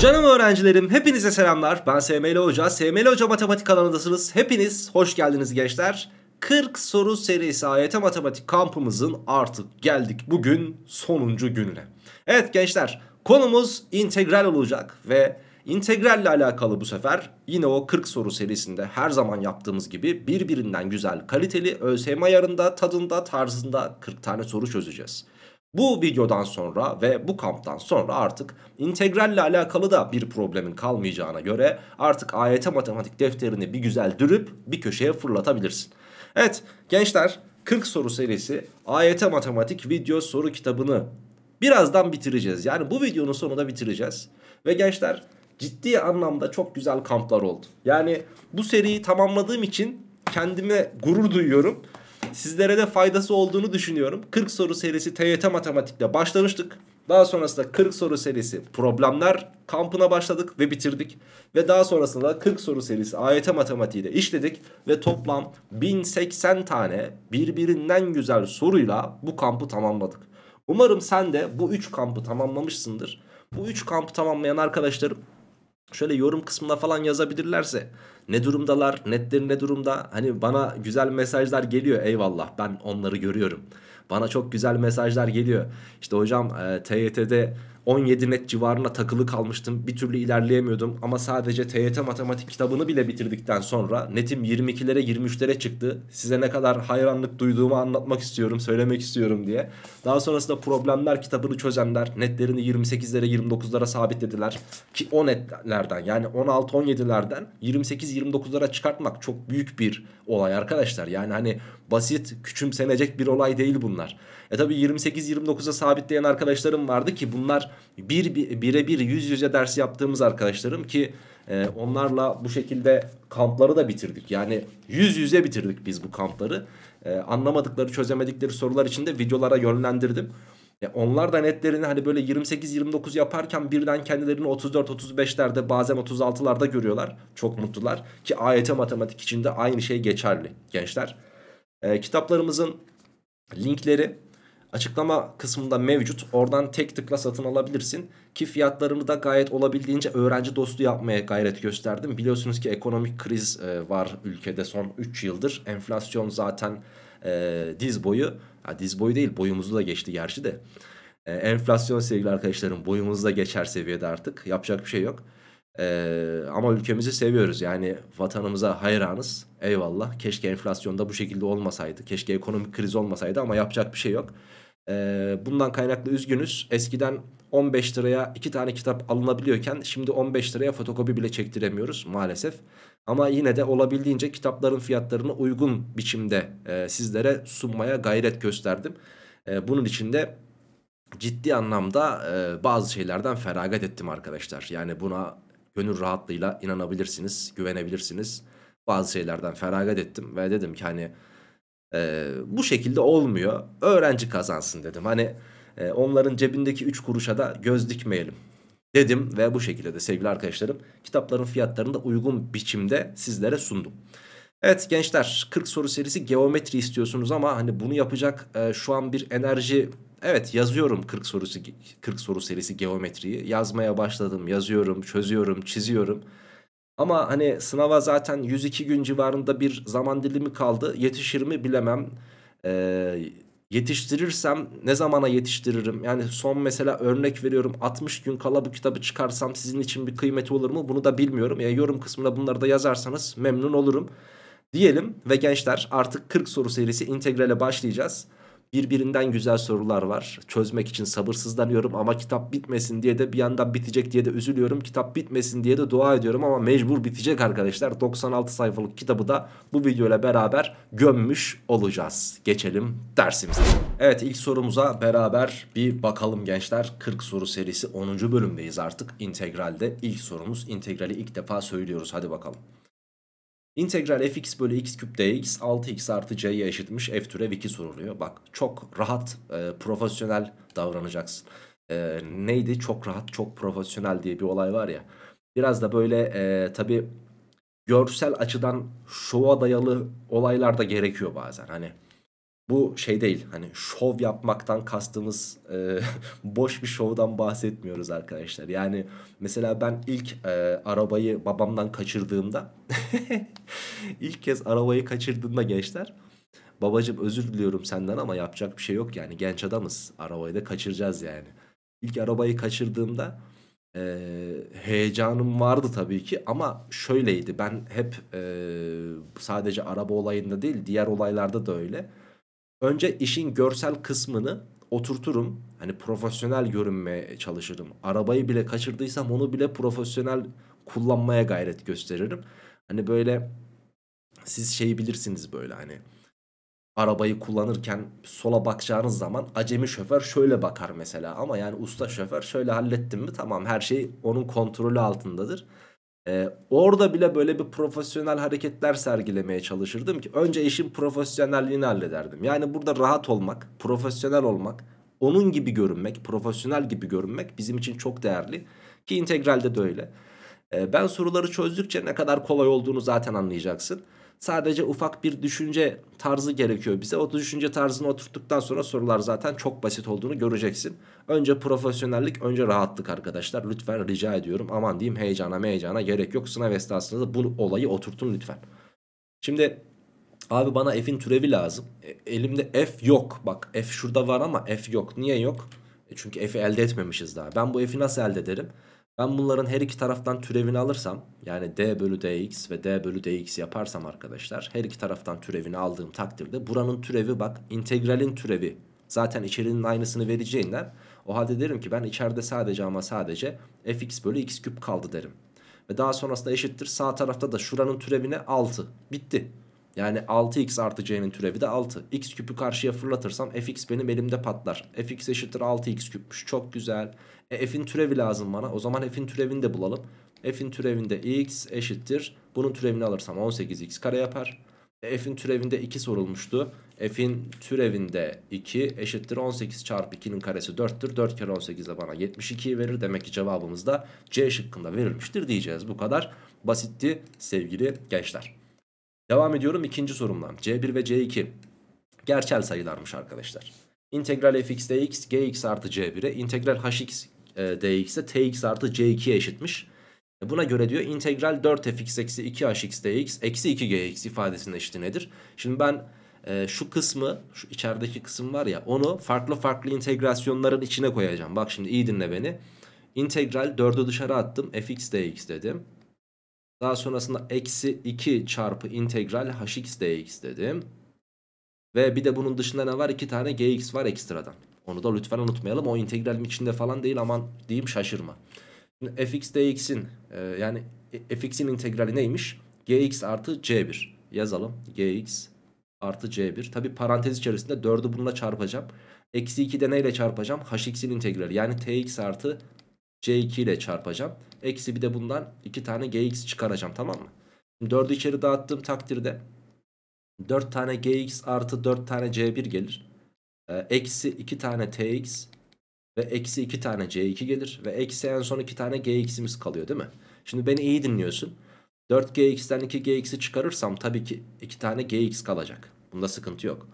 Canım öğrencilerim hepinize selamlar. Ben SML Hoca. SML Hoca Matematik kanalındasınız. Hepiniz hoş geldiniz gençler. 40 soru serisi AYT Matematik kampımızın artık geldik bugün sonuncu gününe. Evet gençler konumuz integral olacak ve integralle alakalı bu sefer yine o 40 soru serisinde her zaman yaptığımız gibi birbirinden güzel kaliteli ÖSYM ayarında tadında tarzında 40 tane soru çözeceğiz. Bu videodan sonra ve bu kamptan sonra artık integralle alakalı da bir problemin kalmayacağına göre artık AYT matematik defterini bir güzel dürüp bir köşeye fırlatabilirsin. Evet gençler 40 soru serisi AYT matematik video soru kitabını birazdan bitireceğiz. Yani bu videonun sonunda bitireceğiz. Ve gençler ciddi anlamda çok güzel kamplar oldu. Yani bu seriyi tamamladığım için kendime gurur duyuyorum. Sizlere de faydası olduğunu düşünüyorum. 40 soru serisi TYT matematikle başlamıştık. Daha sonrasında 40 soru serisi problemler kampına başladık ve bitirdik. Ve daha sonrasında 40 soru serisi AYT matematiği de işledik. Ve toplam 1080 tane birbirinden güzel soruyla bu kampı tamamladık. Umarım sen de bu 3 kampı tamamlamışsındır. Bu 3 kampı tamamlayan arkadaşlarım şöyle yorum kısmına falan yazabilirlerse ne durumdalar, netleri ne durumda? Hani bana güzel mesajlar geliyor eyvallah ben onları görüyorum. Bana çok güzel mesajlar geliyor. işte hocam e, TYT'de 17 net civarına takılı kalmıştım. Bir türlü ilerleyemiyordum ama sadece TYT matematik kitabını bile bitirdikten sonra netim 22'lere 23'lere çıktı. Size ne kadar hayranlık duyduğumu anlatmak istiyorum, söylemek istiyorum diye. Daha sonrasında problemler kitabını çözenler netlerini 28'lere 29'lara sabitlediler. Ki o netlerden yani 16-17'lerden 28-29'lara çıkartmak çok büyük bir olay arkadaşlar. Yani hani basit küçümsenecek bir olay değil bunlar. E tabi 28-29'a sabitleyen arkadaşlarım vardı ki bunlar bir bir, bir, yüz yüze ders yaptığımız arkadaşlarım ki e, onlarla bu şekilde kampları da bitirdik. Yani yüz yüze bitirdik biz bu kampları. E, anlamadıkları çözemedikleri sorular için de videolara yönlendirdim. Ya e, onlar da netlerini hani böyle 28-29 yaparken birden kendilerini 34-35'lerde bazen 36'larda görüyorlar. Çok mutlular ki AYT matematik için de aynı şey geçerli gençler. E, kitaplarımızın linkleri açıklama kısmında mevcut. Oradan tek tıkla satın alabilirsin. Ki fiyatlarını da gayet olabildiğince öğrenci dostu yapmaya gayret gösterdim. Biliyorsunuz ki ekonomik kriz e, var ülkede son 3 yıldır. Enflasyon zaten e, diz boyu. Ha, diz boyu değil boyumuzu da geçti gerçi de. E, enflasyon sevgili arkadaşlarım boyumuzu da geçer seviyede artık. Yapacak bir şey yok. Ee, ama ülkemizi seviyoruz yani vatanımıza hayranız eyvallah keşke enflasyonda bu şekilde olmasaydı keşke ekonomik kriz olmasaydı ama yapacak bir şey yok ee, bundan kaynaklı üzgünüz. Eskiden 15 liraya 2 tane kitap alınabiliyorken şimdi 15 liraya fotokopi bile çektiremiyoruz maalesef. Ama yine de olabildiğince kitapların fiyatlarını uygun biçimde e, sizlere sunmaya gayret gösterdim. E, bunun için de ciddi anlamda e, bazı şeylerden feragat ettim arkadaşlar. Yani buna gönül rahatlığıyla inanabilirsiniz, güvenebilirsiniz. Bazı şeylerden feragat ettim ve dedim ki hani e, bu şekilde olmuyor. Öğrenci kazansın dedim. Hani e, onların cebindeki 3 kuruşa da göz dikmeyelim dedim ve bu şekilde de sevgili arkadaşlarım kitapların fiyatlarını da uygun biçimde sizlere sundum. Evet gençler 40 soru serisi geometri istiyorsunuz ama hani bunu yapacak e, şu an bir enerji evet yazıyorum 40 sorusu 40 soru serisi geometriyi yazmaya başladım yazıyorum çözüyorum çiziyorum. Ama hani sınava zaten 102 gün civarında bir zaman dilimi kaldı. Yetişir mi bilemem. Ee, yetiştirirsem ne zamana yetiştiririm? Yani son mesela örnek veriyorum 60 gün kala bu kitabı çıkarsam sizin için bir kıymeti olur mu? Bunu da bilmiyorum. Yani yorum kısmına bunları da yazarsanız memnun olurum. Diyelim ve gençler artık 40 soru serisi integrale başlayacağız. Birbirinden güzel sorular var. Çözmek için sabırsızlanıyorum ama kitap bitmesin diye de bir yandan bitecek diye de üzülüyorum. Kitap bitmesin diye de dua ediyorum ama mecbur bitecek arkadaşlar. 96 sayfalık kitabı da bu videoyla beraber gömmüş olacağız. Geçelim dersimize. Evet ilk sorumuza beraber bir bakalım gençler. 40 soru serisi 10. bölümdeyiz artık. integralde ilk sorumuz. integrali ilk defa söylüyoruz. Hadi bakalım. İntegral fx bölü x küp dx 6x artı c'ye eşitmiş f türev 2 soruluyor. Bak çok rahat e, profesyonel davranacaksın. E, neydi çok rahat çok profesyonel diye bir olay var ya. Biraz da böyle e, tabi görsel açıdan şova dayalı olaylar da gerekiyor bazen. Hani bu şey değil hani şov yapmaktan kastımız e, boş bir şovdan bahsetmiyoruz arkadaşlar. Yani mesela ben ilk e, arabayı babamdan kaçırdığımda ilk kez arabayı kaçırdığımda gençler babacım özür diliyorum senden ama yapacak bir şey yok yani genç adamız arabayı da kaçıracağız yani. İlk arabayı kaçırdığımda e, heyecanım vardı tabii ki ama şöyleydi ben hep e, sadece araba olayında değil diğer olaylarda da öyle Önce işin görsel kısmını oturturum. Hani profesyonel görünmeye çalışırım. Arabayı bile kaçırdıysam onu bile profesyonel kullanmaya gayret gösteririm. Hani böyle siz şeyi bilirsiniz böyle hani arabayı kullanırken sola bakacağınız zaman acemi şoför şöyle bakar mesela ama yani usta şoför şöyle hallettim mi tamam her şey onun kontrolü altındadır. Ee, orada bile böyle bir profesyonel hareketler sergilemeye çalışırdım ki önce işin profesyonelliğini hallederdim. Yani burada rahat olmak, profesyonel olmak, onun gibi görünmek, profesyonel gibi görünmek bizim için çok değerli. Ki integralde de öyle. Ee, ben soruları çözdükçe ne kadar kolay olduğunu zaten anlayacaksın. Sadece ufak bir düşünce tarzı gerekiyor bize. O düşünce tarzını oturttuktan sonra sorular zaten çok basit olduğunu göreceksin. Önce profesyonellik, önce rahatlık arkadaşlar. Lütfen rica ediyorum. Aman diyeyim heyecana heyecana gerek yok. Sınav esnasında bu olayı oturtun lütfen. Şimdi abi bana f'in türevi lazım. E, elimde f yok. Bak f şurada var ama f yok. Niye yok? E çünkü f'i elde etmemişiz daha. Ben bu f'i nasıl elde ederim? Ben bunların her iki taraftan türevini alırsam yani d bölü dx ve d bölü dx yaparsam arkadaşlar her iki taraftan türevini aldığım takdirde buranın türevi bak integralin türevi zaten içerinin aynısını vereceğinden o halde derim ki ben içeride sadece ama sadece fx bölü x küp kaldı derim. Ve daha sonrasında eşittir sağ tarafta da şuranın türevine 6 bitti. Yani 6x artı c'nin türevi de 6. x küpü karşıya fırlatırsam fx benim elimde patlar. fx eşittir 6x küpmüş. Çok güzel. E, f'in türevi lazım bana. O zaman f'in türevini de bulalım. f'in türevinde x eşittir. Bunun türevini alırsam 18x kare yapar. E, f'in türevinde 2 sorulmuştu. f'in türevinde 2 eşittir 18 çarpı 2'nin karesi 4'tür. 4 kere 18 de bana 72 verir. Demek ki cevabımız da C şıkkında verilmiştir diyeceğiz. Bu kadar basitti sevgili gençler. Devam ediyorum ikinci sorumla. C1 ve C2 gerçel sayılarmış arkadaşlar. İntegral fx dx gx artı c1'e integral hx e, dx'e tx artı c2'ye eşitmiş. E, buna göre diyor integral 4fx eksi 2hx dx eksi 2gx ifadesinin eşiti nedir? Şimdi ben e, şu kısmı şu içerideki kısım var ya onu farklı farklı integrasyonların içine koyacağım. Bak şimdi iyi dinle beni. İntegral 4'ü dışarı attım fx dx dedim. Daha sonrasında eksi 2 çarpı integral hx dx dedim. Ve bir de bunun dışında ne var? 2 tane gx var ekstradan. Onu da lütfen unutmayalım. O integralin içinde falan değil aman diyeyim şaşırma. Şimdi fx dx'in e, yani fx'in integrali neymiş? gx artı c1 yazalım. gx artı c1. Tabi parantez içerisinde 4'ü bununla çarpacağım. Eksi 2 de neyle çarpacağım? hx'in integrali yani tx artı C2 ile çarpacağım. Eksi bir de bundan 2 tane Gx çıkaracağım tamam mı? Şimdi 4'ü içeri dağıttığım takdirde 4 tane Gx artı 4 tane C1 gelir. Ee, eksi 2 tane Tx ve eksi 2 tane C2 gelir. Ve eksi en son 2 tane Gx'imiz kalıyor değil mi? Şimdi beni iyi dinliyorsun. 4gx'den 2gx'i çıkarırsam tabii ki 2 tane gx kalacak. Bunda sıkıntı yok.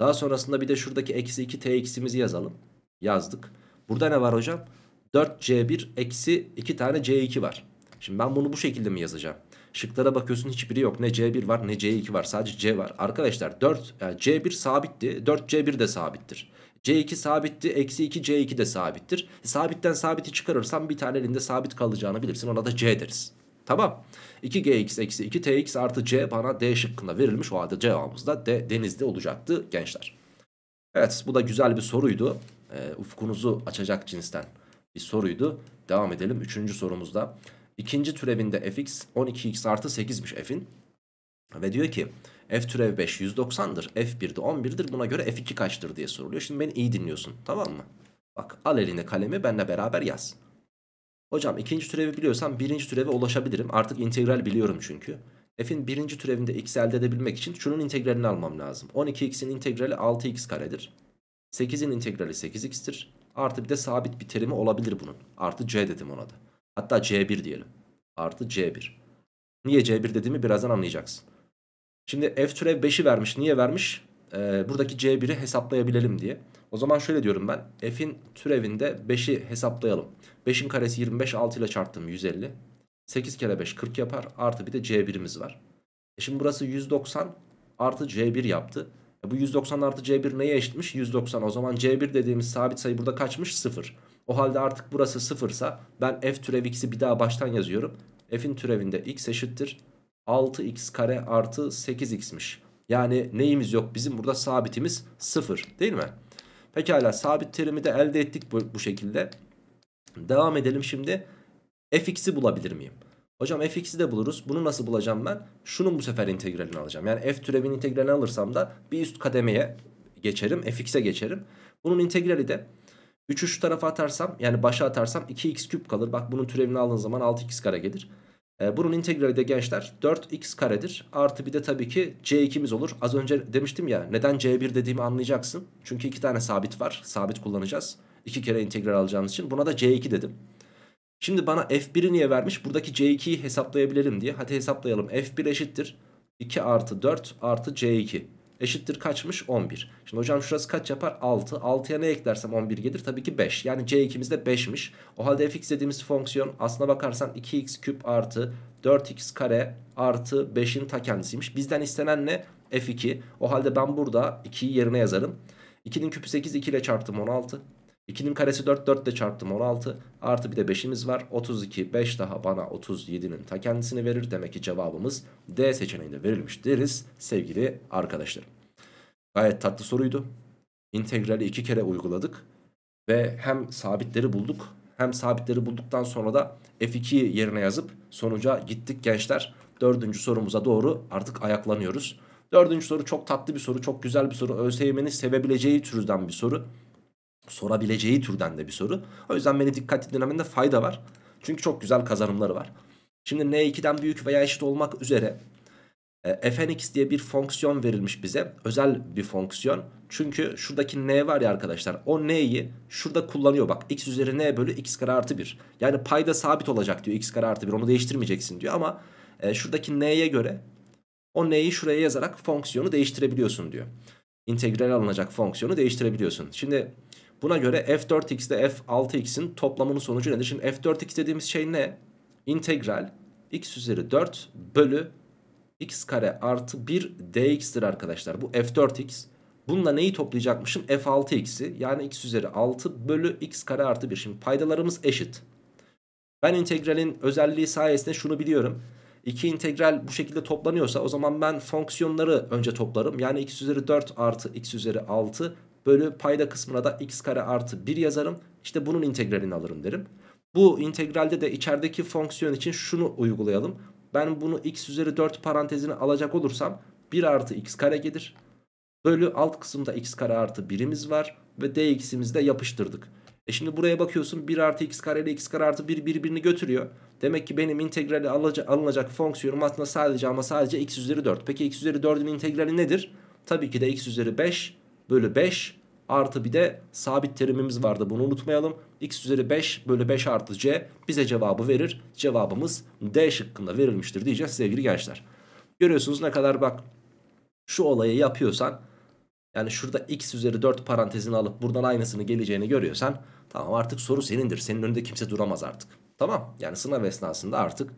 Daha sonrasında bir de şuradaki eksi 2 tx'imizi yazalım. Yazdık. Burada ne var hocam? 4C1 eksi 2 tane C2 var. Şimdi ben bunu bu şekilde mi yazacağım? Şıklara bakıyorsun hiçbiri yok. Ne C1 var ne C2 var. Sadece C var. Arkadaşlar 4 yani C1 sabitti. 4 C1 de sabittir. C2 sabitti. Eksi 2 C2 de sabittir. E, sabitten sabiti çıkarırsam bir tane elinde sabit kalacağını bilirsin. Ona da C deriz. Tamam. 2gx eksi 2tx artı c bana d şıkkında verilmiş. O halde cevabımız da d, denizde olacaktı gençler. Evet bu da güzel bir soruydu. E, ufkunuzu açacak cinsten bir soruydu. Devam edelim 3. sorumuzda. İkinci türevinde fx 12x artı 8'miş f'in. Ve diyor ki f türev 5 190'dır. f 1'de 11'dir. Buna göre f2 kaçtır diye soruluyor. Şimdi beni iyi dinliyorsun tamam mı? Bak al eline kalemi benle beraber yaz. Hocam ikinci türevi biliyorsam birinci türeve ulaşabilirim. Artık integral biliyorum çünkü. F'in birinci türevinde x elde edebilmek için şunun integralini almam lazım. 12x'in integrali 6x karedir. 8'in integrali 8x'tir. Artı bir de sabit bir terimi olabilir bunun. Artı C dedim ona da. Hatta C1 diyelim. Artı C1. Niye C1 dediğimi birazdan anlayacaksın. Şimdi F türev 5'i vermiş. Niye vermiş? Ee, buradaki C1'i hesaplayabilelim diye. O zaman şöyle diyorum ben. F'in türevinde 5'i hesaplayalım. 5'in karesi 25 6 ile çarptım 150. 8 kere 5 40 yapar. Artı bir de C1'imiz var. E şimdi burası 190 artı C1 yaptı. Bu 190 artı C1 neye eşitmiş? 190. O zaman C1 dediğimiz sabit sayı burada kaçmış? 0. O halde artık burası 0 ise, ben f türev x'i bir daha baştan yazıyorum. F'in türevinde x eşittir. 6x kare artı 8x'miş. Yani neyimiz yok? Bizim burada sabitimiz 0 değil mi? Pekala sabit terimi de elde ettik bu, bu şekilde. Devam edelim şimdi. fx'i bulabilir miyim? Hocam fx'i de buluruz. Bunu nasıl bulacağım ben? Şunun bu sefer integralini alacağım. Yani f türevin integralini alırsam da bir üst kademeye geçerim. fx'e geçerim. Bunun integrali de 3'ü şu tarafa atarsam yani başa atarsam 2x küp kalır. Bak bunun türevini aldığın zaman 6x kare gelir. Ee, bunun integrali de gençler 4x karedir. Artı bir de tabii ki c2'miz olur. Az önce demiştim ya neden c1 dediğimi anlayacaksın. Çünkü iki tane sabit var. Sabit kullanacağız. İki kere integral alacağımız için. Buna da c2 dedim. Şimdi bana F1'i niye vermiş? Buradaki C2'yi hesaplayabilirim diye. Hadi hesaplayalım. F1 eşittir. 2 artı 4 artı C2 eşittir kaçmış 11. Şimdi hocam şurası kaç yapar? 6. 6'ya ne eklersem 11 gelir? Tabii ki 5. Yani C2'miz de 5'miş. O halde fx dediğimiz fonksiyon aslına bakarsan 2x küp artı 4x kare artı 5'in ta kendisiymiş. Bizden istenen ne? f2. O halde ben burada 2'yi yerine yazarım. 2'nin küpü 8 2 ile çarptım 16. 2'nin karesi 4 4 de çarptım 16 artı bir de 5'imiz var 32 5 daha bana 37'nin ta kendisini verir demek ki cevabımız D seçeneğinde verilmiş deriz sevgili arkadaşlarım. Gayet tatlı soruydu. İntegrali iki kere uyguladık ve hem sabitleri bulduk hem sabitleri bulduktan sonra da F2 yerine yazıp sonuca gittik gençler. Dördüncü sorumuza doğru artık ayaklanıyoruz. Dördüncü soru çok tatlı bir soru çok güzel bir soru ÖSYM'nin sevebileceği türden bir soru sorabileceği türden de bir soru. O yüzden beni dikkatli dinlemende fayda var. Çünkü çok güzel kazanımları var. Şimdi n2'den büyük veya eşit olmak üzere e, fnx diye bir fonksiyon verilmiş bize. Özel bir fonksiyon. Çünkü şuradaki n var ya arkadaşlar. O n'yi şurada kullanıyor bak. x üzeri n bölü x kare artı 1. Yani payda sabit olacak diyor x kare artı 1. Onu değiştirmeyeceksin diyor ama e, şuradaki n'ye göre o n'yi şuraya yazarak fonksiyonu değiştirebiliyorsun diyor. İntegral alınacak fonksiyonu değiştirebiliyorsun. Şimdi Buna göre f4x ile f6x'in toplamının sonucu nedir? Şimdi f4x dediğimiz şey ne? İntegral x üzeri 4 bölü x kare artı 1 dx'tir arkadaşlar. Bu f4x. Bununla neyi toplayacakmışım? f6x'i yani x üzeri 6 bölü x kare artı 1. Şimdi paydalarımız eşit. Ben integralin özelliği sayesinde şunu biliyorum. İki integral bu şekilde toplanıyorsa o zaman ben fonksiyonları önce toplarım. Yani x üzeri 4 artı x üzeri 6 bölü payda kısmına da x kare artı 1 yazarım. İşte bunun integralini alırım derim. Bu integralde de içerideki fonksiyon için şunu uygulayalım. Ben bunu x üzeri 4 parantezine alacak olursam 1 artı x kare gelir. Bölü alt kısımda x kare artı 1'imiz var ve dx'imizi de yapıştırdık. E şimdi buraya bakıyorsun 1 artı x kare ile x kare artı 1 birbirini götürüyor. Demek ki benim integrali alınacak fonksiyonum aslında sadece ama sadece x üzeri 4. Peki x üzeri 4'ün integrali nedir? Tabii ki de x üzeri 5 bölü 5 artı bir de sabit terimimiz vardı bunu unutmayalım. x üzeri 5 bölü 5 artı c bize cevabı verir. Cevabımız D şıkkında verilmiştir diyeceğiz sevgili gençler. Görüyorsunuz ne kadar bak şu olayı yapıyorsan yani şurada x üzeri 4 parantezini alıp buradan aynısını geleceğini görüyorsan tamam artık soru senindir. Senin önünde kimse duramaz artık. Tamam yani sınav esnasında artık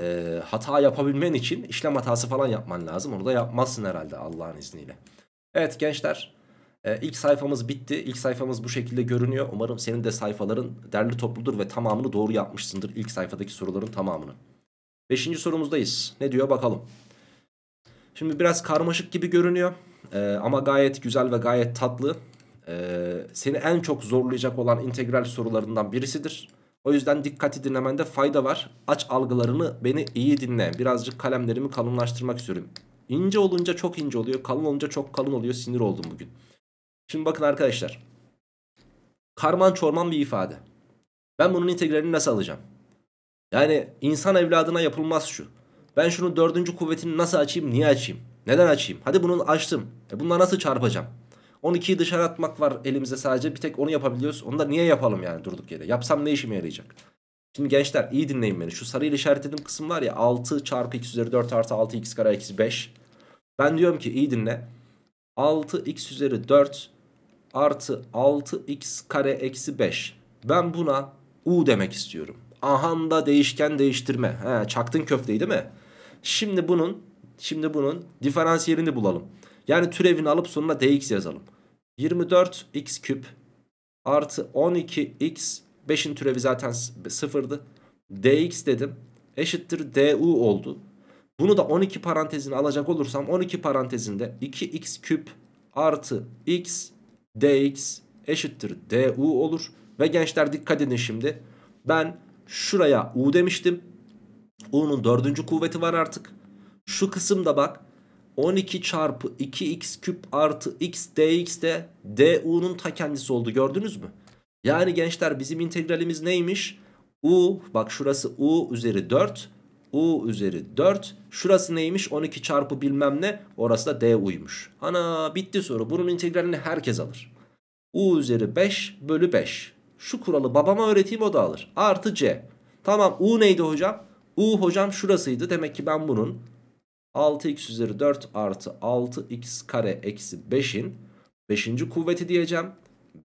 e, hata yapabilmen için işlem hatası falan yapman lazım. Onu da yapmazsın herhalde Allah'ın izniyle. Evet gençler ee, ilk sayfamız bitti. İlk sayfamız bu şekilde görünüyor. Umarım senin de sayfaların derli topludur ve tamamını doğru yapmışsındır. İlk sayfadaki soruların tamamını. Beşinci sorumuzdayız. Ne diyor bakalım. Şimdi biraz karmaşık gibi görünüyor. E, ama gayet güzel ve gayet tatlı. E, seni en çok zorlayacak olan integral sorularından birisidir. O yüzden dikkati dinlemende fayda var. Aç algılarını beni iyi dinle. Birazcık kalemlerimi kalınlaştırmak istiyorum. İnce olunca çok ince oluyor. Kalın olunca çok kalın oluyor. Sinir oldum bugün. Şimdi bakın arkadaşlar. Karman çorman bir ifade. Ben bunun integralini nasıl alacağım? Yani insan evladına yapılmaz şu. Ben şunu dördüncü kuvvetini nasıl açayım, niye açayım? Neden açayım? Hadi bunu açtım. E bununla nasıl çarpacağım? 12'yi dışarı atmak var elimize sadece. Bir tek onu yapabiliyoruz. Onu da niye yapalım yani durduk yere? Yapsam ne işime yarayacak? Şimdi gençler iyi dinleyin beni. Şu sarıyla işaretlediğim kısım var ya 6 çarpı x üzeri 4 artı 6 x kare x 5. Ben diyorum ki iyi dinle. 6 x üzeri 4 artı 6x kare eksi 5. Ben buna u demek istiyorum. Ahanda değişken değiştirme. He, çaktın köfteyi değil mi? Şimdi bunun şimdi bunun diferansiyelini bulalım. Yani türevini alıp sonuna dx yazalım. 24x küp artı 12x 5'in türevi zaten sıfırdı. dx dedim. Eşittir du oldu. Bunu da 12 parantezine alacak olursam 12 parantezinde 2x küp artı x dx eşittir du olur. Ve gençler dikkat edin şimdi. Ben şuraya u demiştim. u'nun dördüncü kuvveti var artık. Şu kısımda bak 12 çarpı 2x küp artı x dx de du'nun ta kendisi oldu gördünüz mü? Yani gençler bizim integralimiz neymiş? u bak şurası u üzeri 4 U üzeri 4. Şurası neymiş? 12 çarpı bilmem ne. Orası da D uymuş. Ana bitti soru. Bunun integralini herkes alır. U üzeri 5 bölü 5. Şu kuralı babama öğreteyim o da alır. Artı C. Tamam U neydi hocam? U hocam şurasıydı. Demek ki ben bunun 6x üzeri 4 artı 6x kare eksi 5'in 5. kuvveti diyeceğim.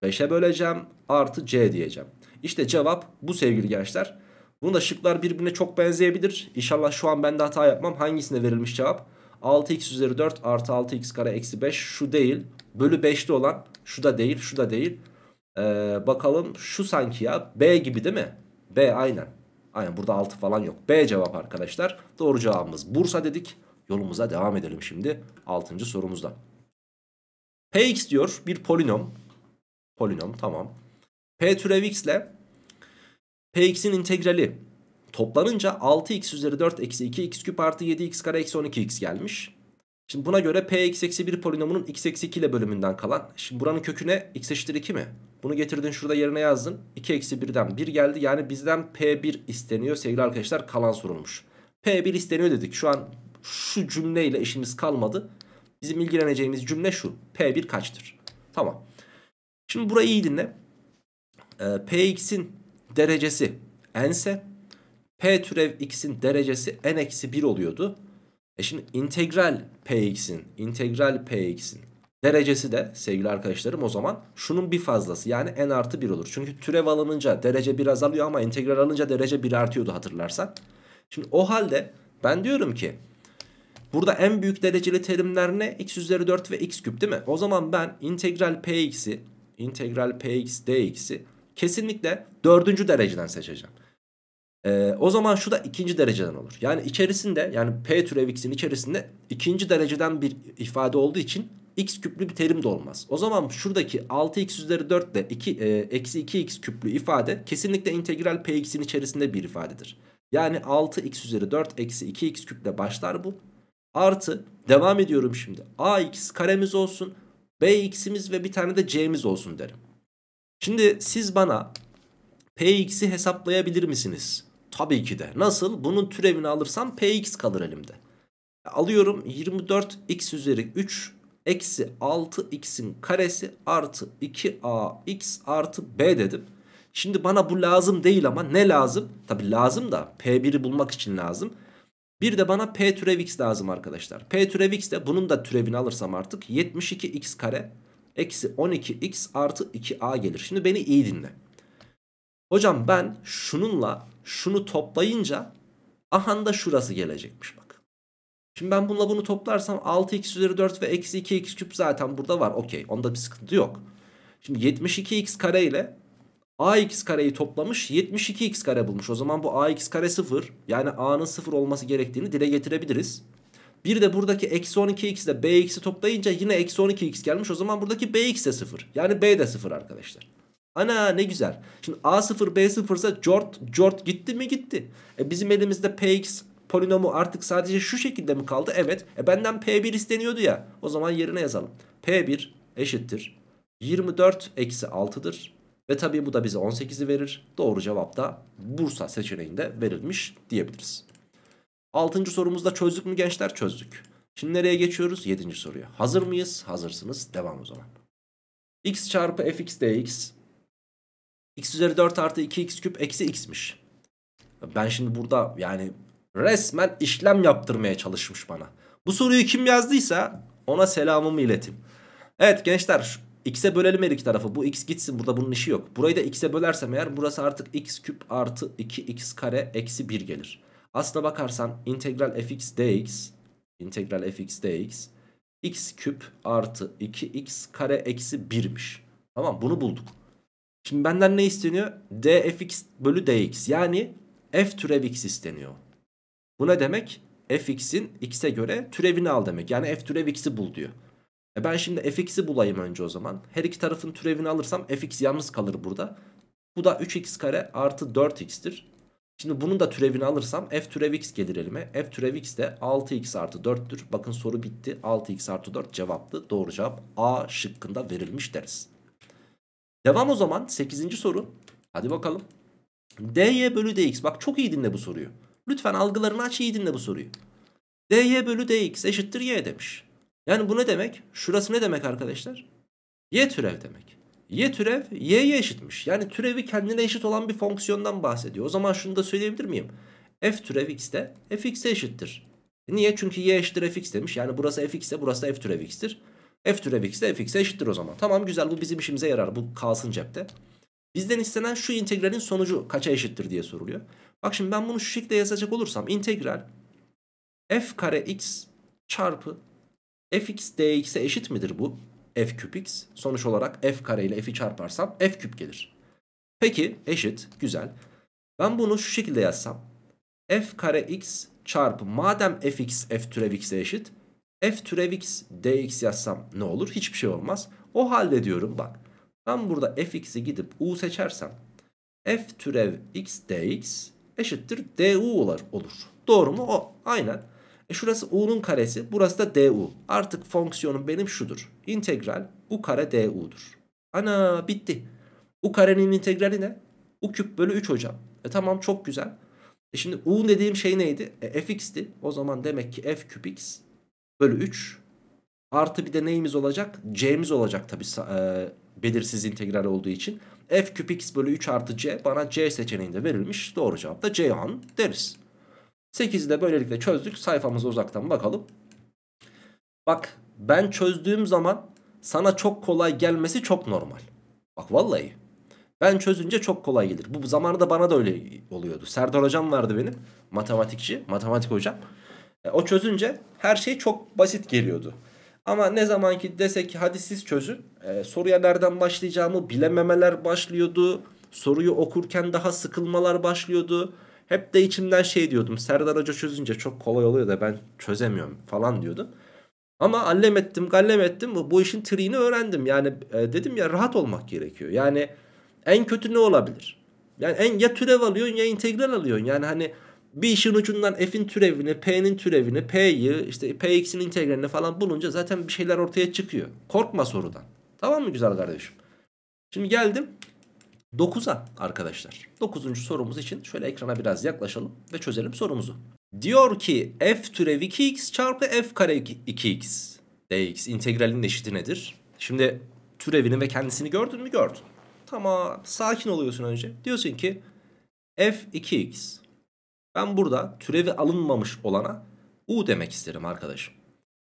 5'e böleceğim artı C diyeceğim. İşte cevap bu sevgili gençler. Bunun da şıklar birbirine çok benzeyebilir. İnşallah şu an ben de hata yapmam. Hangisine verilmiş cevap? 6x üzeri 4 artı 6x kare eksi 5 şu değil. Bölü 5'li olan şu da değil şu da değil. Ee, bakalım şu sanki ya B gibi değil mi? B aynen. Aynen burada 6 falan yok. B cevap arkadaşlar. Doğru cevabımız Bursa dedik. Yolumuza devam edelim şimdi 6. sorumuzda. Px diyor bir polinom. Polinom tamam. P türev x ile Px'in integrali toplanınca 6x üzeri 4 eksi 2x küp artı 7x kare eksi 12x gelmiş. Şimdi buna göre px eksi 1 polinomunun x eksi 2 ile bölümünden kalan. Şimdi buranın köküne x eşittir 2 mi? Bunu getirdin şurada yerine yazdın. 2 eksi 1'den 1 geldi. Yani bizden p1 isteniyor sevgili arkadaşlar kalan sorulmuş. p1 isteniyor dedik. Şu an şu cümleyle işimiz kalmadı. Bizim ilgileneceğimiz cümle şu. p1 kaçtır? Tamam. Şimdi burayı iyi dinle. Ee, px'in derecesi nse ise p türev x'in derecesi n eksi 1 oluyordu. E şimdi integral px'in integral px'in derecesi de sevgili arkadaşlarım o zaman şunun bir fazlası yani n artı 1 olur. Çünkü türev alınınca derece bir azalıyor ama integral alınca derece 1 artıyordu hatırlarsan. Şimdi o halde ben diyorum ki burada en büyük dereceli terimler ne? x üzeri 4 ve x küp değil mi? O zaman ben integral px'i integral px dx'i Kesinlikle dördüncü dereceden seçeceğim. Ee, o zaman şu da ikinci dereceden olur. Yani içerisinde yani P türev x'in içerisinde ikinci dereceden bir ifade olduğu için x küplü bir terim de olmaz. O zaman şuradaki 6x üzeri 4 ile 2, eksi 2x küplü ifade kesinlikle integral px'in içerisinde bir ifadedir. Yani 6x üzeri 4 eksi 2x küple başlar bu. Artı devam ediyorum şimdi. ax karemiz olsun. bx'imiz ve bir tane de c'miz olsun derim. Şimdi siz bana px'i hesaplayabilir misiniz? Tabii ki de. Nasıl? Bunun türevini alırsam px kalır elimde. Alıyorum 24x üzeri 3 eksi 6x'in karesi artı 2ax artı b dedim. Şimdi bana bu lazım değil ama ne lazım? Tabi lazım da p1'i bulmak için lazım. Bir de bana p türev x lazım arkadaşlar. p türev x de bunun da türevini alırsam artık 72x kare eksi 12x artı 2a gelir. Şimdi beni iyi dinle. Hocam ben şununla şunu toplayınca ahanda şurası gelecekmiş bak. Şimdi ben bununla bunu toplarsam 6x üzeri 4 ve eksi 2x küp zaten burada var. Okey onda bir sıkıntı yok. Şimdi 72x kare ile ax kareyi toplamış 72x kare bulmuş. O zaman bu ax kare 0 yani a'nın 0 olması gerektiğini dile getirebiliriz. Bir de buradaki eksi 12x ile bx'i toplayınca yine eksi 12x gelmiş. O zaman buradaki bx de 0. Yani b de 0 arkadaşlar. Ana ne güzel. Şimdi a0 b0 ise jort jort gitti mi gitti. E bizim elimizde px polinomu artık sadece şu şekilde mi kaldı? Evet. E benden p1 isteniyordu ya. O zaman yerine yazalım. p1 eşittir. 24 eksi 6'dır. Ve tabii bu da bize 18'i verir. Doğru cevap da Bursa seçeneğinde verilmiş diyebiliriz. Altıncı sorumuzda çözdük mü gençler? Çözdük. Şimdi nereye geçiyoruz? Yedinci soruya. Hazır mıyız? Hazırsınız. Devam o zaman. x çarpı fx dx. x üzeri 4 artı 2x küp eksi x'miş. Ben şimdi burada yani resmen işlem yaptırmaya çalışmış bana. Bu soruyu kim yazdıysa ona selamımı iletin. Evet gençler x'e bölelim her iki tarafı. Bu x gitsin burada bunun işi yok. Burayı da x'e bölersem eğer burası artık x küp artı 2x kare eksi 1 gelir. Aslına bakarsan integral fx dx integral fx dx x küp artı 2x kare eksi 1'miş. Tamam bunu bulduk. Şimdi benden ne isteniyor? dfx bölü dx yani f türev x isteniyor. Bu ne demek? fx'in x'e göre türevini al demek. Yani f türev x'i bul diyor. E ben şimdi fx'i bulayım önce o zaman. Her iki tarafın türevini alırsam fx yalnız kalır burada. Bu da 3x kare artı 4x'tir. Şimdi bunun da türevini alırsam f türev x gelir elime. f türev x de 6x artı 4'tür. Bakın soru bitti. 6x artı 4 cevaptı. Doğru cevap A şıkkında verilmiş deriz. Devam o zaman 8. soru. Hadi bakalım. dy bölü dx. Bak çok iyi dinle bu soruyu. Lütfen algılarını aç iyi dinle bu soruyu. dy bölü dx eşittir y demiş. Yani bu ne demek? Şurası ne demek arkadaşlar? y türev demek y türev y'ye eşitmiş. Yani türevi kendine eşit olan bir fonksiyondan bahsediyor. O zaman şunu da söyleyebilir miyim? f türev x de fx'e eşittir. E niye? Çünkü y eşittir fx demiş. Yani burası fx ise burası da f türev x'tir. f türev x de fx'e eşittir o zaman. Tamam güzel bu bizim işimize yarar. Bu kalsın cepte. Bizden istenen şu integralin sonucu kaça eşittir diye soruluyor. Bak şimdi ben bunu şu şekilde yazacak olursam integral f kare x çarpı fx dx'e eşit midir bu? f küp x. Sonuç olarak f kare ile f'i çarparsam f küp gelir. Peki eşit güzel. Ben bunu şu şekilde yazsam. f kare x çarpı madem fx f türev x'e eşit. f türev x dx yazsam ne olur? Hiçbir şey olmaz. O halde diyorum bak. Ben burada fx'i gidip u seçersem. f türev x dx eşittir du olur. Doğru mu? O. Aynen. E şurası u'nun karesi burası da du. Artık fonksiyonum benim şudur. İntegral u kare du'dur. Ana bitti. U karenin integrali ne? U küp bölü 3 hocam. E tamam çok güzel. E şimdi u dediğim şey neydi? E fx'ti. O zaman demek ki f küp x bölü 3 artı bir de neyimiz olacak? c'miz olacak tabi e, belirsiz integral olduğu için. f küp x bölü 3 artı c bana c seçeneğinde verilmiş. Doğru cevap da c deriz. 8'i de böylelikle çözdük. Sayfamıza uzaktan bakalım. Bak ben çözdüğüm zaman sana çok kolay gelmesi çok normal. Bak vallahi. Ben çözünce çok kolay gelir. Bu zamanında bana da öyle oluyordu. Serdar hocam vardı benim. Matematikçi, matematik hocam. E, o çözünce her şey çok basit geliyordu. Ama ne zaman ki dese ki hadi siz çözün. E, soruya nereden başlayacağımı bilememeler başlıyordu. Soruyu okurken daha sıkılmalar başlıyordu. Hep de içimden şey diyordum. Serdar Hoca çözünce çok kolay oluyor da ben çözemiyorum falan diyordum. Ama allem ettim gallem ettim bu işin triğini öğrendim. Yani e, dedim ya rahat olmak gerekiyor. Yani en kötü ne olabilir? Yani en ya türev alıyorsun ya integral alıyorsun. Yani hani bir işin ucundan f'in türevini, p'nin türevini, p'yi, işte px'in integralini falan bulunca zaten bir şeyler ortaya çıkıyor. Korkma sorudan. Tamam mı güzel kardeşim? Şimdi geldim 9'a arkadaşlar. 9. sorumuz için şöyle ekrana biraz yaklaşalım ve çözelim sorumuzu. Diyor ki f türevi 2x çarpı f kare 2x dx integralinin eşiti nedir? Şimdi türevini ve kendisini gördün mü? Gördün. Tamam sakin oluyorsun önce. Diyorsun ki f 2x. Ben burada türevi alınmamış olana u demek isterim arkadaşım.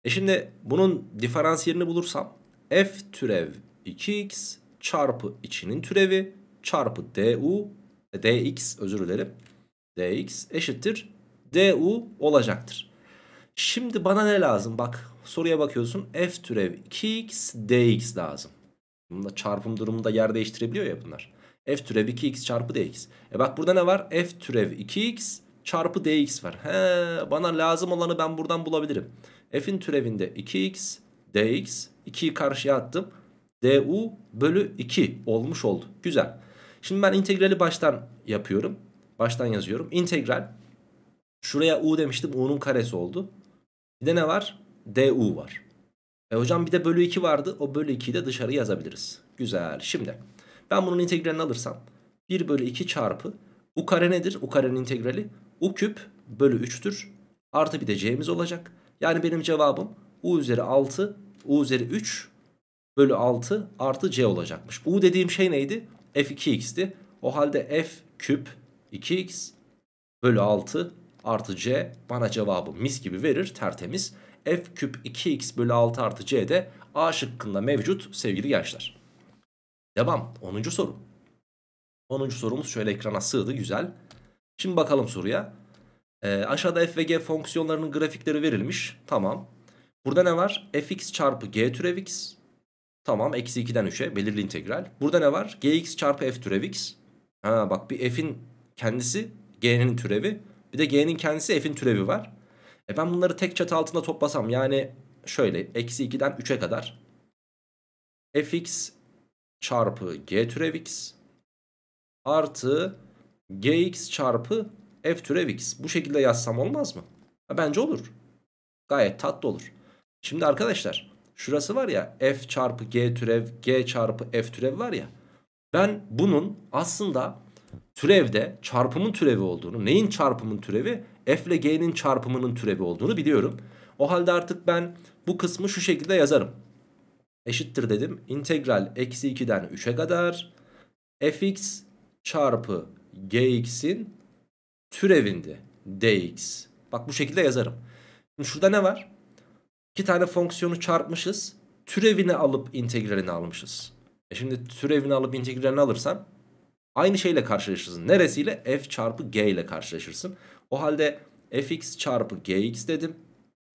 E şimdi bunun diferansiyelini bulursam f türev 2x çarpı içinin türevi çarpı du dx özür dilerim. dx eşittir du olacaktır. Şimdi bana ne lazım? Bak soruya bakıyorsun. F türev 2x dx lazım. Bunda çarpım durumunda yer değiştirebiliyor ya bunlar. F türev 2x çarpı dx. E bak burada ne var? F türev 2x çarpı dx var. He, bana lazım olanı ben buradan bulabilirim. F'in türevinde 2x dx 2'yi karşıya attım. du bölü 2 olmuş oldu. Güzel. Şimdi ben integrali baştan yapıyorum. Baştan yazıyorum. İntegral. Şuraya u demiştim. U'nun karesi oldu. Bir de ne var? du var. E hocam bir de bölü 2 vardı. O bölü 2'yi de dışarı yazabiliriz. Güzel. Şimdi ben bunun integralini alırsam 1 bölü 2 çarpı u kare nedir? u karenin integrali u küp bölü 3'tür. Artı bir de c'miz olacak. Yani benim cevabım u üzeri 6 u üzeri 3 bölü 6 artı c olacakmış. u dediğim şey neydi? f 2x'ti. O halde f küp 2x bölü 6 artı c bana cevabı mis gibi verir tertemiz. f küp 2x bölü 6 artı c de a şıkkında mevcut sevgili gençler. Devam 10. soru. 10. sorumuz şöyle ekrana sığdı güzel. Şimdi bakalım soruya. E, aşağıda f ve g fonksiyonlarının grafikleri verilmiş. Tamam. Burada ne var? fx çarpı g türev x Tamam eksi 2'den 3'e belirli integral. Burada ne var? Gx çarpı f türev x. Ha bak bir f'in kendisi g'nin türevi. Bir de g'nin kendisi f'in türevi var. E ben bunları tek çatı altında toplasam yani şöyle eksi 2'den 3'e kadar fx çarpı g türev x artı gx çarpı f türev x. Bu şekilde yazsam olmaz mı? Ha, bence olur. Gayet tatlı olur. Şimdi arkadaşlar Şurası var ya f çarpı g türev g çarpı f türev var ya. Ben bunun aslında türevde çarpımın türevi olduğunu neyin çarpımın türevi f ile g'nin çarpımının türevi olduğunu biliyorum. O halde artık ben bu kısmı şu şekilde yazarım. Eşittir dedim. İntegral eksi 2'den 3'e kadar fx çarpı gx'in türevinde dx. Bak bu şekilde yazarım. Şimdi şurada ne var? İki tane fonksiyonu çarpmışız. Türevini alıp integralini almışız. E şimdi türevini alıp integralini alırsan aynı şeyle karşılaşırsın. Neresiyle? F çarpı G ile karşılaşırsın. O halde fx çarpı gx dedim.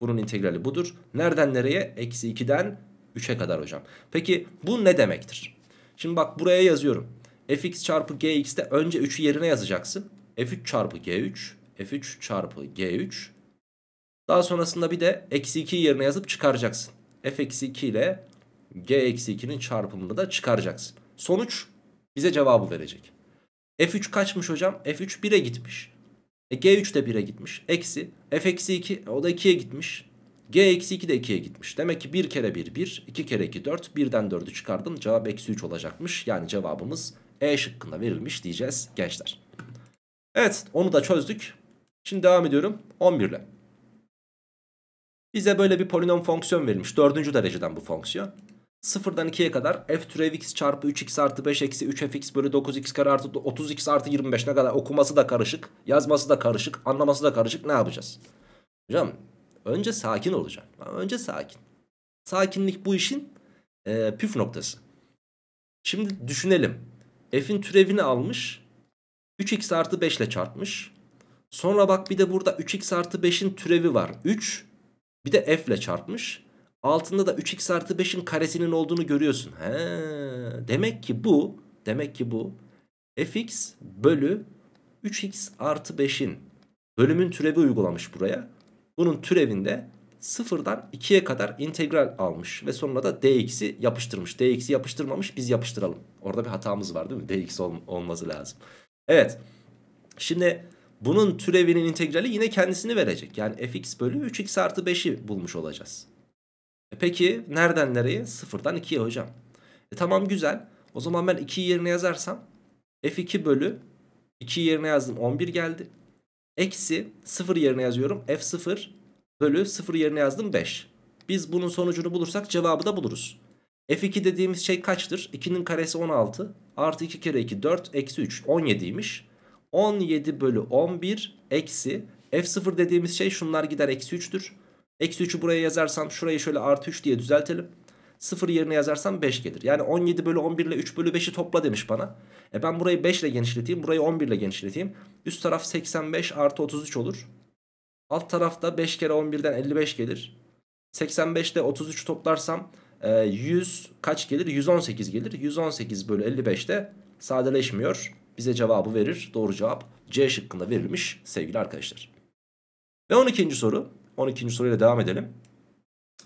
Bunun integrali budur. Nereden nereye? Eksi 2'den 3'e kadar hocam. Peki bu ne demektir? Şimdi bak buraya yazıyorum. fx çarpı gx'de önce 3'ü yerine yazacaksın. f3 çarpı g3, f3 çarpı g3 daha sonrasında bir de eksi 2'yi yerine yazıp çıkaracaksın. F eksi 2 ile G eksi 2'nin çarpımını da çıkaracaksın. Sonuç bize cevabı verecek. F3 kaçmış hocam? F3 1'e gitmiş. E G3 de 1'e gitmiş. Eksi. F eksi 2 o da 2'ye gitmiş. G eksi 2 de 2'ye gitmiş. Demek ki 1 kere 1 1. 2 kere 2 4. 1'den 4'ü çıkardım. Cevap eksi 3 olacakmış. Yani cevabımız E şıkkında verilmiş diyeceğiz gençler. Evet onu da çözdük. Şimdi devam ediyorum 11 ile. Bize böyle bir polinom fonksiyon verilmiş. Dördüncü dereceden bu fonksiyon. Sıfırdan ikiye kadar f türev x çarpı 3x artı 5 eksi 3fx bölü 9x kare artı 30x artı 25 ne kadar okuması da karışık, yazması da karışık, anlaması da karışık ne yapacağız? Hocam önce sakin olacağım. Önce sakin. Sakinlik bu işin e, püf noktası. Şimdi düşünelim. F'in türevini almış. 3x artı 5 ile çarpmış. Sonra bak bir de burada 3x artı 5'in türevi var. 3 bir de f ile çarpmış. Altında da 3x artı 5'in karesinin olduğunu görüyorsun. He, demek ki bu demek ki bu fx bölü 3x artı 5'in bölümün türevi uygulamış buraya. Bunun türevinde 0'dan 2'ye kadar integral almış ve sonra da dx'i yapıştırmış. dx'i yapıştırmamış biz yapıştıralım. Orada bir hatamız var değil mi? dx ol olması lazım. Evet şimdi bunun türevinin integrali yine kendisini verecek. Yani fx bölü 3x artı 5'i bulmuş olacağız. E peki nereden nereye? 0'dan 2'ye hocam. E tamam güzel. O zaman ben 2'yi yerine yazarsam f2 bölü 2 yerine yazdım 11 geldi. Eksi 0 yerine yazıyorum f0 bölü 0 yerine yazdım 5. Biz bunun sonucunu bulursak cevabı da buluruz. f2 dediğimiz şey kaçtır? 2'nin karesi 16 artı 2 kere 2 4 eksi 3 17'ymiş. 17 bölü 11 eksi f0 dediğimiz şey şunlar gider eksi 3'tür. Eksi 3'ü buraya yazarsam şurayı şöyle artı 3 diye düzeltelim. 0 yerine yazarsam 5 gelir. Yani 17 bölü 11 ile 3 bölü 5'i topla demiş bana. E ben burayı 5 ile genişleteyim. Burayı 11 ile genişleteyim. Üst taraf 85 artı 33 olur. Alt tarafta 5 kere 11'den 55 gelir. 85 ile 33 toplarsam 100 e, kaç gelir? 118 gelir. 118 bölü 55 de sadeleşmiyor bize cevabı verir. Doğru cevap C şıkkında verilmiş sevgili arkadaşlar. Ve 12. soru. 12. soruyla devam edelim.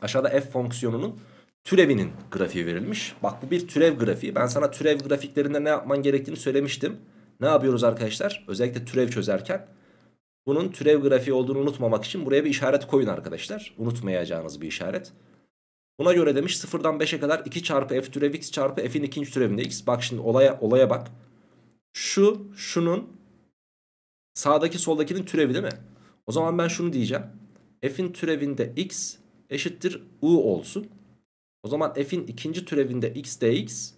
Aşağıda f fonksiyonunun türevinin grafiği verilmiş. Bak bu bir türev grafiği. Ben sana türev grafiklerinde ne yapman gerektiğini söylemiştim. Ne yapıyoruz arkadaşlar? Özellikle türev çözerken bunun türev grafiği olduğunu unutmamak için buraya bir işaret koyun arkadaşlar. Unutmayacağınız bir işaret. Buna göre demiş 0'dan 5'e kadar 2 çarpı f türev x çarpı f'in ikinci türevinde x. Bak şimdi olaya, olaya bak. Şu, şunun sağdaki soldakinin türevi değil mi? O zaman ben şunu diyeceğim. F'in türevinde x eşittir u olsun. O zaman f'in ikinci türevinde x dx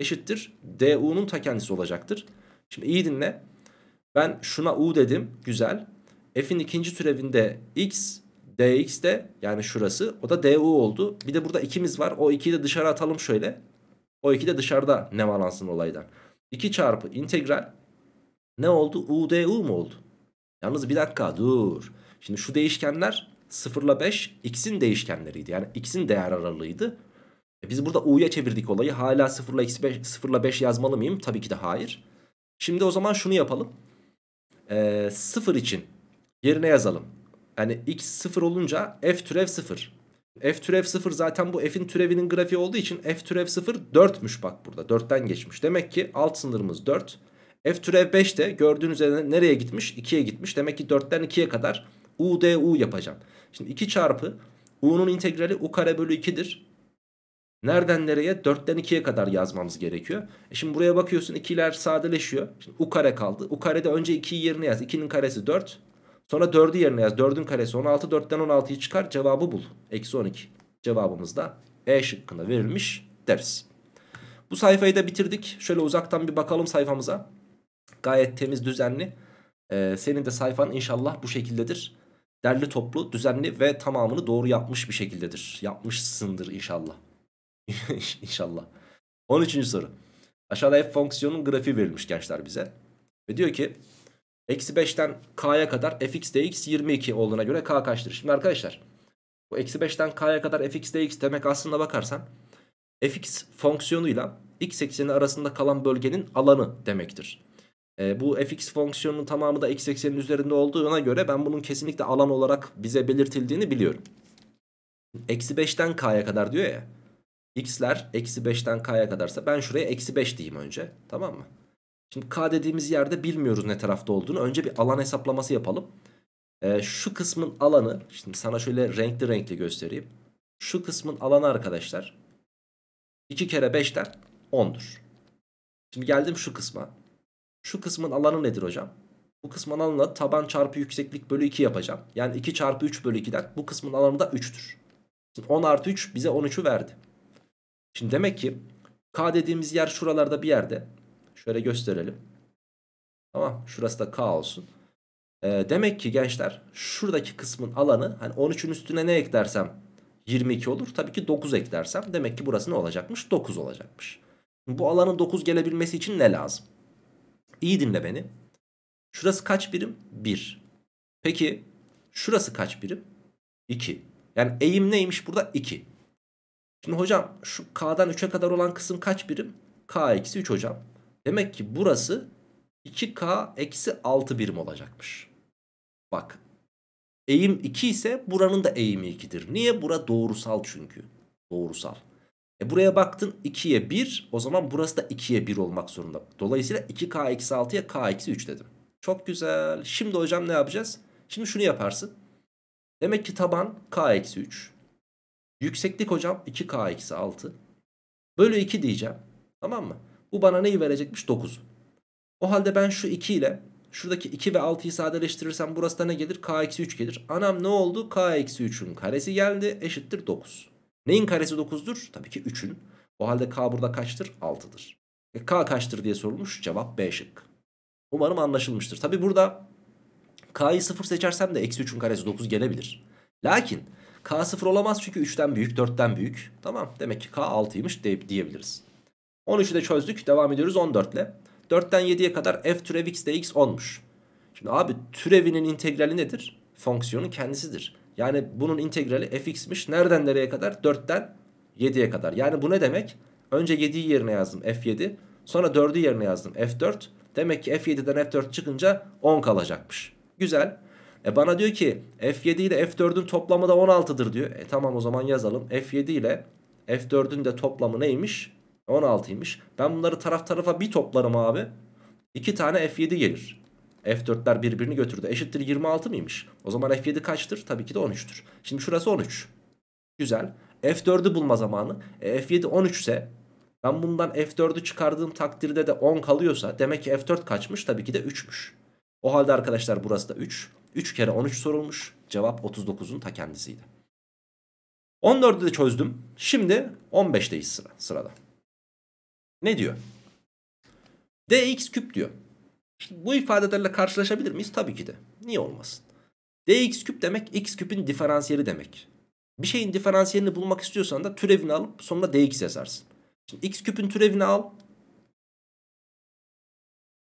eşittir du'nun ta kendisi olacaktır. Şimdi iyi dinle. Ben şuna u dedim. Güzel. F'in ikinci türevinde x dx de yani şurası o da du oldu. Bir de burada ikimiz var. O 2'yi de dışarı atalım şöyle. O 2 de dışarıda nevalansın olaydan. 2 çarpı integral ne oldu? U d u mu oldu? Yalnız bir dakika dur. Şimdi şu değişkenler 0 ile 5 x'in değişkenleriydi. Yani x'in değer aralığıydı. E biz burada u'ya çevirdik olayı. Hala 0 ile, x 5, 0 ile 5 yazmalı mıyım? Tabii ki de hayır. Şimdi o zaman şunu yapalım. E, 0 için yerine yazalım. Yani x 0 olunca f türev 0. F türev 0 zaten bu F'in türevinin grafiği olduğu için F türev 0 4'müş bak burada. 4'ten geçmiş. Demek ki alt sınırımız 4. F türev 5 de gördüğünüz üzere nereye gitmiş? 2'ye gitmiş. Demek ki 4'ten 2'ye kadar U du yapacağım. Şimdi 2 çarpı U'nun integrali U kare bölü 2'dir. Nereden nereye? 4'ten 2'ye kadar yazmamız gerekiyor. E şimdi buraya bakıyorsun 2'ler sadeleşiyor. Şimdi U kare kaldı. U kare de önce 2'yi yerine yaz. 2'nin karesi 4. Sonra 4'ü yerine yaz. 4'ün karesi 16. 4'ten 16'yı çıkar. Cevabı bul. Eksi 12. Cevabımız da E şıkkında verilmiş deriz. Bu sayfayı da bitirdik. Şöyle uzaktan bir bakalım sayfamıza. Gayet temiz, düzenli. Ee, senin de sayfan inşallah bu şekildedir. Derli toplu, düzenli ve tamamını doğru yapmış bir şekildedir. Yapmışsındır inşallah. İnşallah. 13. soru. Aşağıda f fonksiyonun grafiği verilmiş gençler bize. Ve diyor ki Eksi 5'ten k'ya kadar fx dx 22 olduğuna göre k kaçtır? Şimdi arkadaşlar bu eksi 5'ten k'ya kadar fx dx demek aslında bakarsan fx fonksiyonuyla x ekseni arasında kalan bölgenin alanı demektir. E, bu fx fonksiyonunun tamamı da x eksenin üzerinde olduğuna göre ben bunun kesinlikle alan olarak bize belirtildiğini biliyorum. Eksi 5'ten k'ya kadar diyor ya. x'ler eksi 5'ten k'ya kadarsa ben şuraya eksi 5 diyeyim önce tamam mı? Şimdi K dediğimiz yerde bilmiyoruz ne tarafta olduğunu. Önce bir alan hesaplaması yapalım. Ee, şu kısmın alanı şimdi sana şöyle renkli renkli göstereyim. Şu kısmın alanı arkadaşlar 2 kere 5'ten 10'dur. Şimdi geldim şu kısma. Şu kısmın alanı nedir hocam? Bu kısmın alanı taban çarpı yükseklik bölü 2 yapacağım. Yani 2 çarpı 3 bölü 2'den bu kısmın alanı da 3'tür. Şimdi 10 artı 3 bize 13'ü verdi. Şimdi demek ki K dediğimiz yer şuralarda bir yerde. Şöyle gösterelim. Tamam şurası da K olsun. E, demek ki gençler şuradaki kısmın alanı hani 13'ün üstüne ne eklersem 22 olur. Tabii ki 9 eklersem demek ki burası ne olacakmış? 9 olacakmış. Bu alanın 9 gelebilmesi için ne lazım? İyi dinle beni. Şurası kaç birim? 1. Peki şurası kaç birim? 2. Yani eğim neymiş burada? 2. Şimdi hocam şu K'dan 3'e kadar olan kısım kaç birim? K eksi 3 hocam. Demek ki burası 2K eksi 6 birim olacakmış. Bak eğim 2 ise buranın da eğimi 2'dir. Niye? Bura doğrusal çünkü. Doğrusal. E buraya baktın 2'ye 1 o zaman burası da 2'ye 1 olmak zorunda. Dolayısıyla 2K eksi 6'ya K eksi 3 dedim. Çok güzel. Şimdi hocam ne yapacağız? Şimdi şunu yaparsın. Demek ki taban K eksi 3. Yükseklik hocam 2K eksi 6. Bölü 2 diyeceğim. Tamam mı? Bu bana neyi verecekmiş? 9. O halde ben şu 2 ile şuradaki 2 ve 6'yı sadeleştirirsem burası da ne gelir? K-3 gelir. Anam ne oldu? K-3'ün karesi geldi eşittir 9. Neyin karesi 9'dur? Tabii ki 3'ün. O halde K burada kaçtır? 6'dır. E K kaçtır diye sorulmuş. Cevap B şık. Umarım anlaşılmıştır. Tabi burada K'yı 0 seçersem de eksi 3'ün karesi 9 gelebilir. Lakin K 0 olamaz çünkü 3'ten büyük 4'ten büyük. Tamam demek ki K 6'ymış diyebiliriz. 13'ü de çözdük. Devam ediyoruz 14'le 4'ten 7'ye kadar f türev x de dx 10'muş. Şimdi abi türevinin integrali nedir? Fonksiyonun kendisidir. Yani bunun integrali fx'miş. Nereden nereye kadar? 4'ten 7'ye kadar. Yani bu ne demek? Önce 7'yi yerine yazdım f7. Sonra 4'ü yerine yazdım f4. Demek ki f7'den f4 çıkınca 10 kalacakmış. Güzel. E bana diyor ki f7 ile f4'ün toplamı da 16'dır diyor. E tamam o zaman yazalım. f7 ile f4'ün de toplamı neymiş? 16'ymış. Ben bunları taraf tarafa bir toplarım abi. 2 tane F7 gelir. F4'ler birbirini götürdü. Eşittir 26 mıymış? O zaman F7 kaçtır? Tabii ki de 13'tür. Şimdi şurası 13. Güzel. F4'ü bulma zamanı. E, F7 13 ise ben bundan F4'ü çıkardığım takdirde de 10 kalıyorsa demek ki F4 kaçmış? Tabii ki de 3'müş. O halde arkadaşlar burası da 3. 3 kere 13 sorulmuş. Cevap 39'un ta kendisiydi. 14'ü de çözdüm. Şimdi 15'teyiz sıra, sırada. Ne diyor? dx küp diyor. Şimdi bu ifadelerle karşılaşabilir miyiz? Tabii ki de. Niye olmasın? dx küp demek x küpün diferansiyeli demek. Bir şeyin diferansiyelini bulmak istiyorsan da türevini alıp sonra dx yazarsın. Şimdi x küpün türevini al.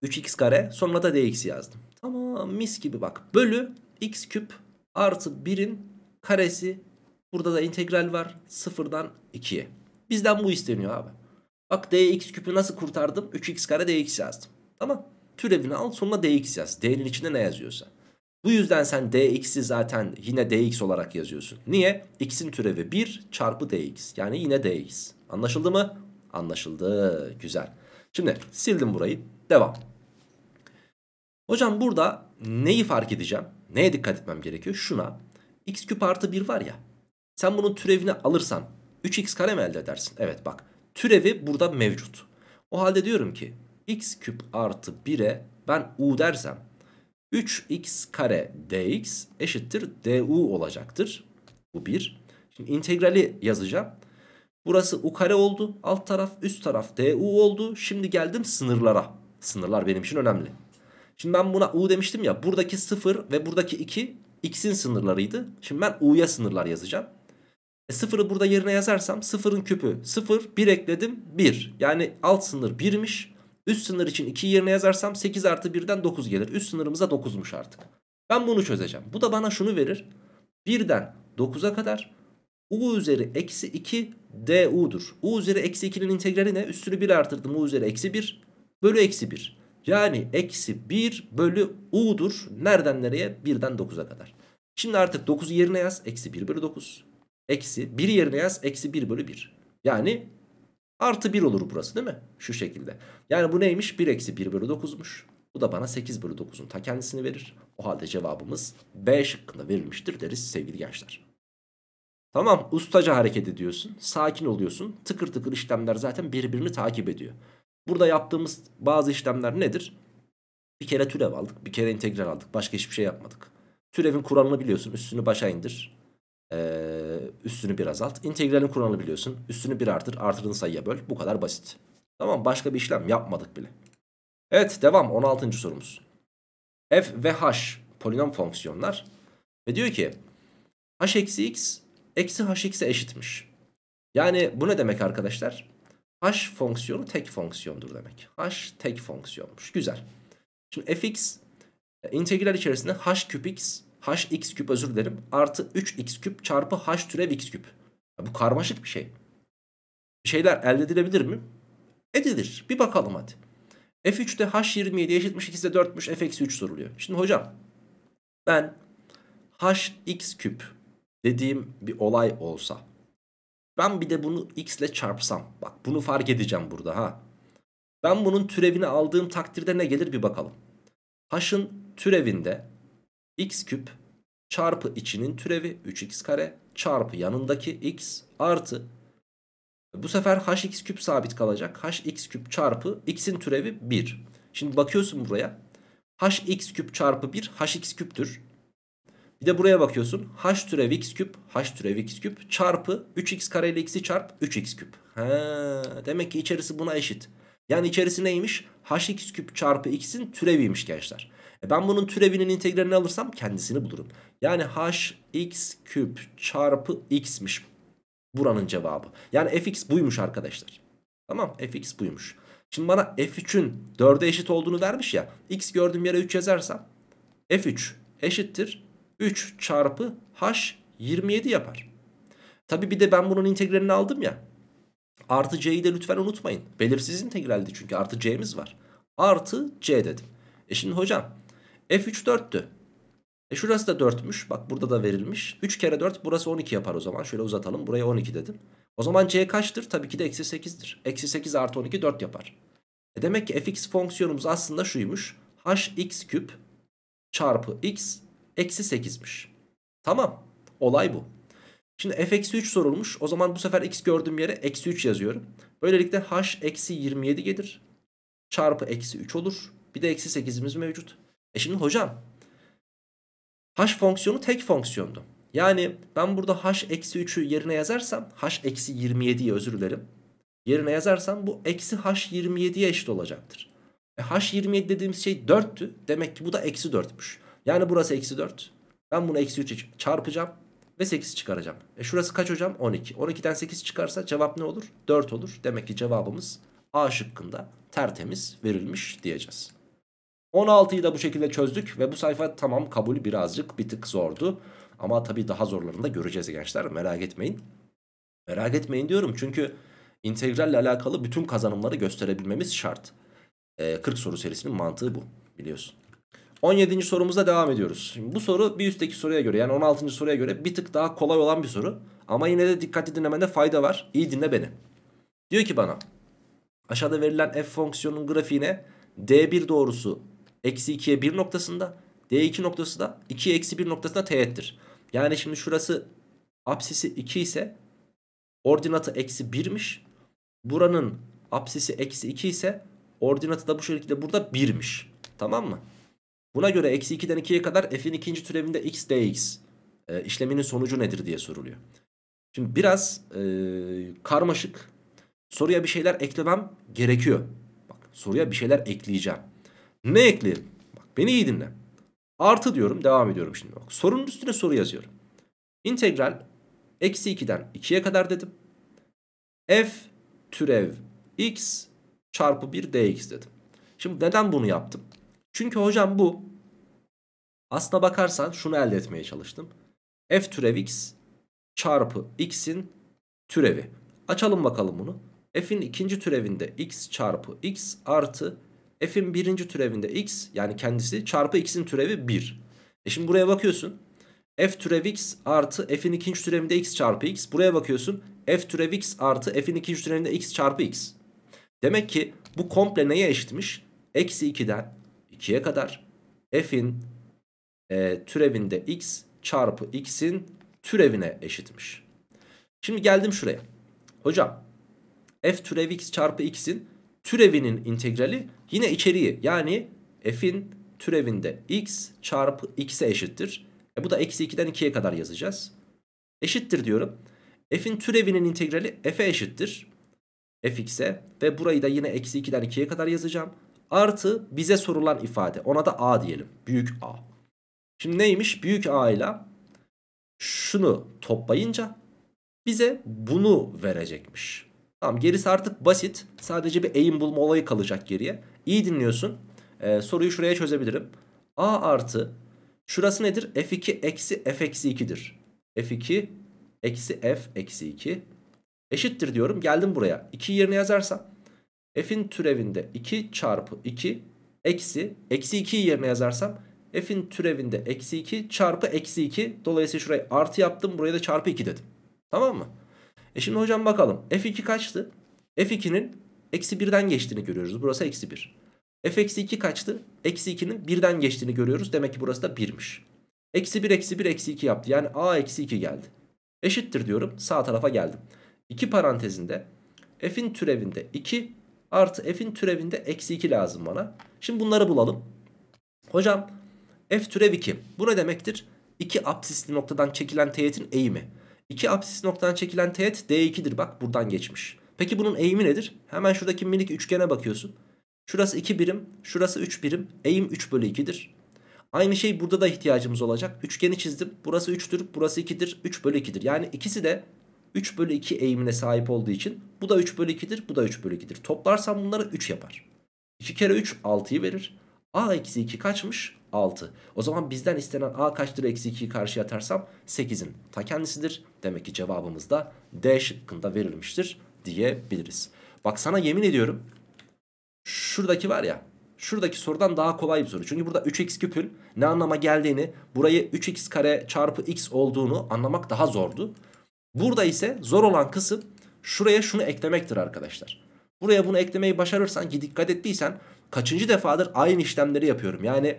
3x kare sonra da dx yazdım. Tamam mis gibi bak. Bölü x küp artı 1'in karesi. Burada da integral var. Sıfırdan 2'ye. Bizden bu isteniyor abi. Bak dx küpü nasıl kurtardım? 3x kare dx yazdım. Ama türevini al sonuna dx yaz. D'nin içinde ne yazıyorsa. Bu yüzden sen dx'i zaten yine dx olarak yazıyorsun. Niye? x'in türevi 1 çarpı dx. Yani yine dx. Anlaşıldı mı? Anlaşıldı. Güzel. Şimdi sildim burayı. Devam. Hocam burada neyi fark edeceğim? Neye dikkat etmem gerekiyor? Şuna. x küp artı 1 var ya. Sen bunun türevini alırsan 3x kare mi elde edersin? Evet bak. Türevi burada mevcut. O halde diyorum ki x küp artı 1'e ben u dersem 3x kare dx eşittir du olacaktır. Bu 1. Şimdi integrali yazacağım. Burası u kare oldu. Alt taraf üst taraf du oldu. Şimdi geldim sınırlara. Sınırlar benim için önemli. Şimdi ben buna u demiştim ya. Buradaki 0 ve buradaki 2 x'in sınırlarıydı. Şimdi ben u'ya sınırlar yazacağım. E, sıfırı burada yerine yazarsam sıfırın küpü sıfır bir ekledim bir. Yani alt sınır birmiş. Üst sınır için iki yerine yazarsam sekiz artı birden dokuz gelir. Üst sınırımıza dokuzmuş artık. Ben bunu çözeceğim. Bu da bana şunu verir. birden dokuza kadar u üzeri eksi iki du'dur. u üzeri eksi ikinin integrali ne? Üstünü bir artırdım. u üzeri eksi bir bölü eksi bir Yani eksi bir bölü u'dur. Nereden nereye? birden dokuza kadar. Şimdi artık 9'u yerine yaz. Eksi 1 bölü 9. Eksi 1 yerine yaz. Eksi 1 bölü 1. Yani artı 1 olur burası değil mi? Şu şekilde. Yani bu neymiş? 1 eksi 1 bölü 9'muş. Bu da bana 8 bölü 9'un ta kendisini verir. O halde cevabımız B şıkkında verilmiştir deriz sevgili gençler. Tamam ustaca hareket ediyorsun. Sakin oluyorsun. Tıkır tıkır işlemler zaten birbirini takip ediyor. Burada yaptığımız bazı işlemler nedir? Bir kere türev aldık. Bir kere integral aldık. Başka hiçbir şey yapmadık. Türevin kuralını biliyorsun. Üstünü başa indir. Ee, üstünü bir azalt. İntegralin kuralını biliyorsun. Üstünü bir artır. Artırdığın sayıya böl. Bu kadar basit. Tamam başka bir işlem yapmadık bile. Evet devam 16. sorumuz. F ve H polinom fonksiyonlar. Ve diyor ki h eksi x eksi h x'e eşitmiş. Yani bu ne demek arkadaşlar? H fonksiyonu tek fonksiyondur demek. H tek fonksiyonmuş. Güzel. Şimdi fx e, integral içerisinde h küp x hx küp özür dilerim. Artı 3x küp çarpı h türev x küp. Ya bu karmaşık bir şey. şeyler elde edilebilir mi? Edilir. Bir bakalım hadi. F3'te h27 eşitmiş 2'de 4'müş f-3 soruluyor. Şimdi hocam ben hx küp dediğim bir olay olsa ben bir de bunu x ile çarpsam bak bunu fark edeceğim burada ha. Ben bunun türevini aldığım takdirde ne gelir bir bakalım. h'ın türevinde x küp çarpı içinin türevi 3x kare çarpı yanındaki x artı bu sefer hx küp sabit kalacak. hx küp çarpı x'in türevi 1. Şimdi bakıyorsun buraya. hx küp çarpı 1 hx küptür. Bir de buraya bakıyorsun. h türevi x küp h türevi x küp çarpı 3x kare ile x'i çarp 3x küp. He, demek ki içerisi buna eşit. Yani içerisi neymiş? hx küp çarpı x'in türeviymiş gençler. E ben bunun türevinin integralini alırsam kendisini bulurum. Yani x küp çarpı x'miş buranın cevabı. Yani fx buymuş arkadaşlar. Tamam fx buymuş. Şimdi bana f3'ün 4'e eşit olduğunu vermiş ya. x gördüğüm yere 3 yazarsam f3 eşittir 3 çarpı h 27 yapar. Tabi bir de ben bunun integralini aldım ya. Artı c'yi de lütfen unutmayın. Belirsiz integraldi çünkü artı c'miz var. Artı c dedim. E şimdi hocam F3 4'tü. E şurası da 4'müş. Bak burada da verilmiş. 3 kere 4 burası 12 yapar o zaman. Şöyle uzatalım. Buraya 12 dedim. O zaman c kaçtır? Tabii ki de eksi 8'dir. Eksi 8 artı 12 4 yapar. E demek ki fx fonksiyonumuz aslında şuymuş. hx küp çarpı x eksi 8'miş. Tamam. Olay bu. Şimdi f eksi 3 sorulmuş. O zaman bu sefer x gördüğüm yere eksi 3 yazıyorum. Böylelikle h eksi 27 gelir. Çarpı eksi 3 olur. Bir de eksi 8'imiz mevcut. E şimdi hocam h fonksiyonu tek fonksiyondu. Yani ben burada h eksi 3'ü yerine yazarsam h eksi 27'yi özür dilerim. Yerine yazarsam bu eksi h 27'ye eşit olacaktır. E, h 27 dediğimiz şey 4'tü. Demek ki bu da eksi 4'müş. Yani burası eksi 4. Ben bunu eksi 3'e çarpacağım ve 8 çıkaracağım. E şurası kaç hocam? 12. 12'den 8 çıkarsa cevap ne olur? 4 olur. Demek ki cevabımız A şıkkında tertemiz verilmiş diyeceğiz. 16'yı da bu şekilde çözdük ve bu sayfa tamam kabul birazcık bir tık zordu. Ama tabii daha zorlarını da göreceğiz gençler merak etmeyin. Merak etmeyin diyorum çünkü integralle alakalı bütün kazanımları gösterebilmemiz şart. Ee, 40 soru serisinin mantığı bu biliyorsun. 17. sorumuzda devam ediyoruz. Şimdi bu soru bir üstteki soruya göre yani 16. soruya göre bir tık daha kolay olan bir soru. Ama yine de dikkatli dinlemende fayda var. İyi dinle beni. Diyor ki bana aşağıda verilen f fonksiyonun grafiğine d1 doğrusu Eksi 2'ye 1 noktasında. D2 noktası da 2'ye eksi 1 noktasında teğettir. Yani şimdi şurası apsisi 2 ise ordinatı eksi 1'miş. Buranın apsisi eksi 2 ise ordinatı da bu şekilde burada 1'miş. Tamam mı? Buna göre eksi 2'den 2'ye kadar f'in ikinci türevinde x dx e, işleminin sonucu nedir diye soruluyor. Şimdi biraz e, karmaşık soruya bir şeyler eklemem gerekiyor. Bak soruya bir şeyler ekleyeceğim. Ne ekleyelim? Bak beni iyi dinle. Artı diyorum devam ediyorum şimdi. Bak, sorunun üstüne soru yazıyorum. İntegral eksi 2'den 2'ye kadar dedim. F türev x çarpı 1 dx dedim. Şimdi neden bunu yaptım? Çünkü hocam bu aslına bakarsan şunu elde etmeye çalıştım. F türev x çarpı x'in türevi. Açalım bakalım bunu. F'in ikinci türevinde x çarpı x artı f'in birinci türevinde x yani kendisi çarpı x'in türevi 1. E şimdi buraya bakıyorsun. f türev x artı f'in ikinci türevinde x çarpı x. Buraya bakıyorsun. f türev x artı f'in ikinci türevinde x çarpı x. Demek ki bu komple neye eşitmiş? Eksi 2'den 2'ye kadar f'in e, türevinde x çarpı x'in türevine eşitmiş. Şimdi geldim şuraya. Hocam f türev x çarpı x'in türevinin integrali Yine içeriği yani f'in türevinde x çarpı x'e eşittir. E bu da eksi 2'den 2'ye kadar yazacağız. Eşittir diyorum. F'in türevinin integrali f'e eşittir. fx'e ve burayı da yine eksi 2'den 2'ye kadar yazacağım. Artı bize sorulan ifade ona da a diyelim. Büyük A. Şimdi neymiş? Büyük A ile şunu toplayınca bize bunu verecekmiş. Tamam gerisi artık basit. Sadece bir eğim bulma olayı kalacak geriye. İyi dinliyorsun. Ee, soruyu şuraya çözebilirim. A artı şurası nedir? F2 eksi F eksi 2'dir. F2 eksi F eksi 2 eşittir diyorum. Geldim buraya. 2 yerine yazarsam F'in türevinde 2 çarpı 2 eksi eksi 2'yi yerine yazarsam f'in türevinde eksi 2 çarpı eksi 2. Dolayısıyla şurayı artı yaptım. Buraya da çarpı 2 dedim. Tamam mı? E şimdi hocam bakalım. f2 kaçtı? f2'nin Eksi birden geçtiğini görüyoruz. Burası eksi bir. F eksi iki kaçtı? Eksi ikinin birden geçtiğini görüyoruz. Demek ki burası da birmiş. Eksi bir eksi bir eksi iki yaptı. Yani A eksi iki geldi. Eşittir diyorum. Sağ tarafa geldim. İki parantezinde F'in türevinde 2 artı F'in türevinde eksi 2 lazım bana. Şimdi bunları bulalım. Hocam F türev 2. Bu ne demektir? 2 absisli noktadan çekilen teğetin eğimi. 2 absis noktadan çekilen teğet D2'dir. Bak buradan geçmiş. Peki bunun eğimi nedir? Hemen şuradaki minik üçgene bakıyorsun. Şurası 2 birim, şurası 3 birim. Eğim 3 bölü 2'dir. Aynı şey burada da ihtiyacımız olacak. Üçgeni çizdim. Burası 3'tür, burası 2'dir. 3 bölü 2'dir. Yani ikisi de 3 bölü 2 eğimine sahip olduğu için bu da 3 bölü 2'dir, bu da 3 bölü 2'dir. Toplarsam bunları 3 yapar. 2 kere 3 6'yı verir. A eksi 2 kaçmış? 6. O zaman bizden istenen A kaçtır eksi 2'yi karşıya atarsam 8'in ta kendisidir. Demek ki cevabımız da D şıkkında verilmiştir diyebiliriz. Bak sana yemin ediyorum şuradaki var ya şuradaki sorudan daha kolay bir soru. Çünkü burada 3x küpün ne anlama geldiğini burayı 3x kare çarpı x olduğunu anlamak daha zordu. Burada ise zor olan kısım şuraya şunu eklemektir arkadaşlar. Buraya bunu eklemeyi başarırsan ki dikkat ettiysen kaçıncı defadır aynı işlemleri yapıyorum. Yani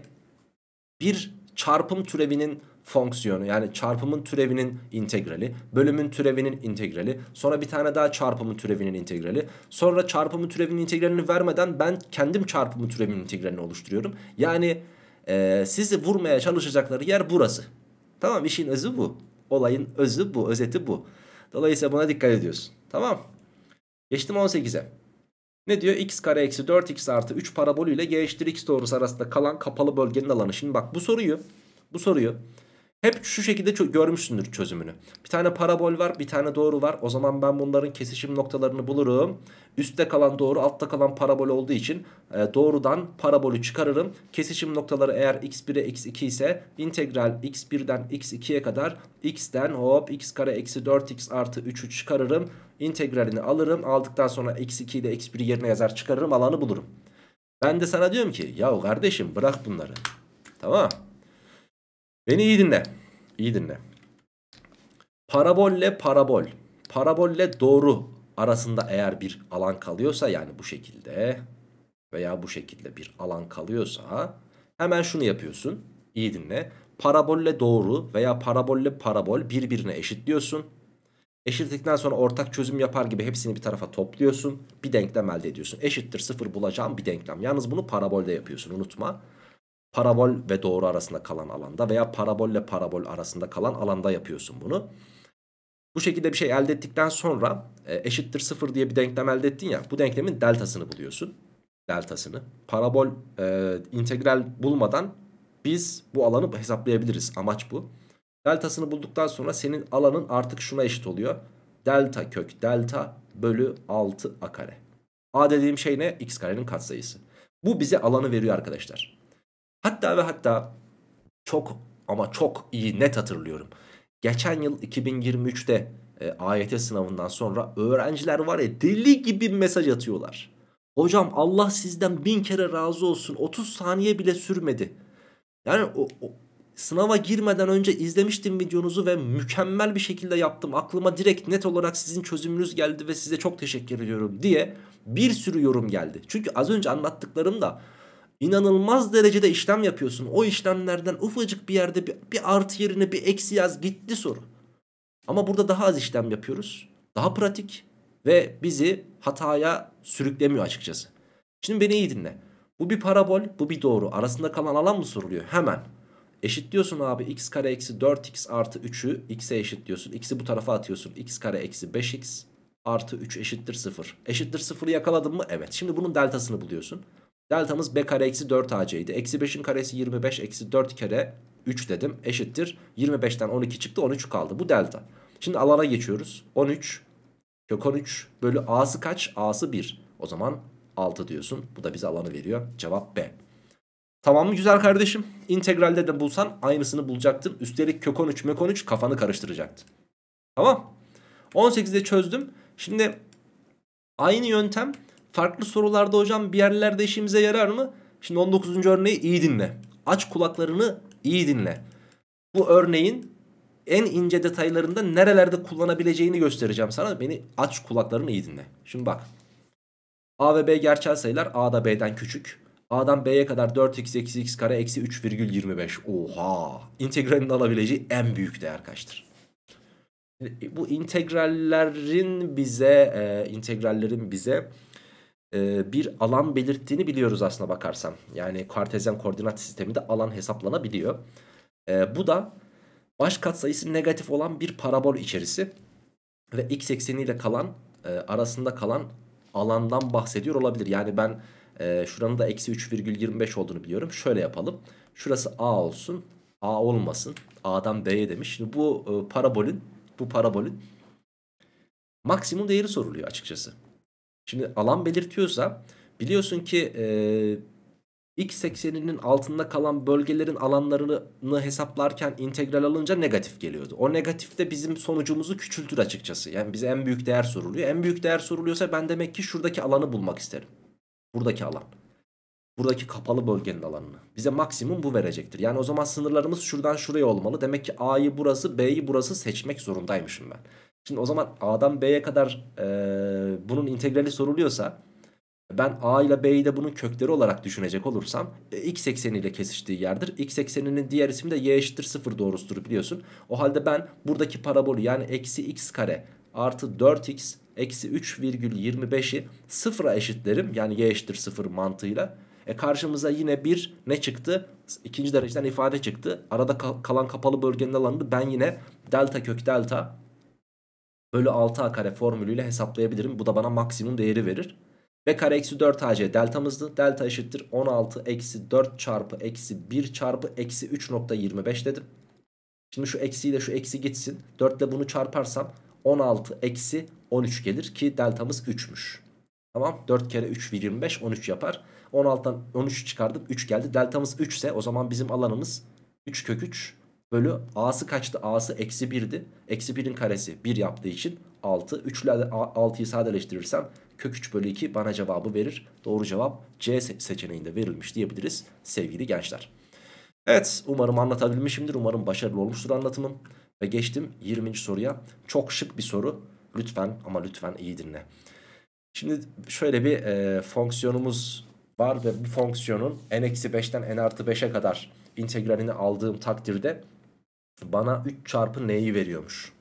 bir çarpım türevinin fonksiyonu yani çarpımın türevinin integrali, bölümün türevinin integrali, sonra bir tane daha çarpımın türevinin integrali, sonra çarpımın türevinin integralini vermeden ben kendim çarpımın türevinin integralini oluşturuyorum. Yani e, sizi vurmaya çalışacakları yer burası. Tamam işin özü bu. Olayın özü bu, özeti bu. Dolayısıyla buna dikkat ediyorsun. Tamam. Geçtim 18'e. Ne diyor? x kare eksi 4x artı 3 parabolü ile g eşittir x doğrusu arasında kalan kapalı bölgenin alanı. Şimdi bak bu soruyu bu soruyu hep şu şekilde çö görmüşsündür çözümünü. Bir tane parabol var bir tane doğru var. O zaman ben bunların kesişim noktalarını bulurum. Üstte kalan doğru altta kalan parabol olduğu için e, doğrudan parabolü çıkarırım. Kesişim noktaları eğer x1'e x2 ise integral x1'den x2'ye kadar x'den hop x kare eksi 4x artı 3'ü çıkarırım. İntegralini alırım. Aldıktan sonra x2 ile x1'i yerine yazar çıkarırım alanı bulurum. Ben de sana diyorum ki yahu kardeşim bırak bunları. Tamam Beni iyi dinle. İyi dinle. Parabolle parabol. Parabolle doğru arasında eğer bir alan kalıyorsa yani bu şekilde veya bu şekilde bir alan kalıyorsa hemen şunu yapıyorsun. İyi dinle. Parabolle doğru veya parabolle parabol birbirine eşitliyorsun. Eşitlikten sonra ortak çözüm yapar gibi hepsini bir tarafa topluyorsun. Bir denklem elde ediyorsun. Eşittir sıfır bulacağım bir denklem. Yalnız bunu parabolde yapıyorsun unutma. Unutma parabol ve doğru arasında kalan alanda veya parabolle parabol arasında kalan alanda yapıyorsun bunu. Bu şekilde bir şey elde ettikten sonra e, eşittir sıfır diye bir denklem elde ettin ya bu denklemin deltasını buluyorsun. Deltasını. Parabol e, integral bulmadan biz bu alanı hesaplayabiliriz. Amaç bu. Deltasını bulduktan sonra senin alanın artık şuna eşit oluyor. Delta kök delta bölü 6 a kare. A dediğim şey ne? X karenin katsayısı. Bu bize alanı veriyor arkadaşlar. Hatta ve hatta çok ama çok iyi net hatırlıyorum. Geçen yıl 2023'te e, AYT sınavından sonra öğrenciler var ya deli gibi mesaj atıyorlar. Hocam Allah sizden bin kere razı olsun 30 saniye bile sürmedi. Yani o, o sınava girmeden önce izlemiştim videonuzu ve mükemmel bir şekilde yaptım. Aklıma direkt net olarak sizin çözümünüz geldi ve size çok teşekkür ediyorum diye bir sürü yorum geldi. Çünkü az önce anlattıklarım da inanılmaz derecede işlem yapıyorsun. O işlemlerden ufacık bir yerde bir, bir artı yerine bir eksi yaz gitti soru. Ama burada daha az işlem yapıyoruz. Daha pratik ve bizi hataya sürüklemiyor açıkçası. Şimdi beni iyi dinle. Bu bir parabol, bu bir doğru. Arasında kalan alan mı soruluyor? Hemen. Eşitliyorsun abi x kare eksi 4x artı 3'ü x'e eşitliyorsun. X'i bu tarafa atıyorsun. x kare eksi 5x artı 3 eşittir 0. Eşittir 0'ı yakaladın mı? Evet. Şimdi bunun deltasını buluyorsun. Deltamız b kare eksi 4 ac'ydi. Eksi 5'in karesi 25 eksi 4 kere 3 dedim eşittir. 25'ten 12 çıktı 13 kaldı. Bu delta. Şimdi alana geçiyoruz. 13 kök 13 bölü a'sı kaç? A'sı 1. O zaman 6 diyorsun. Bu da bize alanı veriyor. Cevap B. Tamam mı güzel kardeşim? İntegralde de bulsan aynısını bulacaktın. Üstelik kök 13 mök 13 kafanı karıştıracaktı. Tamam. 18'de çözdüm. Şimdi aynı yöntem Farklı sorularda hocam bir yerlerde işimize yarar mı? Şimdi 19. örneği iyi dinle. Aç kulaklarını iyi dinle. Bu örneğin en ince detaylarında nerelerde kullanabileceğini göstereceğim sana. Beni aç kulaklarını iyi dinle. Şimdi bak. A ve B gerçel sayılar. A da B'den küçük. A'dan B'ye kadar 4x eksi x kare eksi 3,25. Oha. İntegralin alabileceği en büyük değer kaçtır? E, bu integrallerin bize, e, integrallerin bize bir alan belirttiğini biliyoruz aslına bakarsan. Yani kartezyen koordinat sisteminde alan hesaplanabiliyor. bu da baş katsayısı negatif olan bir parabol içerisi ve x ekseniyle kalan arasında kalan alandan bahsediyor olabilir. Yani ben e, şuranın da eksi 3,25 olduğunu biliyorum. Şöyle yapalım. Şurası A olsun. A olmasın. A'dan B'ye demiş. Şimdi bu e, parabolün bu parabolün maksimum değeri soruluyor açıkçası. Şimdi alan belirtiyorsa biliyorsun ki e, x ekseninin altında kalan bölgelerin alanlarını hesaplarken integral alınca negatif geliyordu. O negatif de bizim sonucumuzu küçültür açıkçası. Yani bize en büyük değer soruluyor. En büyük değer soruluyorsa ben demek ki şuradaki alanı bulmak isterim. Buradaki alan. Buradaki kapalı bölgenin alanını. Bize maksimum bu verecektir. Yani o zaman sınırlarımız şuradan şuraya olmalı. Demek ki A'yı burası, B'yi burası seçmek zorundaymışım ben. Şimdi o zaman A'dan B'ye kadar e, bunun integrali soruluyorsa ben A ile B'yi de bunun kökleri olarak düşünecek olursam e, x ekseniyle kesiştiği yerdir. x ekseninin diğer ismi de y eşittir 0 doğrusudur biliyorsun. O halde ben buradaki parabolü yani eksi x kare artı 4x eksi 3,25'i sıfıra eşitlerim. Yani y eşittir 0 mantığıyla. E karşımıza yine bir ne çıktı? İkinci dereceden ifade çıktı. Arada kalan kapalı bölgenin alanını ben yine delta kök delta bölü 6a kare formülüyle hesaplayabilirim. Bu da bana maksimum değeri verir. B kare eksi 4ac deltamızdı. Delta eşittir 16 eksi 4 çarpı eksi 1 çarpı eksi 3.25 dedim. Şimdi şu eksiyle şu eksi gitsin. 4 ile bunu çarparsam 16 eksi 13 gelir ki deltamız 3'müş. Tamam 4 kere 3 25 13 yapar. 16'dan 13 çıkardım 3 geldi. Deltamız 3 ise o zaman bizim alanımız 3 kök 3 bölü a'sı kaçtı? a'sı eksi 1'di. Eksi 1'in karesi 1 yaptığı için 6. 3 ile 6'yı sadeleştirirsem kök 3 bölü 2 bana cevabı verir. Doğru cevap C seçeneğinde verilmiş diyebiliriz sevgili gençler. Evet umarım anlatabilmişimdir. Umarım başarılı olmuştur anlatımım. Ve geçtim 20. soruya. Çok şık bir soru. Lütfen ama lütfen iyi dinle. Şimdi şöyle bir e, fonksiyonumuz var ve bu fonksiyonun n-5'ten n artı 5'e kadar integralini aldığım takdirde bana 3 çarpı n'yi veriyormuş.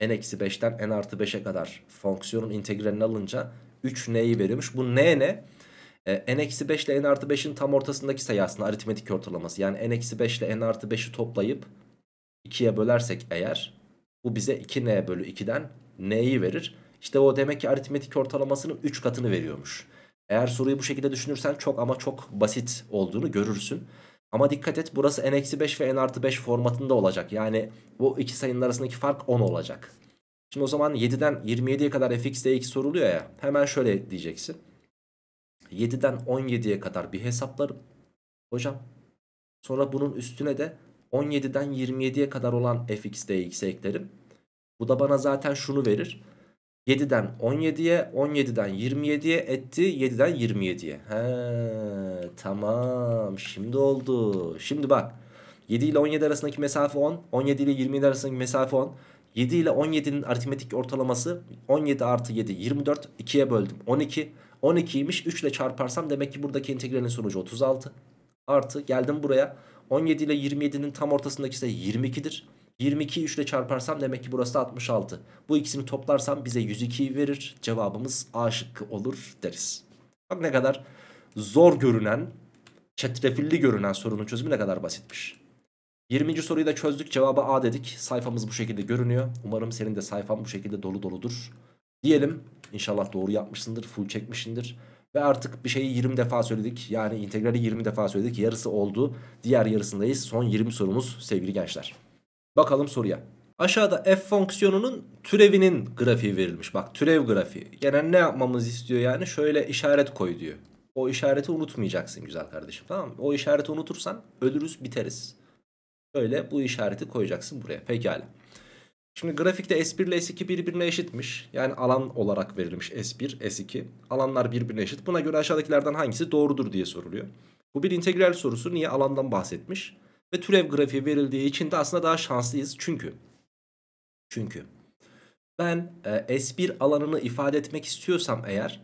n eksi 5'ten n artı 5'e kadar fonksiyonun integralini alınca 3 n'yi veriyormuş. Bu n ne? E, n eksi 5 ile n artı 5'in tam ortasındaki sayı aslında aritmetik ortalaması. Yani n eksi 5 ile n artı 5'i toplayıp 2'ye bölersek eğer bu bize 2n bölü 2'den n'yi verir. İşte o demek ki aritmetik ortalamasının 3 katını veriyormuş. Eğer soruyu bu şekilde düşünürsen çok ama çok basit olduğunu görürsün. Ama dikkat et burası n-5 ve n-5 formatında olacak. Yani bu iki sayının arasındaki fark 10 olacak. Şimdi o zaman 7'den 27'ye kadar fx dx soruluyor ya. Hemen şöyle diyeceksin. 7'den 17'ye kadar bir hesaplarım. Hocam sonra bunun üstüne de 17'den 27'ye kadar olan fx dx'e eklerim. Bu da bana zaten şunu verir. 7'den 17'ye, 17'den 27'ye etti, 7'den 27'ye. tamam. Şimdi oldu. Şimdi bak. 7 ile 17 arasındaki mesafe 10, 17 ile 27 arasındaki mesafe 10. 7 ile 17'nin aritmetik ortalaması 17 artı 7 24 2'ye böldüm 12 12'ymiş 3 ile çarparsam demek ki buradaki integralin sonucu 36 artı geldim buraya 17 ile 27'nin tam ortasındaki ise 22'dir 22'yi 3 ile çarparsam demek ki burası da 66. Bu ikisini toplarsam bize 102'yi verir. Cevabımız A şıkkı olur deriz. Bak ne kadar zor görünen, çetrefilli görünen sorunun çözümü ne kadar basitmiş. 20. soruyu da çözdük. Cevabı A dedik. Sayfamız bu şekilde görünüyor. Umarım senin de sayfan bu şekilde dolu doludur. Diyelim inşallah doğru yapmışsındır, full çekmişsindir. Ve artık bir şeyi 20 defa söyledik. Yani integrali 20 defa söyledik. Yarısı oldu. Diğer yarısındayız. Son 20 sorumuz sevgili gençler. Bakalım soruya. Aşağıda f fonksiyonunun türevinin grafiği verilmiş. Bak türev grafiği. Genel ne yapmamız istiyor yani? Şöyle işaret koy diyor. O işareti unutmayacaksın güzel kardeşim tamam mı? O işareti unutursan ölürüz biteriz. Böyle bu işareti koyacaksın buraya. Pekala. Şimdi grafikte S1 ile S2 birbirine eşitmiş. Yani alan olarak verilmiş S1, S2. Alanlar birbirine eşit. Buna göre aşağıdakilerden hangisi doğrudur diye soruluyor. Bu bir integral sorusu. Niye alandan bahsetmiş? ve türev grafiği verildiği için de aslında daha şanslıyız. Çünkü çünkü ben e, S1 alanını ifade etmek istiyorsam eğer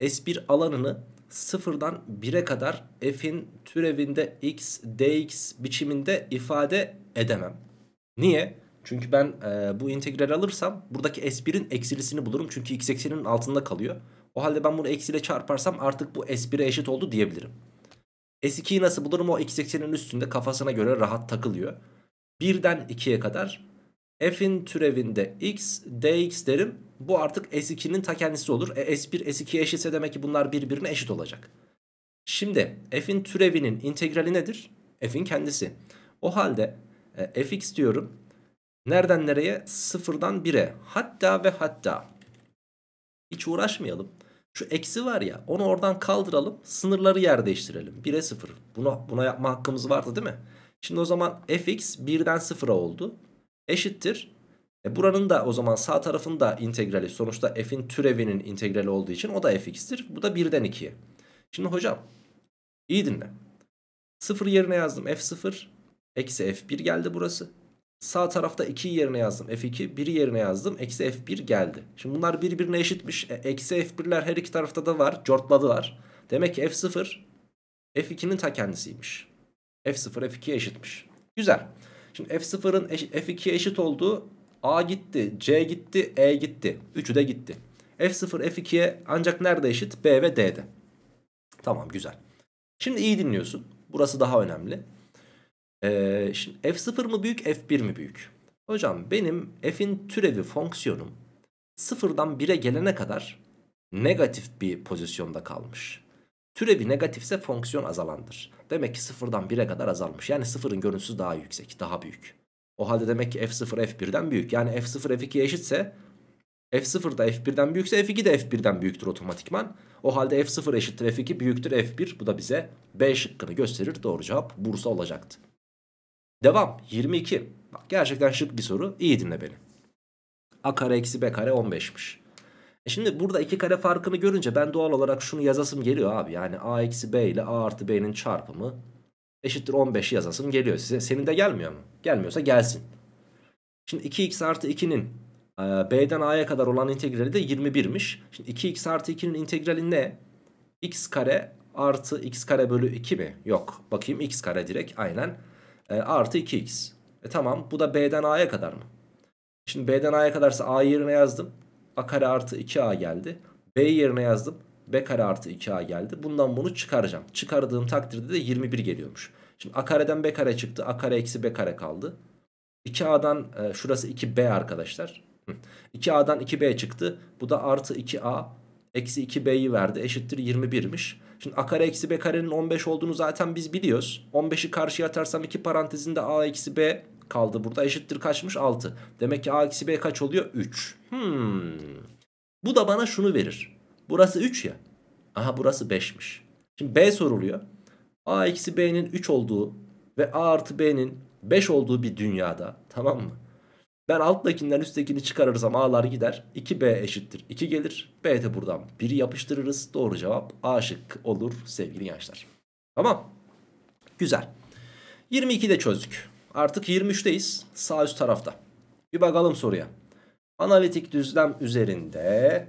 S1 alanını sıfırdan 1'e kadar f'in türevinde x dx biçiminde ifade edemem. Niye? Çünkü ben e, bu integral alırsam buradaki s1'in eksilisini bulurum. Çünkü x ekseninin altında kalıyor. O halde ben bunu eksiyle çarparsam artık bu s1'e eşit oldu diyebilirim. S2'yi nasıl bulurum? O x80'in üstünde kafasına göre rahat takılıyor. 1'den 2'ye kadar f'in türevinde x dx derim. Bu artık S2'nin ta kendisi olur. E, S1 s 2 eşitse demek ki bunlar birbirine eşit olacak. Şimdi f'in türevinin integrali nedir? f'in kendisi. O halde e, fx diyorum. Nereden nereye? 0'dan 1'e. Hatta ve hatta hiç uğraşmayalım. Şu eksi var ya onu oradan kaldıralım. Sınırları yer değiştirelim. 1'e 0. Buna, buna yapma hakkımız vardı değil mi? Şimdi o zaman fx 1'den 0'a oldu. Eşittir. E buranın da o zaman sağ tarafın da integrali. Sonuçta f'in türevinin integrali olduğu için o da fx'tir. Bu da 1'den 2'ye. Şimdi hocam iyi dinle. 0 yerine yazdım f0. Eksi f1 geldi burası. Sağ tarafta 2'yi yerine yazdım. F2 1'i yerine yazdım. Eksi F1 geldi. Şimdi bunlar birbirine eşitmiş. E, eksi F1'ler her iki tarafta da var. Cortladılar. Demek ki F0 F2'nin ta kendisiymiş. F0 F2'ye eşitmiş. Güzel. Şimdi F0'ın F2'ye eşit olduğu A gitti, C gitti, E gitti. Üçü de gitti. F0 F2'ye ancak nerede eşit? B ve D'de. Tamam güzel. Şimdi iyi dinliyorsun. Burası daha önemli. Ee, şimdi f0 mı büyük f1 mi büyük? Hocam benim f'in türevi fonksiyonum sıfırdan 1'e gelene kadar negatif bir pozisyonda kalmış. Türevi negatifse fonksiyon azalandır. Demek ki sıfırdan 1'e kadar azalmış. Yani sıfırın görüntüsü daha yüksek, daha büyük. O halde demek ki f0 f1'den büyük. Yani f0 f2 eşitse f0 da f1'den büyükse f2 de f1'den büyüktür otomatikman. O halde f0 eşittir f2 büyüktür f1. Bu da bize B şıkkını gösterir. Doğru cevap Bursa olacaktı. Devam 22. Bak gerçekten şık bir soru. İyi dinle beni. A kare eksi B kare 15'miş. E şimdi burada iki kare farkını görünce ben doğal olarak şunu yazasım geliyor abi. Yani A eksi B ile A artı B'nin çarpımı eşittir 15'i yazasım geliyor size. Senin de gelmiyor mu? Gelmiyorsa gelsin. Şimdi 2x artı 2'nin e, B'den A'ya kadar olan integrali de 21'miş. Şimdi 2x artı 2'nin integrali ne? x kare artı x kare bölü 2 mi? Yok. Bakayım x kare direkt aynen e, artı 2x. E tamam bu da b'den a'ya kadar mı? Şimdi b'den a'ya kadarsa a yerine yazdım. a kare artı 2a geldi. b yerine yazdım. b kare artı 2a geldi. Bundan bunu çıkaracağım. Çıkardığım takdirde de 21 geliyormuş. Şimdi a kareden b kare çıktı. a kare eksi b kare kaldı. 2a'dan e, şurası 2b arkadaşlar. 2a'dan 2b çıktı. Bu da artı 2a Eksi 2b'yi verdi eşittir 21'miş. Şimdi a kare eksi b karenin 15 olduğunu zaten biz biliyoruz. 15'i karşıya atarsam iki parantezinde a eksi b kaldı burada eşittir kaçmış 6. Demek ki a eksi b kaç oluyor? 3. Hmm. Bu da bana şunu verir. Burası 3 ya. Aha burası 5'miş. Şimdi b soruluyor. a eksi b'nin 3 olduğu ve a artı b'nin 5 olduğu bir dünyada tamam mı? Ben alttakinden üsttekini çıkarırsam A'lar gider. 2B eşittir 2 gelir. B de buradan 1'i yapıştırırız. Doğru cevap A şık olur sevgili gençler. Tamam. Güzel. 22 de çözdük. Artık 23'teyiz. Sağ üst tarafta. Bir bakalım soruya. Analitik düzlem üzerinde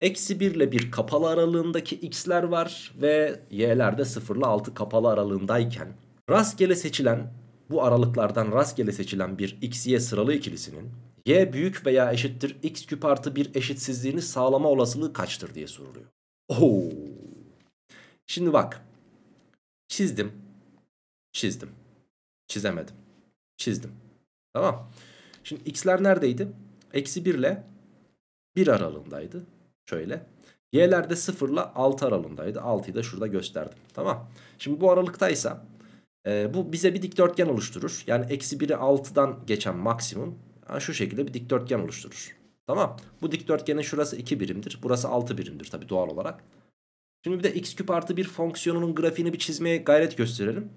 eksi 1 ile 1 kapalı aralığındaki x'ler var ve y'ler de 0 ile 6 kapalı aralığındayken rastgele seçilen bu aralıklardan rastgele seçilen bir x-y sıralı ikilisinin y büyük veya eşittir x küp artı bir eşitsizliğini sağlama olasılığı kaçtır diye soruluyor. Oo. Şimdi bak çizdim çizdim çizemedim çizdim tamam. Şimdi x'ler neredeydi? Eksi 1 ile 1 aralığındaydı şöyle. Y'ler de 0 ile 6 aralığındaydı. 6'yı da şurada gösterdim. Tamam. Şimdi bu aralıktaysa ee, bu bize bir dikdörtgen oluşturur. Yani eksi 1'i 6'dan geçen maksimum yani şu şekilde bir dikdörtgen oluşturur. Tamam. Bu dikdörtgenin şurası 2 birimdir. Burası 6 birimdir tabii doğal olarak. Şimdi bir de x küp artı 1 fonksiyonunun grafiğini bir çizmeye gayret gösterelim.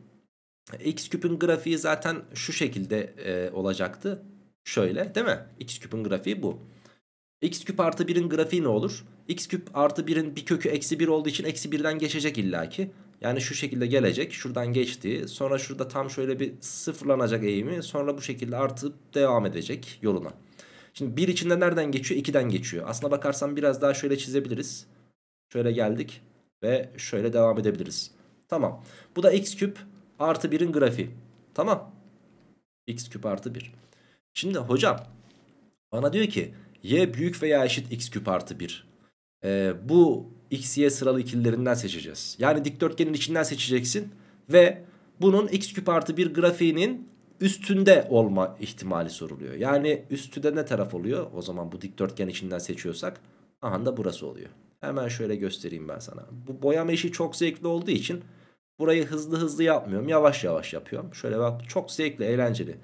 x küpün grafiği zaten şu şekilde e, olacaktı. Şöyle değil mi? x küpün grafiği bu. x küp artı 1'in grafiği ne olur? x küp artı 1'in bir kökü eksi 1 olduğu için eksi 1'den geçecek illaki. Yani şu şekilde gelecek şuradan geçtiği sonra şurada tam şöyle bir sıfırlanacak eğimi sonra bu şekilde artıp devam edecek yoluna. Şimdi bir içinde nereden geçiyor? 2'den geçiyor. Aslına bakarsan biraz daha şöyle çizebiliriz. Şöyle geldik ve şöyle devam edebiliriz. Tamam. Bu da x küp artı 1'in grafiği. Tamam. x küp artı 1. Şimdi hocam bana diyor ki y büyük veya eşit x küp artı 1. Ee, bu x, y sıralı ikililerinden seçeceğiz. Yani dikdörtgenin içinden seçeceksin ve bunun x küp artı bir grafiğinin üstünde olma ihtimali soruluyor. Yani üstü ne taraf oluyor? O zaman bu dikdörtgen içinden seçiyorsak aha da burası oluyor. Hemen şöyle göstereyim ben sana. Bu boyama işi çok zevkli olduğu için burayı hızlı hızlı yapmıyorum. Yavaş yavaş yapıyorum. Şöyle bak çok zevkli, eğlenceli.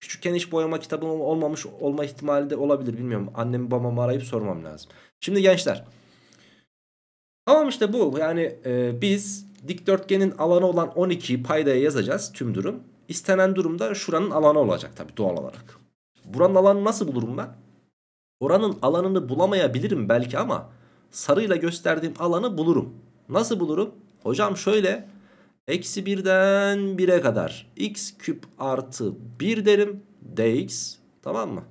Küçükken hiç boyama kitabım olmamış olma ihtimali de olabilir bilmiyorum. Annemi babamı arayıp sormam lazım. Şimdi gençler... Tamam işte bu. Yani e, biz dikdörtgenin alanı olan 12'yi paydaya yazacağız tüm durum. İstenen durumda şuranın alanı olacak tabii doğal olarak. Buranın alanı nasıl bulurum ben? Oranın alanını bulamayabilirim belki ama sarıyla gösterdiğim alanı bulurum. Nasıl bulurum? Hocam şöyle eksi 1'den 1'e kadar x küp artı 1 derim dx tamam mı?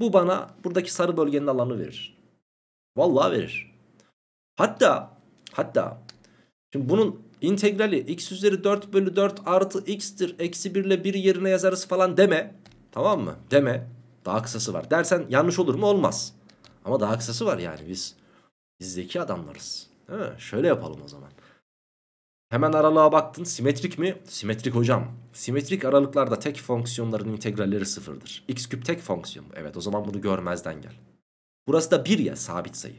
Bu bana buradaki sarı bölgenin alanı verir. Vallahi verir. Hatta hatta şimdi bunun integrali x üzeri 4 bölü 4 artı x'tir. Eksi 1 ile 1 yerine yazarız falan deme. Tamam mı? Deme. Daha kısası var. Dersen yanlış olur mu? Olmaz. Ama daha kısası var yani biz. Biz zeki adamlarız. Değil mi? Şöyle yapalım o zaman. Hemen aralığa baktın. Simetrik mi? Simetrik hocam. Simetrik aralıklarda tek fonksiyonların integralleri sıfırdır. X küp tek fonksiyon. Evet o zaman bunu görmezden gel. Burası da 1 ya sabit sayı.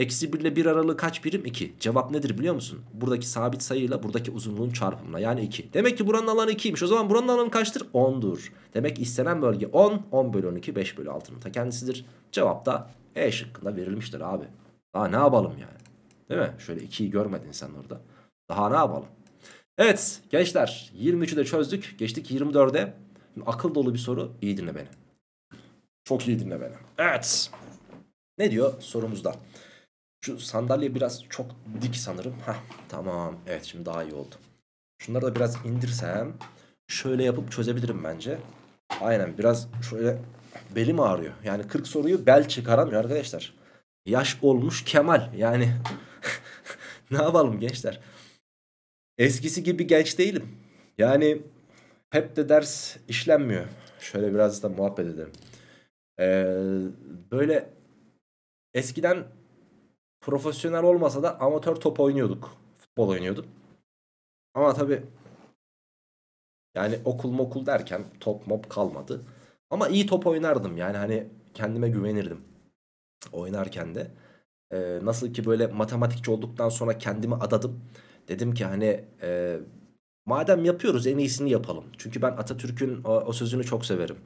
Eksi 1 ile 1 aralığı kaç birim? 2. Cevap nedir biliyor musun? Buradaki sabit sayıyla buradaki uzunluğun çarpımına yani 2. Demek ki buranın alanı 2'ymiş. O zaman buranın alanı kaçtır? 10'dur. Demek istenen bölge 10. 10 bölü 12 5 bölü 6'nın ta kendisidir. Cevap da E şıkkında verilmiştir abi. Daha ne yapalım yani? Değil mi? Şöyle 2'yi görmedin sen orada. Daha ne yapalım? Evet gençler 23'ü de çözdük. Geçtik 24'e. Akıl dolu bir soru. İyi dinle beni. Çok iyi dinle beni. Evet. Ne diyor sorumuzda? Şu sandalye biraz çok dik sanırım. Ha tamam. Evet şimdi daha iyi oldu. Şunları da biraz indirsem şöyle yapıp çözebilirim bence. Aynen biraz şöyle belim ağrıyor. Yani 40 soruyu bel çıkaramıyor arkadaşlar. Yaş olmuş Kemal. Yani ne yapalım gençler? Eskisi gibi genç değilim. Yani hep de ders işlenmiyor. Şöyle biraz da muhabbet edelim. Ee, böyle eskiden profesyonel olmasa da amatör top oynuyorduk. Futbol oynuyordum. Ama tabi yani okul mokul derken top mop kalmadı. Ama iyi top oynardım yani hani kendime güvenirdim oynarken de. Ee, nasıl ki böyle matematikçi olduktan sonra kendimi adadım. Dedim ki hani e, madem yapıyoruz en iyisini yapalım. Çünkü ben Atatürk'ün o, o sözünü çok severim.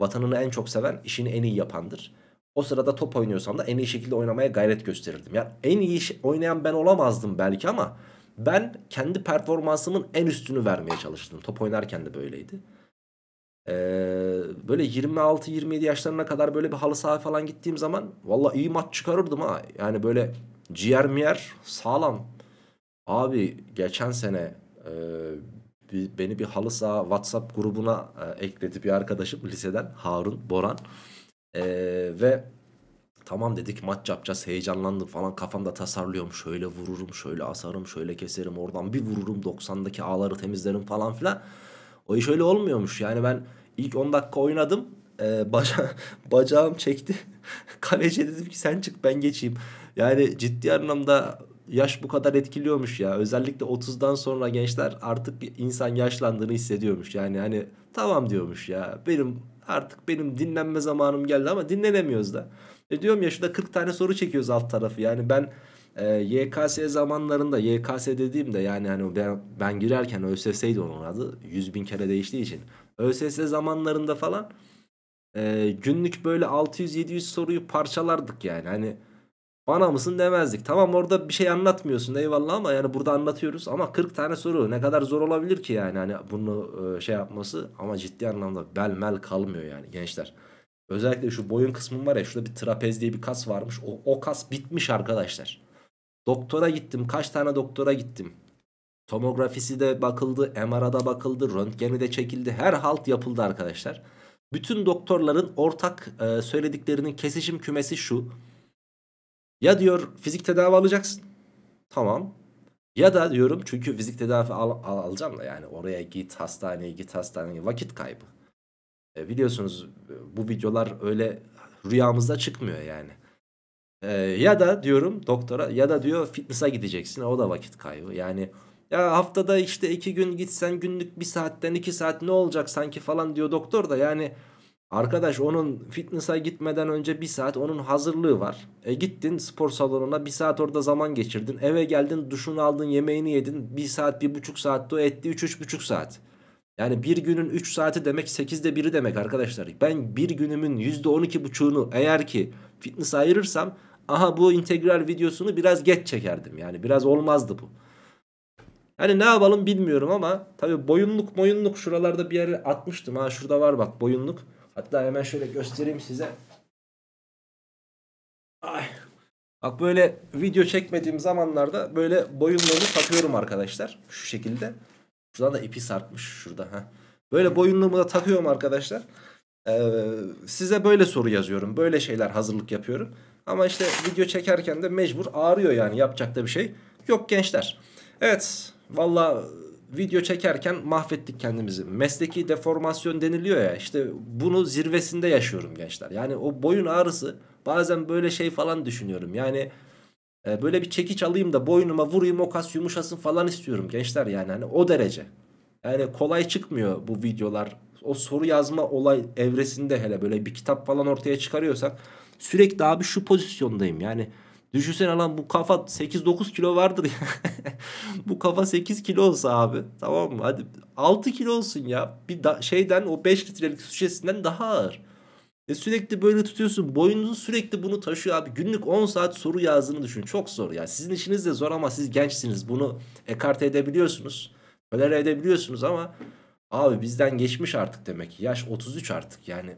Vatanını en çok seven işini en iyi yapandır. O sırada top oynuyorsam da en iyi şekilde oynamaya gayret gösterirdim. Yani en iyi oynayan ben olamazdım belki ama ben kendi performansımın en üstünü vermeye çalıştım. Top oynarken de böyleydi. Ee, böyle 26-27 yaşlarına kadar böyle bir halı saha falan gittiğim zaman valla iyi maç çıkarırdım ha. Yani böyle ciğer miyer sağlam. Abi geçen sene e, bir, beni bir halı saha WhatsApp grubuna e, ekledi bir arkadaşım liseden Harun Boran. Ee, ve tamam dedik maç yapacağız heyecanlandım falan kafamda tasarlıyorum. Şöyle vururum, şöyle asarım, şöyle keserim. Oradan bir vururum 90'daki ağları temizlerim falan filan. O iş öyle olmuyormuş. Yani ben ilk 10 dakika oynadım. Ee, baca bacağım çekti. Kaleci dedim ki sen çık ben geçeyim. Yani ciddi anlamda yaş bu kadar etkiliyormuş ya. Özellikle 30'dan sonra gençler artık insan yaşlandığını hissediyormuş. Yani hani tamam diyormuş ya. Benim artık benim dinlenme zamanım geldi ama dinlenemiyoruz da. E diyorum ya şurada 40 tane soru çekiyoruz alt tarafı. Yani ben e, YKS zamanlarında YKS dediğimde yani hani ben, ben girerken ÖSS'ydi onun adı. 100 bin kere değiştiği için. ÖSS zamanlarında falan e, günlük böyle 600-700 soruyu parçalardık yani. Hani bana mısın demezdik. Tamam orada bir şey anlatmıyorsun eyvallah ama yani burada anlatıyoruz. Ama 40 tane soru ne kadar zor olabilir ki yani hani bunu e, şey yapması. Ama ciddi anlamda belmel kalmıyor yani gençler. Özellikle şu boyun kısmım var ya şurada bir trapez diye bir kas varmış. O, o kas bitmiş arkadaşlar. Doktora gittim kaç tane doktora gittim. Tomografisi de bakıldı, MR'da bakıldı, röntgeni de çekildi. Her halt yapıldı arkadaşlar. Bütün doktorların ortak e, söylediklerinin kesişim kümesi şu. Ya diyor fizik tedavi alacaksın. Tamam. Ya da diyorum çünkü fizik tedavi al, al, alacağım da yani oraya git hastaneye git hastaneye vakit kaybı. E, biliyorsunuz bu videolar öyle rüyamızda çıkmıyor yani. E, ya da diyorum doktora ya da diyor fitness'a gideceksin o da vakit kaybı. Yani ya haftada işte iki gün gitsen günlük bir saatten iki saat ne olacak sanki falan diyor doktor da yani... Arkadaş onun fitness'a gitmeden önce bir saat onun hazırlığı var. E gittin spor salonuna bir saat orada zaman geçirdin. Eve geldin duşunu aldın yemeğini yedin. Bir saat bir buçuk saatte o etti üç üç buçuk saat. Yani bir günün üç saati demek sekizde biri demek arkadaşlar. Ben bir günümün yüzde on iki %12.5'unu eğer ki fitness ayırırsam aha bu integral videosunu biraz geç çekerdim. Yani biraz olmazdı bu. Yani ne yapalım bilmiyorum ama tabii boyunluk boyunluk şuralarda bir yere atmıştım. Ha şurada var bak boyunluk. Hatta hemen şöyle göstereyim size. Ay. Bak böyle video çekmediğim zamanlarda böyle boyunlarını takıyorum arkadaşlar. Şu şekilde. Şuradan da ipi sarkmış şurada. ha. Böyle boyunluğumu da takıyorum arkadaşlar. Ee, size böyle soru yazıyorum. Böyle şeyler hazırlık yapıyorum. Ama işte video çekerken de mecbur ağrıyor yani yapacak da bir şey. Yok gençler. Evet valla video çekerken mahvettik kendimizi. Mesleki deformasyon deniliyor ya işte bunu zirvesinde yaşıyorum gençler. Yani o boyun ağrısı bazen böyle şey falan düşünüyorum. Yani e, böyle bir çekiç alayım da boynuma vurayım o kas yumuşasın falan istiyorum gençler yani hani o derece. Yani kolay çıkmıyor bu videolar. O soru yazma olay evresinde hele böyle bir kitap falan ortaya çıkarıyorsak sürekli abi şu pozisyondayım yani Düşünsene lan bu kafa 8-9 kilo vardır ya. bu kafa 8 kilo olsa abi. Tamam mı? Hadi 6 kilo olsun ya. Bir da şeyden o 5 litrelik su şişesinden daha ağır. E sürekli böyle tutuyorsun. Boynunuz sürekli bunu taşıyor abi. Günlük 10 saat soru yazdığını düşün. Çok zor ya. Sizin işiniz de zor ama siz gençsiniz. Bunu ekarte edebiliyorsunuz. Tolere edebiliyorsunuz ama abi bizden geçmiş artık demek. Yaş 33 artık yani.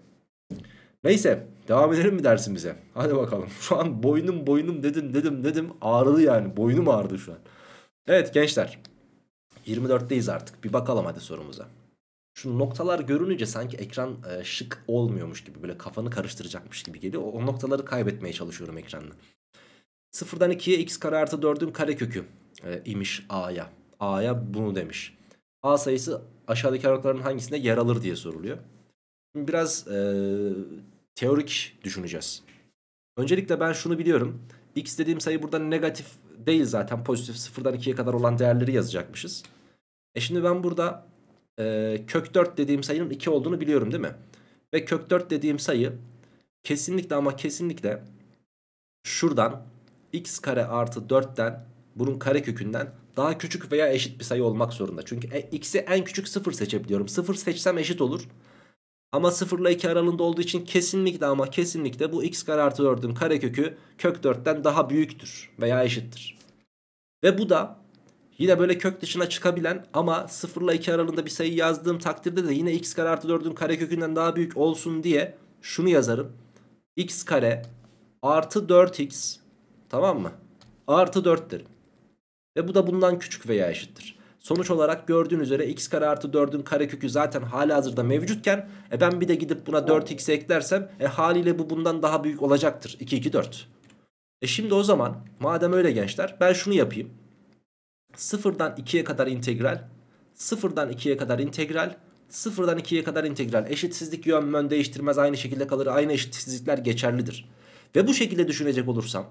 Neyse. Devam edelim mi dersimize? Hadi bakalım. Şu an boynum boynum dedim dedim dedim Ağrılı yani. Boynum ağrıdı şu an. Evet gençler. 24'teyiz artık. Bir bakalım hadi sorumuza. Şu noktalar görününce sanki ekran e, şık olmuyormuş gibi böyle kafanı karıştıracakmış gibi geliyor. O, o noktaları kaybetmeye çalışıyorum ekranla. Sıfırdan 2'ye x kare artı 4'ün kare kökü e, imiş a'ya. A'ya bunu demiş. A sayısı aşağıdaki aralıkların hangisinde yer alır diye soruluyor. Şimdi biraz e, teorik düşüneceğiz. Öncelikle ben şunu biliyorum. X dediğim sayı burada negatif değil zaten. Pozitif sıfırdan 2'ye kadar olan değerleri yazacakmışız. E şimdi ben burada e, kök 4 dediğim sayının 2 olduğunu biliyorum değil mi? Ve kök 4 dediğim sayı kesinlikle ama kesinlikle şuradan x kare artı 4'ten bunun kare kökünden daha küçük veya eşit bir sayı olmak zorunda. Çünkü e, x'i en küçük 0 seçebiliyorum. 0 seçsem eşit olur. Ama 0 ile 2 aralığında olduğu için kesinlikle ama kesinlikle bu x kare artı 4'ün karekökü kök 4'ten daha büyüktür veya eşittir. Ve bu da yine böyle kök dışına çıkabilen ama 0 ile 2 aralığında bir sayı yazdığım takdirde de yine x kare artı 4'ün karekökünden daha büyük olsun diye şunu yazarım. x kare artı 4x tamam mı? Artı 4 Ve bu da bundan küçük veya eşittir. Sonuç olarak gördüğün üzere x kare artı 4'ün karekökü zaten hali hazırda mevcutken e ben bir de gidip buna 4x eklersem e haliyle bu bundan daha büyük olacaktır. 2, 2, 4. E şimdi o zaman madem öyle gençler ben şunu yapayım. Sıfırdan 2'ye kadar integral. Sıfırdan 2'ye kadar integral. Sıfırdan 2'ye kadar integral. Eşitsizlik yön mön değiştirmez aynı şekilde kalır. Aynı eşitsizlikler geçerlidir. Ve bu şekilde düşünecek olursam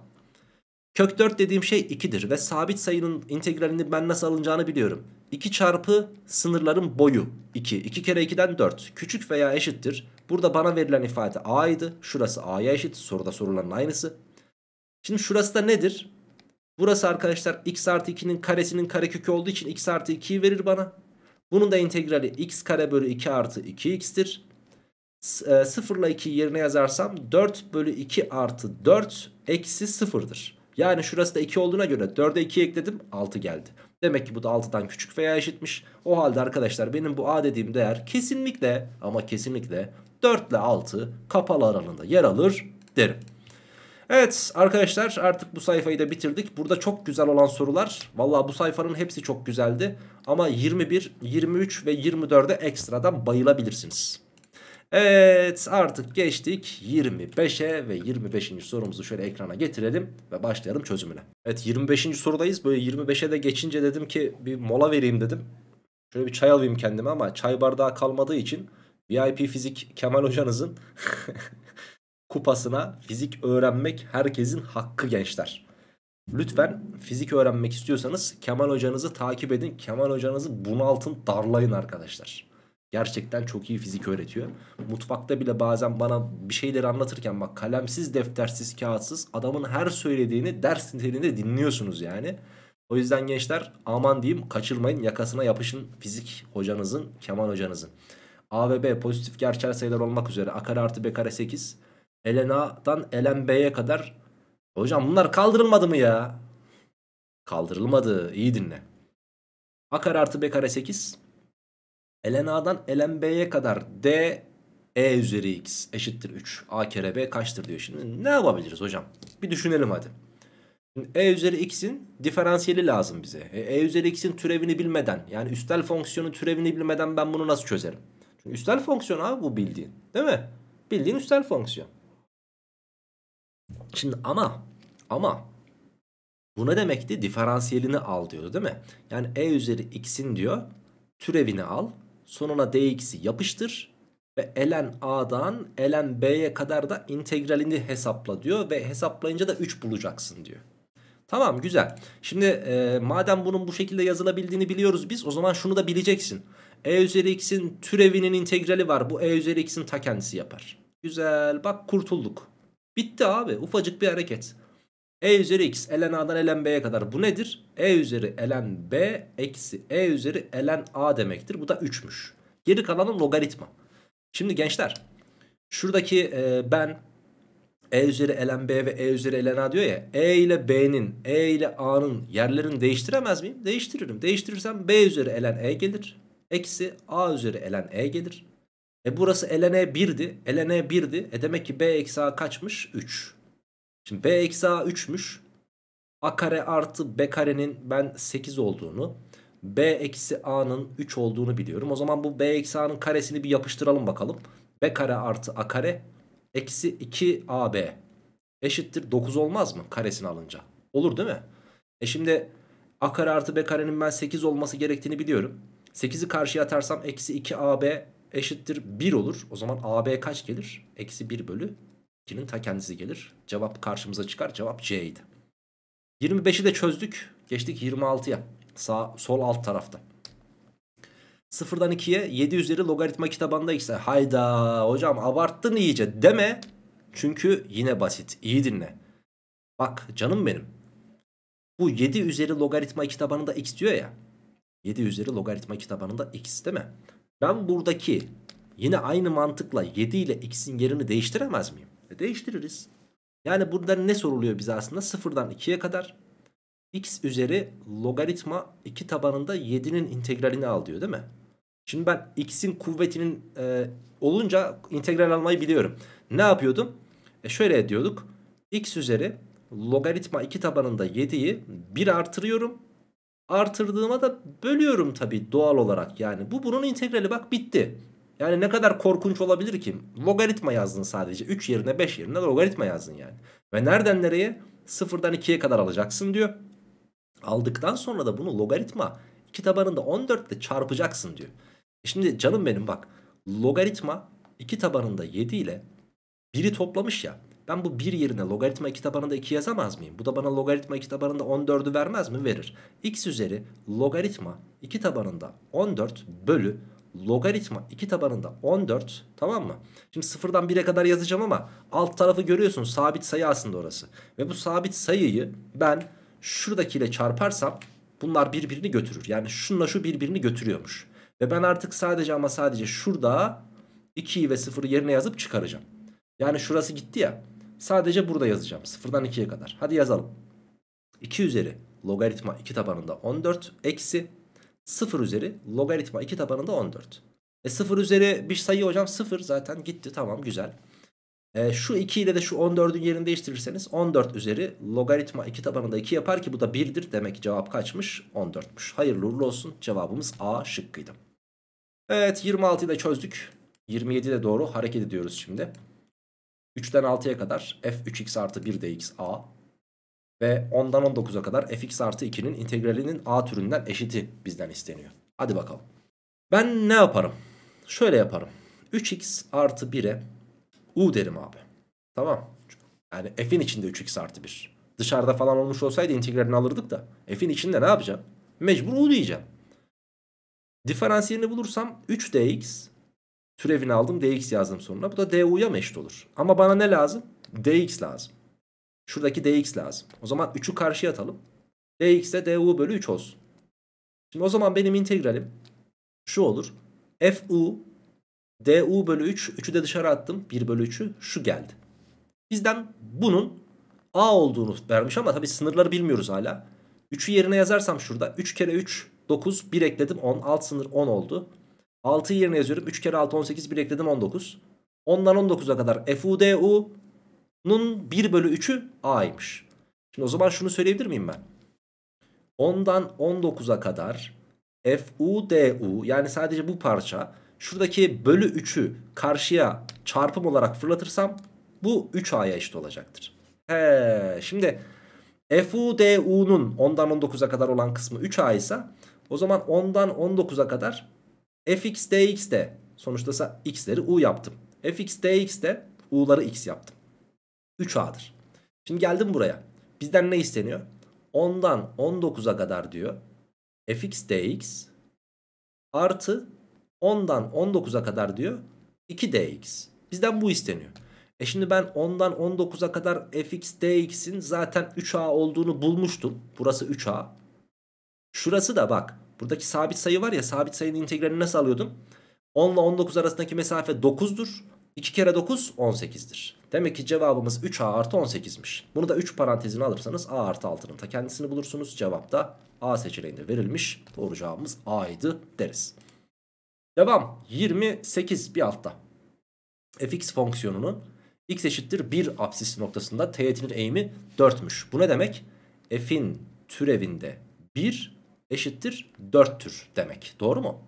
Kök 4 dediğim şey 2'dir ve sabit sayının integralini ben nasıl alınacağını biliyorum. 2 çarpı sınırların boyu 2. 2 kere 2'den 4. Küçük veya eşittir. Burada bana verilen ifade a'ydı. Şurası a'ya eşit. Soruda sorulanın aynısı. Şimdi şurası da nedir? Burası arkadaşlar x artı 2'nin karesinin karekökü olduğu için x artı 2'yi verir bana. Bunun da integrali x kare bölü 2 artı 2x'tir. 0 ile 2'yi yerine yazarsam 4 bölü 2 artı 4 eksi 0'dır. Yani şurası da 2 olduğuna göre 4'e 2 ekledim 6 geldi. Demek ki bu da 6'dan küçük veya eşitmiş. O halde arkadaşlar benim bu A dediğim değer kesinlikle ama kesinlikle 4 ile 6 kapalı aralığında yer alır derim. Evet arkadaşlar artık bu sayfayı da bitirdik. Burada çok güzel olan sorular. Valla bu sayfanın hepsi çok güzeldi. Ama 21, 23 ve 24'e ekstradan bayılabilirsiniz. Evet artık geçtik 25'e ve 25. sorumuzu şöyle ekrana getirelim ve başlayalım çözümüne. Evet 25. sorudayız böyle 25'e de geçince dedim ki bir mola vereyim dedim. Şöyle bir çay alayım kendime ama çay bardağı kalmadığı için VIP fizik Kemal hocanızın kupasına fizik öğrenmek herkesin hakkı gençler. Lütfen fizik öğrenmek istiyorsanız Kemal hocanızı takip edin. Kemal hocanızı bunaltın darlayın arkadaşlar. Gerçekten çok iyi fizik öğretiyor. Mutfakta bile bazen bana bir şeyleri anlatırken bak kalemsiz, deftersiz, kağıtsız adamın her söylediğini ders niteliğinde dinliyorsunuz yani. O yüzden gençler aman diyeyim kaçırmayın yakasına yapışın fizik hocanızın, keman hocanızın. A ve B pozitif gerçel sayılar olmak üzere A kare artı B kare 8. Ln A'dan Ln B'ye kadar. Hocam bunlar kaldırılmadı mı ya? Kaldırılmadı iyi dinle. A kare artı B kare 8 ln a'dan ln b'ye kadar d e üzeri x eşittir 3. a kere b kaçtır diyor şimdi. Ne yapabiliriz hocam? Bir düşünelim hadi. Şimdi e üzeri x'in diferansiyeli lazım bize. E, e üzeri x'in türevini bilmeden yani üstel fonksiyonun türevini bilmeden ben bunu nasıl çözerim? Çünkü üstel fonksiyon abi bu bildiğin. Değil mi? Bildiğin üstel fonksiyon. Şimdi ama ama bu ne demekti? Diferansiyelini al diyordu değil mi? Yani e üzeri x'in diyor türevini al. Sonuna dx'i yapıştır. Ve ln a'dan ln b'ye kadar da integralini hesapla diyor. Ve hesaplayınca da 3 bulacaksın diyor. Tamam güzel. Şimdi e, madem bunun bu şekilde yazılabildiğini biliyoruz biz o zaman şunu da bileceksin. E üzeri x'in türevinin integrali var. Bu e üzeri x'in ta kendisi yapar. Güzel bak kurtulduk. Bitti abi ufacık bir hareket. E üzeri x ln a'dan ln b'ye kadar bu nedir? E üzeri ln b eksi e üzeri ln a demektir. Bu da 3'müş. Geri kalanın logaritma. Şimdi gençler şuradaki e, ben e üzeri ln b ve e üzeri ln a diyor ya. E ile b'nin, e ile a'nın yerlerini değiştiremez miyim? Değiştiririm. Değiştirirsem b üzeri ln e gelir. Eksi a üzeri ln e gelir. E burası ln e 1'di. ln e 1'di. E demek ki b eksi a kaçmış? 3. Şimdi B eksi A 3'müş. A kare artı B karenin ben 8 olduğunu B eksi A'nın 3 olduğunu biliyorum. O zaman bu B eksi A'nın karesini bir yapıştıralım bakalım. B kare artı A kare eksi 2 AB eşittir 9 olmaz mı karesini alınca? Olur değil mi? E şimdi A kare artı B karenin ben 8 olması gerektiğini biliyorum. 8'i karşıya atarsam eksi 2 AB eşittir 1 olur. O zaman AB kaç gelir? Eksi 1 bölü 2'nin ta kendisi gelir. Cevap karşımıza çıkar. Cevap C idi. 25'i de çözdük. Geçtik 26'ya. Sağ sol alt tarafta. 0'dan 2'ye 7 üzeri logaritma kitabında ise hayda hocam abarttın iyice deme. Çünkü yine basit. İyi dinle. Bak canım benim. Bu 7 üzeri logaritma 2 tabanında x diyor ya. 7 üzeri logaritma 2 tabanında x değil mi? Ben buradaki yine aynı mantıkla 7 ile x'in yerini değiştiremez miyim? değiştiririz. Yani burada ne soruluyor bize aslında? Sıfırdan 2'ye kadar x üzeri logaritma 2 tabanında 7'nin integralini al diyor değil mi? Şimdi ben x'in kuvvetinin e, olunca integral almayı biliyorum. Ne yapıyordum? E şöyle diyorduk. x üzeri logaritma 2 tabanında 7'yi 1 artırıyorum. Artırdığıma da bölüyorum tabii doğal olarak. Yani bu bunun integrali bak bitti. Yani ne kadar korkunç olabilir ki? Logaritma yazdın sadece. 3 yerine 5 yerine logaritma yazdın yani. Ve nereden nereye? Sıfırdan 2'ye kadar alacaksın diyor. Aldıktan sonra da bunu logaritma iki tabanında 14 ile çarpacaksın diyor. E şimdi canım benim bak. Logaritma iki tabanında 7 ile 1'i toplamış ya. Ben bu 1 yerine logaritma iki tabanında 2 yazamaz mıyım? Bu da bana logaritma iki tabanında 14'ü vermez mi? Verir. x üzeri logaritma iki tabanında 14 bölü logaritma 2 tabanında 14 tamam mı? Şimdi sıfırdan 1'e kadar yazacağım ama alt tarafı görüyorsun sabit sayı aslında orası. Ve bu sabit sayıyı ben şuradakiyle çarparsam bunlar birbirini götürür. Yani şunla şu birbirini götürüyormuş. Ve ben artık sadece ama sadece şurada 2'yi ve 0'ı yerine yazıp çıkaracağım. Yani şurası gitti ya. Sadece burada yazacağım. sıfırdan 2'ye kadar. Hadi yazalım. 2 üzeri logaritma 2 tabanında 14 eksi 0 üzeri logaritma 2 tabanında 14. E 0 üzeri bir sayı hocam 0 zaten gitti tamam güzel. E, şu 2 ile de şu 14'ün yerini değiştirirseniz 14 üzeri logaritma 2 tabanında 2 yapar ki bu da 1'dir. Demek ki cevap kaçmış? 14'müş. Hayırlı uğurlu olsun cevabımız A şıkkıydı. Evet 26'yı da çözdük. 27 de doğru hareket ediyoruz şimdi. 3'ten 6'ya kadar f3x artı 1 dx a ve 10'dan 19'a kadar fx artı 2'nin integralinin a türünden eşiti bizden isteniyor. Hadi bakalım. Ben ne yaparım? Şöyle yaparım. 3x artı 1'e u derim abi. Tamam. Yani f'in içinde 3x artı 1. Dışarıda falan olmuş olsaydı integralini alırdık da. F'in içinde ne yapacağım? Mecbur u diyeceğim. Diferansiyelini bulursam 3 dx türevini aldım dx yazdım sonuna. Bu da du'ya meşhur olur. Ama bana ne lazım? dx lazım. Şuradaki dx lazım. O zaman 3'ü karşıya atalım. dx de du bölü 3 olsun. Şimdi o zaman benim integralim şu olur. fu du bölü 3. 3'ü de dışarı attım. 1 bölü 3'ü şu geldi. Bizden bunun a olduğunu vermiş ama tabii sınırları bilmiyoruz hala. 3'ü yerine yazarsam şurada 3 kere 3 9 1 ekledim 10 alt sınır 10 oldu. 6'yı yerine yazıyorum 3 kere 6 18 1 ekledim 19. 10'dan 19'a kadar fu du bunun 1 bölü 3'ü A'ymış. Şimdi o zaman şunu söyleyebilir miyim ben? 10'dan 19'a kadar FUDU yani sadece bu parça şuradaki bölü 3'ü karşıya çarpım olarak fırlatırsam bu 3A'ya eşit olacaktır. He, şimdi FUDU'nun 10'dan 19'a kadar olan kısmı 3A ise o zaman 10'dan 19'a kadar fxdx'de sonuçta x'leri u yaptım. fxdx'de u'ları x yaptım. 3A'dır. Şimdi geldim buraya. Bizden ne isteniyor? 10'dan 19'a kadar diyor. fx dx artı 10'dan 19'a kadar diyor. 2dx. Bizden bu isteniyor. E şimdi ben 10'dan 19'a kadar fx dx'in zaten 3a olduğunu bulmuştum. Burası 3a. Şurası da bak. Buradaki sabit sayı var ya sabit sayının integralini nasıl alıyordum? 10 ile 19 arasındaki mesafe 9'dur. 2 kere 9 18'dir. Demek ki cevabımız 3a artı 18'miş. Bunu da 3 parantezine alırsanız a artı 6'nın ta kendisini bulursunuz. Cevap da a seçeneğinde verilmiş. Doğru cevabımız a'ydı deriz. Devam. 28 bir altta. fx fonksiyonunu x eşittir 1 apsis noktasında teğetinin eğimi 4'müş. Bu ne demek? f'in türevinde 1 eşittir 4'tür demek. Doğru mu?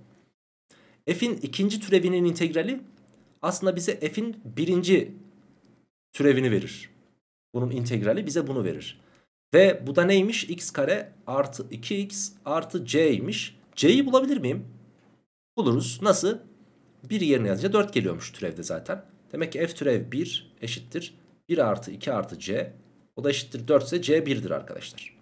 f'in ikinci türevinin integrali aslında bize f'in birinci türevini verir. Bunun integrali bize bunu verir. Ve bu da neymiş? x kare artı 2x artı c'ymiş. c'yi bulabilir miyim? Buluruz. Nasıl? 1 yerine yazınca 4 geliyormuş türevde zaten. Demek ki f türev 1 eşittir. 1 artı 2 artı c. O da eşittir 4 ise c 1'dir arkadaşlar.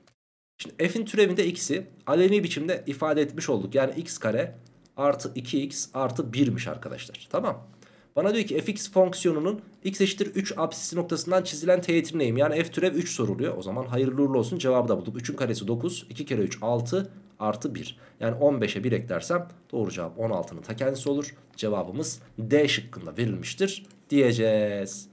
Şimdi f'in türevinde x'i aleni biçimde ifade etmiş olduk. Yani x kare artı 2x artı 1'miş arkadaşlar. Tamam bana diyor ki fx fonksiyonunun x eşittir 3 absisi noktasından çizilen teğet neyim? Yani f türev 3 soruluyor. O zaman hayırlı uğurlu olsun cevabı da bulduk. 3'ün karesi 9. 2 kere 3 6 artı 1. Yani 15'e 1 eklersem doğru cevap 16'nın ta kendisi olur. Cevabımız D şıkkında verilmiştir diyeceğiz.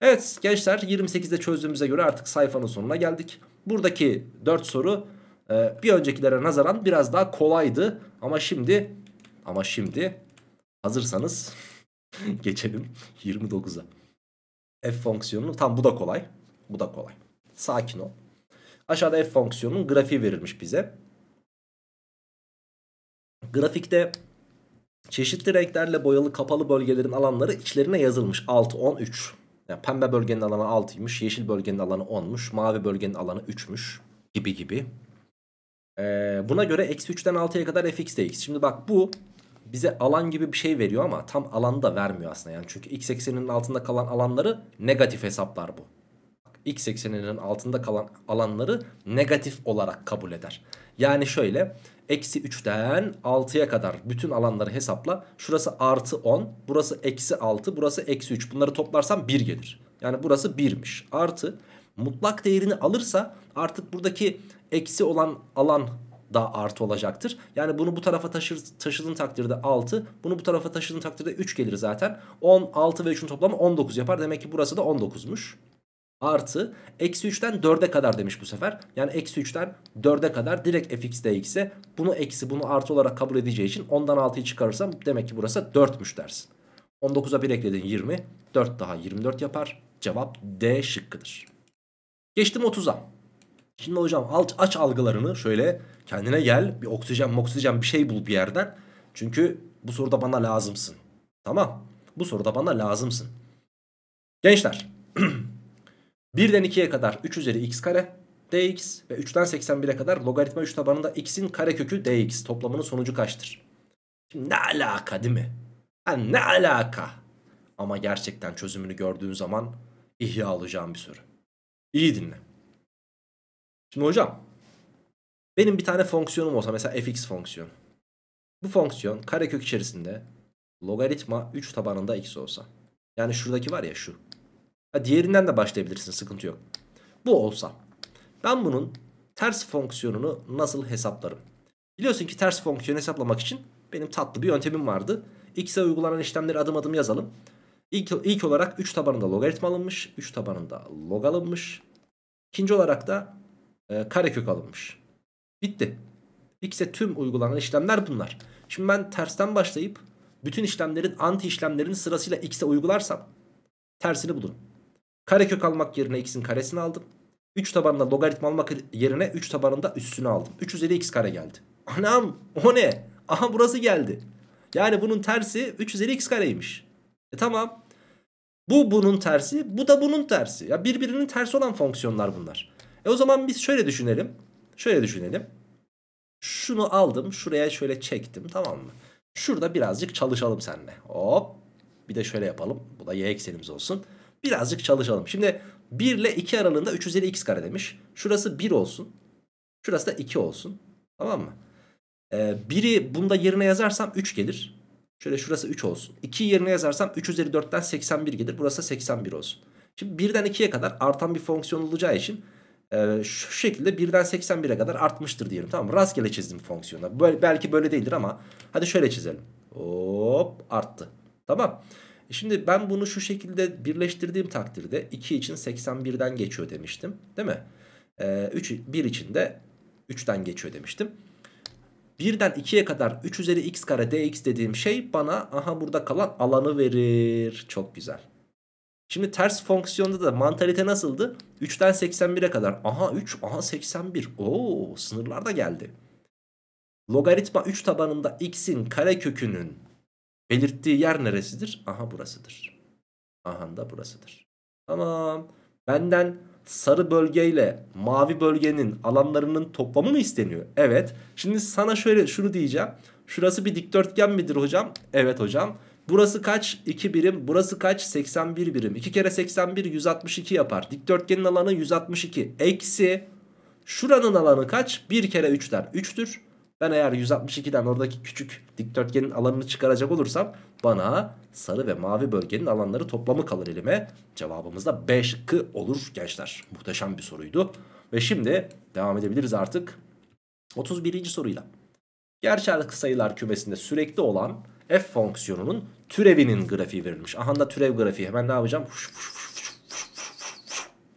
Evet gençler 28'de çözdüğümüze göre artık sayfanın sonuna geldik. Buradaki 4 soru e, bir öncekilere nazaran biraz daha kolaydı. Ama şimdi ama şimdi hazırsanız Geçelim 29'a. F fonksiyonunu tam bu da kolay. Bu da kolay. Sakin ol. Aşağıda F fonksiyonunun grafiği verilmiş bize. Grafikte çeşitli renklerle boyalı kapalı bölgelerin alanları içlerine yazılmış. 6, 13, Yani pembe bölgenin alanı 6'ymış. Yeşil bölgenin alanı 10'muş. Mavi bölgenin alanı 3'müş. Gibi gibi. Ee, buna göre eksi 3'ten 6'ya kadar fx x. Şimdi bak bu bize alan gibi bir şey veriyor ama tam alanı da vermiyor aslında. Yani çünkü x ekseninin altında kalan alanları negatif hesaplar bu. X ekseninin altında kalan alanları negatif olarak kabul eder. Yani şöyle eksi 3'ten 6'ya kadar bütün alanları hesapla. Şurası artı 10, burası eksi 6, burası eksi 3. Bunları toplarsam 1 gelir. Yani burası 1'miş. Artı mutlak değerini alırsa artık buradaki eksi olan alan daha artı olacaktır. Yani bunu bu tarafa taşır, taşıdığın takdirde 6. Bunu bu tarafa taşıdığın takdirde 3 gelir zaten. 10, 6 ve 3'ün toplamı 19 yapar. Demek ki burası da 19'muş. Artı eksi 3'ten 4'e kadar demiş bu sefer. Yani eksi 3'ten 4'e kadar direkt fx dx'e bunu eksi bunu artı olarak kabul edeceği için ondan 6'yı çıkarırsam demek ki burası 4'müş dersin. 19'a 1 ekledin 20. 4 daha 24 yapar. Cevap D şıkkıdır. Geçtim 30'a. Şimdi hocam aç, aç algılarını şöyle kendine gel bir oksijen moksijen bir şey bul bir yerden. Çünkü bu soruda bana lazımsın. Tamam bu soruda bana lazımsın. Gençler 1'den 2'ye kadar 3 üzeri x kare dx ve 3'ten 81'e kadar logaritma 3 tabanında x'in karekökü dx toplamının sonucu kaçtır? Şimdi ne alaka değil mi? Ha, ne alaka? Ama gerçekten çözümünü gördüğün zaman ihya alacağım bir soru. İyi dinle. Şimdi hocam benim bir tane fonksiyonum olsa mesela fx fonksiyon. Bu fonksiyon karekök içerisinde logaritma 3 tabanında x olsa. Yani şuradaki var ya şu. Ha, diğerinden de başlayabilirsin sıkıntı yok. Bu olsa ben bunun ters fonksiyonunu nasıl hesaplarım? Biliyorsun ki ters fonksiyonu hesaplamak için benim tatlı bir yöntemim vardı. X'e uygulanan işlemleri adım adım yazalım. İlk, ilk olarak 3 tabanında logaritma alınmış. 3 tabanında log alınmış. İkinci olarak da e, karekök alınmış. Bitti. X'e tüm uygulanan işlemler bunlar. Şimdi ben tersten başlayıp bütün işlemlerin anti işlemlerini sırasıyla x'e uygularsam tersini bulurum. Karekök almak yerine x'in karesini aldım. 3 tabanında logaritma almak yerine 3 tabanında üstünü aldım. 3 üzeri x kare geldi. Anam o ne? Aha burası geldi. Yani bunun tersi 3 üzeri x kareymiş. E tamam. Bu bunun tersi, bu da bunun tersi. Ya birbirinin tersi olan fonksiyonlar bunlar. E o zaman biz şöyle düşünelim. Şöyle düşünelim. Şunu aldım. Şuraya şöyle çektim tamam mı? Şurada birazcık çalışalım seninle. Hop. Bir de şöyle yapalım. Bu da y eksenimiz olsun. Birazcık çalışalım. Şimdi 1 ile 2 aralığında 3 üzeri x kare demiş. Şurası 1 olsun. Şurası da 2 olsun. Tamam mı? Ee, biri bunda yerine yazarsam 3 gelir. Şöyle şurası 3 olsun. 2 yerine yazarsam 3 üzeri 4'ten 81 gelir. Burası 81 olsun. Şimdi 1'den 2'ye kadar artan bir fonksiyon olacağı için ee, şu şekilde birden 81'e kadar artmıştır diyelim tamam mı? Rastgele çizdim fonksiyona. belki böyle değildir ama hadi şöyle çizelim. Hop arttı. Tamam. E şimdi ben bunu şu şekilde birleştirdiğim takdirde 2 için 81'den geçiyor demiştim. Değil mi? E, 3, 1 için de 3'ten geçiyor demiştim. 1'den 2'ye kadar 3 üzeri x kare dx dediğim şey bana aha burada kalan alanı verir. Çok güzel. Şimdi ters fonksiyonda da mantalite nasıldı? 3'ten 81'e kadar. Aha 3, aha 81. Oo sınırlar da geldi. Logaritma 3 tabanında x'in kare kökünün belirttiği yer neresidir? Aha burasıdır. Aha da burasıdır. Tamam. Benden sarı bölgeyle mavi bölgenin alanlarının toplamı mı isteniyor? Evet. Şimdi sana şöyle şunu diyeceğim. Şurası bir dikdörtgen midir hocam? Evet hocam. Burası kaç? 2 birim. Burası kaç? 81 birim. 2 kere 81 162 yapar. Dikdörtgenin alanı 162. Eksi şuranın alanı kaç? 1 kere 3'ten 3'tür. Ben eğer 162'den oradaki küçük dikdörtgenin alanını çıkaracak olursam bana sarı ve mavi bölgenin alanları toplamı kalır elime. Cevabımız da B şıkkı olur gençler. Muhteşem bir soruydu. Ve şimdi devam edebiliriz artık. 31. soruyla. Gerçel sayılar kümesinde sürekli olan f fonksiyonunun Türevinin grafiği verilmiş. Aha da türev grafiği. Hemen ne yapacağım?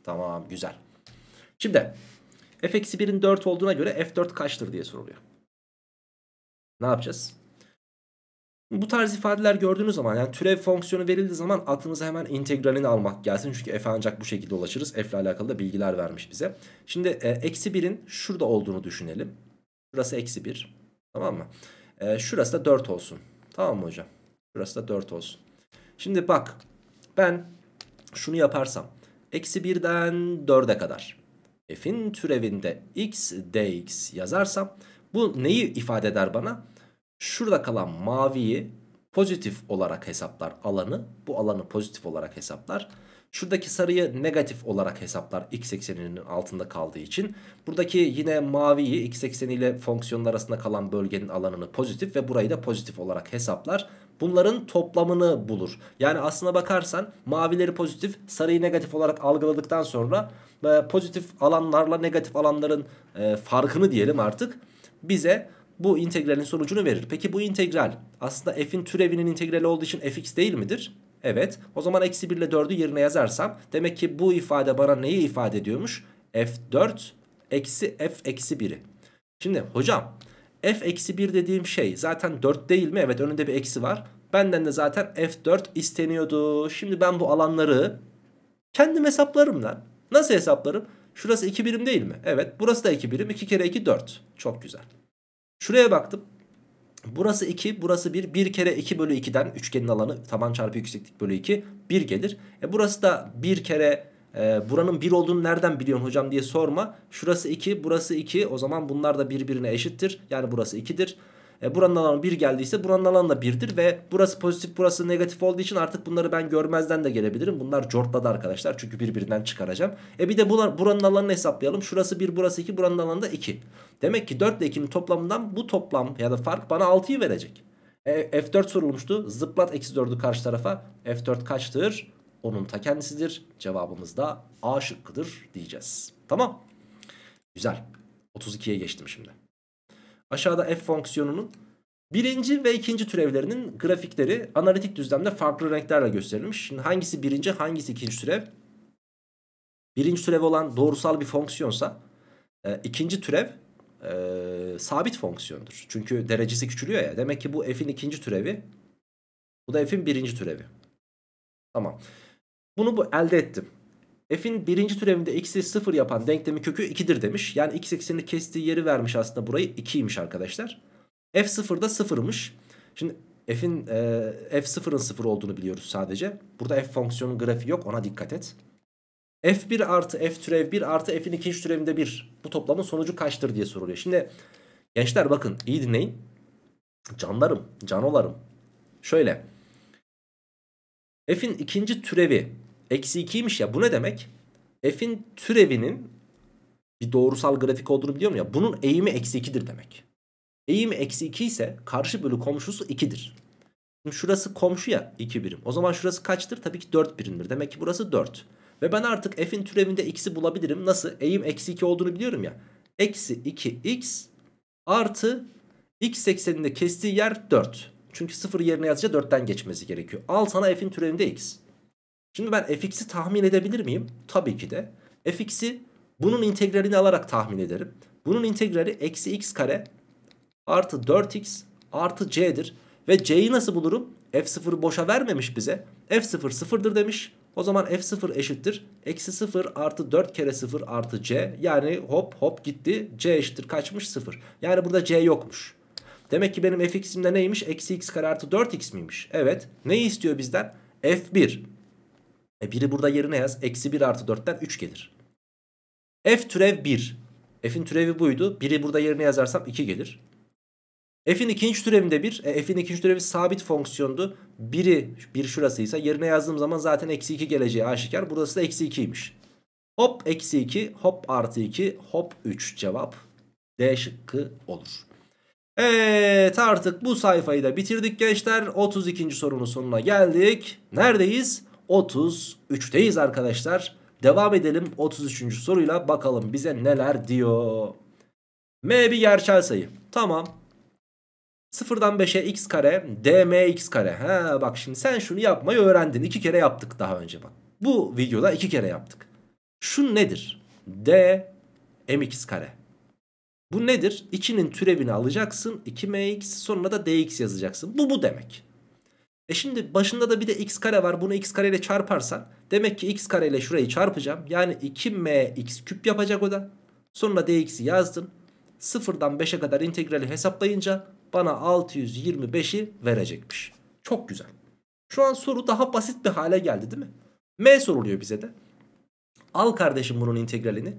Tamam güzel. Şimdi f-1'in 4 olduğuna göre f4 kaçtır diye soruluyor. Ne yapacağız? Bu tarz ifadeler gördüğünüz zaman yani türev fonksiyonu verildiği zaman aklınıza hemen integralini almak gelsin. Çünkü f ancak bu şekilde ulaşırız. f ile alakalı da bilgiler vermiş bize. Şimdi e, eksi 1'in şurada olduğunu düşünelim. Şurası eksi 1. Tamam mı? E, şurası da 4 olsun. Tamam mı hocam? Burası da 4 olsun. Şimdi bak ben şunu yaparsam. Eksi 1'den 4'e kadar. F'in türevinde x dx yazarsam bu neyi ifade eder bana? Şurada kalan maviyi pozitif olarak hesaplar alanı. Bu alanı pozitif olarak hesaplar. Şuradaki sarıyı negatif olarak hesaplar x ekseninin altında kaldığı için. Buradaki yine maviyi x ekseniyle fonksiyonlar arasında kalan bölgenin alanını pozitif ve burayı da pozitif olarak hesaplar bunların toplamını bulur. Yani aslına bakarsan mavileri pozitif sarıyı negatif olarak algıladıktan sonra e, pozitif alanlarla negatif alanların e, farkını diyelim artık bize bu integralin sonucunu verir. Peki bu integral aslında f'in türevinin integrali olduğu için fx değil midir? Evet o zaman eksi 1 ile 4'ü yerine yazarsam demek ki bu ifade bana neyi ifade ediyormuş? f4 eksi f eksi 1'i. Şimdi hocam f-1 dediğim şey zaten 4 değil mi? Evet önünde bir eksi var. Benden de zaten f4 isteniyordu. Şimdi ben bu alanları kendim hesaplarım lan. Nasıl hesaplarım? Şurası 2 birim değil mi? Evet burası da 2 birim. 2 kere 2 4. Çok güzel. Şuraya baktım. Burası 2 burası 1. 1 kere 2 bölü 2'den üçgenin alanı taban çarpı yükseklik bölü 2 1 gelir. E burası da 1 kere e, buranın 1 olduğunu nereden biliyorsun hocam diye sorma. Şurası 2 burası 2 o zaman bunlar da birbirine eşittir. Yani burası 2'dir. E, buranın alanı 1 geldiyse buranın alanı da 1'dir ve burası pozitif burası negatif olduğu için artık bunları ben görmezden de gelebilirim. Bunlar cortladı arkadaşlar çünkü birbirinden çıkaracağım. E bir de buranın alanını hesaplayalım. Şurası 1 burası 2 buranın alanı da 2. Demek ki 4 ile 2'nin toplamından bu toplam ya da fark bana 6'yı verecek. E, F4 sorulmuştu. Zıplat eksi 4'ü karşı tarafa. F4 kaçtır? onun ta kendisidir. Cevabımız da A şıkkıdır diyeceğiz. Tamam. Güzel. 32'ye geçtim şimdi. Aşağıda f fonksiyonunun birinci ve ikinci türevlerinin grafikleri analitik düzlemde farklı renklerle gösterilmiş. Şimdi hangisi birinci hangisi ikinci türev? Birinci türev olan doğrusal bir fonksiyonsa e, ikinci türev e, sabit fonksiyondur. Çünkü derecesi küçülüyor ya. Demek ki bu f'in ikinci türevi. Bu da f'in birinci türevi. Tamam. Bunu bu elde ettim. F'in birinci türevinde x'i 0 yapan denklemin kökü 2'dir demiş. Yani x eksenini kestiği yeri vermiş aslında burayı 2'ymiş arkadaşlar. F 0 da 0'mış. Şimdi F'in e, F0'ın 0 olduğunu biliyoruz sadece. Burada F fonksiyonun grafiği yok ona dikkat et. F1 artı F türev 1 artı F'in ikinci türevinde 1. Bu toplamın sonucu kaçtır diye soruluyor. Şimdi gençler bakın iyi dinleyin. Canlarım, canolarım. Şöyle. F'in ikinci türevi Eksi 2'ymiş ya. Bu ne demek? F'in türevinin bir doğrusal grafik olduğunu biliyor mu ya? Bunun eğimi eksi 2'dir demek. Eğimi eksi 2 ise karşı bölü komşusu 2'dir. Şimdi şurası komşu ya 2 birim. O zaman şurası kaçtır? Tabii ki 4 birimdir. Demek ki burası 4. Ve ben artık f'in türevinde x'i bulabilirim. Nasıl? Eğim eksi 2 olduğunu biliyorum ya. Eksi 2x artı x ekseninde kestiği yer 4. Çünkü 0 yerine yazınca 4'ten geçmesi gerekiyor. Al sana f'in türevinde x. Şimdi ben fx'i tahmin edebilir miyim? Tabii ki de. fx'i bunun integralini alarak tahmin ederim. Bunun integrali eksi x kare artı 4x artı c'dir. Ve c'yi nasıl bulurum? f0'ı boşa vermemiş bize. f0 sıfırdır demiş. O zaman f0 eşittir. Eksi 0 artı 4 kere 0 artı c. Yani hop hop gitti. c eşittir kaçmış 0. Yani burada c yokmuş. Demek ki benim fx'imde neymiş? Eksi x kare artı 4x miymiş? Evet. Neyi istiyor bizden? f1 e 1'i burada yerine yaz. Eksi 1 artı 4'ten 3 gelir. F türev 1. F'in türevi buydu. 1'i burada yerine yazarsam 2 gelir. F'in ikinci türevinde 1. E, F'in ikinci türevi sabit fonksiyondu. 1'i 1 şurasıysa yerine yazdığım zaman zaten eksi 2 geleceği aşikar. Burası da eksi 2'ymiş. Hop eksi 2 hop artı 2 hop 3 cevap D şıkkı olur. Evet artık bu sayfayı da bitirdik gençler. 32. sorunun sonuna geldik. Neredeyiz? 33'teyiz arkadaşlar. Devam edelim 33. soruyla bakalım bize neler diyor. M bir gerçel sayı. Tamam. 0'dan 5'e x kare x kare. He bak şimdi sen şunu yapmayı öğrendin. İki kere yaptık daha önce bak. Bu videoda iki kere yaptık. Şu nedir? d mx kare. Bu nedir? 2'nin türevini alacaksın. 2mx sonra da dx yazacaksın. Bu bu demek. E şimdi başında da bir de x kare var. Bunu x kare ile çarparsan demek ki x kare ile şurayı çarpacağım. Yani 2mx küp yapacak o da. Sonra dx'i yazdım. 0'dan 5'e kadar integrali hesaplayınca bana 625'i verecekmiş. Çok güzel. Şu an soru daha basit bir hale geldi değil mi? m soruluyor bize de. Al kardeşim bunun integralini.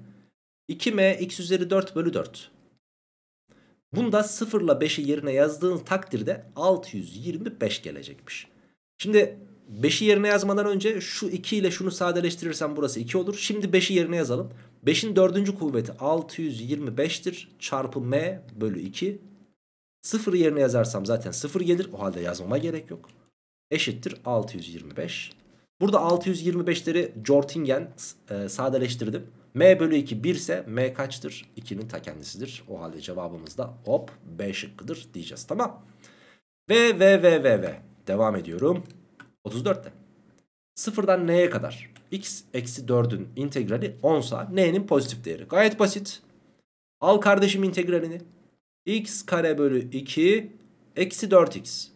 2m x üzeri 4 bölü 4. Bunda 0 ile 5'i yerine yazdığın takdirde 625 gelecekmiş. Şimdi 5'i yerine yazmadan önce şu 2 ile şunu sadeleştirirsem burası 2 olur. Şimdi 5'i yerine yazalım. 5'in 4. kuvveti 625'tir. Çarpı m bölü 2. 0 yerine yazarsam zaten 0 gelir. O halde yazmama gerek yok. Eşittir 625. Burada 625'leri Jortingen e, sadeleştirdim. M bölü 2 1 ise M kaçtır? 2'nin ta kendisidir. O halde cevabımız da hop B şıkkıdır diyeceğiz tamam. Ve ve ve ve ve devam ediyorum. 34'te. Sıfırdan n'ye kadar? x eksi 4'ün integrali 10 sa n'nin pozitif değeri. Gayet basit. Al kardeşim integralini. x kare bölü 2 eksi 4x.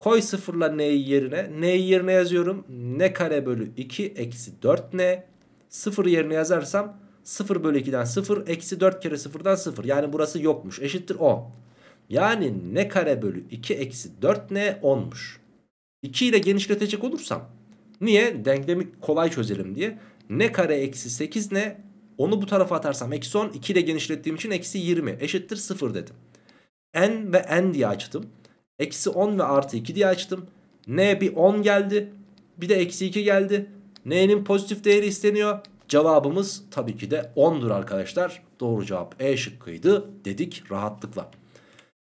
Koy sıfırla n'yi yerine. N'yi yerine yazıyorum. n kare bölü 2 eksi 4n 0 yerine yazarsam 0 bölü 2'den 0 eksi 4 kere 0'dan 0. Yani burası yokmuş eşittir 10. Yani ne kare bölü 2 eksi 4 ne 10'muş. 2 ile genişletecek olursam niye denklemi kolay çözelim diye ne kare eksi 8 ne onu bu tarafa atarsam eksi 10 2 ile genişlettiğim için eksi 20 eşittir 0 dedim. N ve N diye açtım. Eksi 10 ve artı 2 diye açtım. N bir 10 geldi bir de eksi 2 geldi. Neyinin pozitif değeri isteniyor. Cevabımız tabii ki de 10'dur arkadaşlar. Doğru cevap E şıkkıydı dedik rahatlıkla.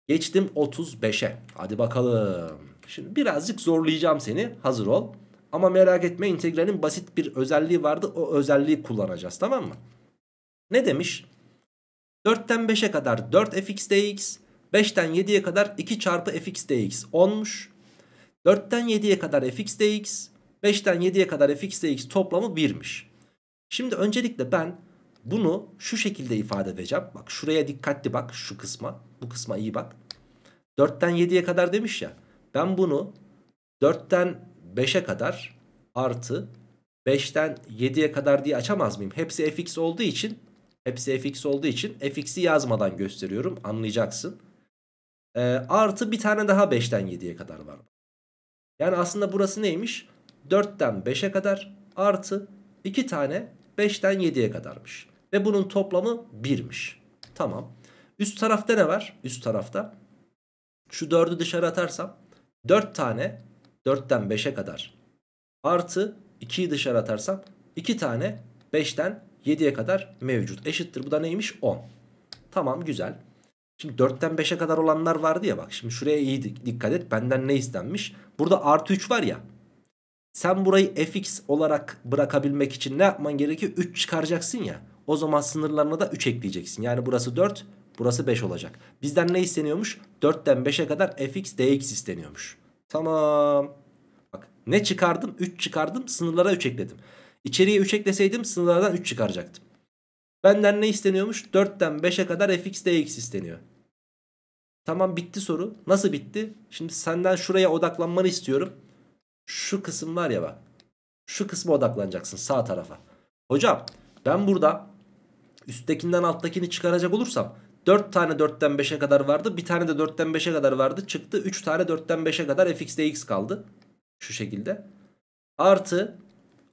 Geçtim 35'e. Hadi bakalım. Şimdi birazcık zorlayacağım seni. Hazır ol. Ama merak etme integralin basit bir özelliği vardı. O özelliği kullanacağız tamam mı? Ne demiş? 4'ten 5'e kadar 4 fx dx. 5'ten 7'ye kadar 2 çarpı fx dx 10'muş. 4'ten 7'ye kadar fx dx. 5'ten 7'ye kadar fx toplamı 1'miş. Şimdi öncelikle ben bunu şu şekilde ifade edeceğim. Bak şuraya dikkatli bak şu kısma. Bu kısma iyi bak. 4'ten 7'ye kadar demiş ya. Ben bunu 4'ten 5'e kadar artı 5'ten 7'ye kadar diye açamaz mıyım? Hepsi fx olduğu için hepsi fx olduğu için fx'i yazmadan gösteriyorum. Anlayacaksın. Ee, artı bir tane daha 5'ten 7'ye kadar var. Yani aslında burası neymiş? 4'ten 5'e kadar artı 2 tane 5'ten 7'ye kadarmış. Ve bunun toplamı 1'miş. Tamam. Üst tarafta ne var? Üst tarafta şu 4'ü dışarı atarsam 4 tane 4'ten 5'e kadar artı 2'yi dışarı atarsam 2 tane 5'ten 7'ye kadar mevcut. Eşittir bu da neymiş? 10. Tamam güzel. Şimdi 4'ten 5'e kadar olanlar vardı ya bak şimdi şuraya iyi dikkat et benden ne istenmiş? Burada artı 3 var ya sen burayı fx olarak bırakabilmek için ne yapman gerekiyor? 3 çıkaracaksın ya. O zaman sınırlarına da 3 ekleyeceksin. Yani burası 4, burası 5 olacak. Bizden ne isteniyormuş? 4'ten 5'e kadar fx dx isteniyormuş. Tamam. Bak ne çıkardım? 3 çıkardım. Sınırlara 3 ekledim. İçeriye 3 ekleseydim sınırlardan 3 çıkaracaktım. Benden ne isteniyormuş? 4'ten 5'e kadar fx dx isteniyor. Tamam bitti soru. Nasıl bitti? Şimdi senden şuraya odaklanmanı istiyorum. Şu kısım var ya bak. Şu kısma odaklanacaksın sağ tarafa. Hocam ben burada üsttekinden alttakini çıkaracak olursam 4 tane 4'ten 5'e kadar vardı. Bir tane de 4'ten 5'e kadar vardı. Çıktı 3 tane 4'ten 5'e kadar fx x kaldı. Şu şekilde. Artı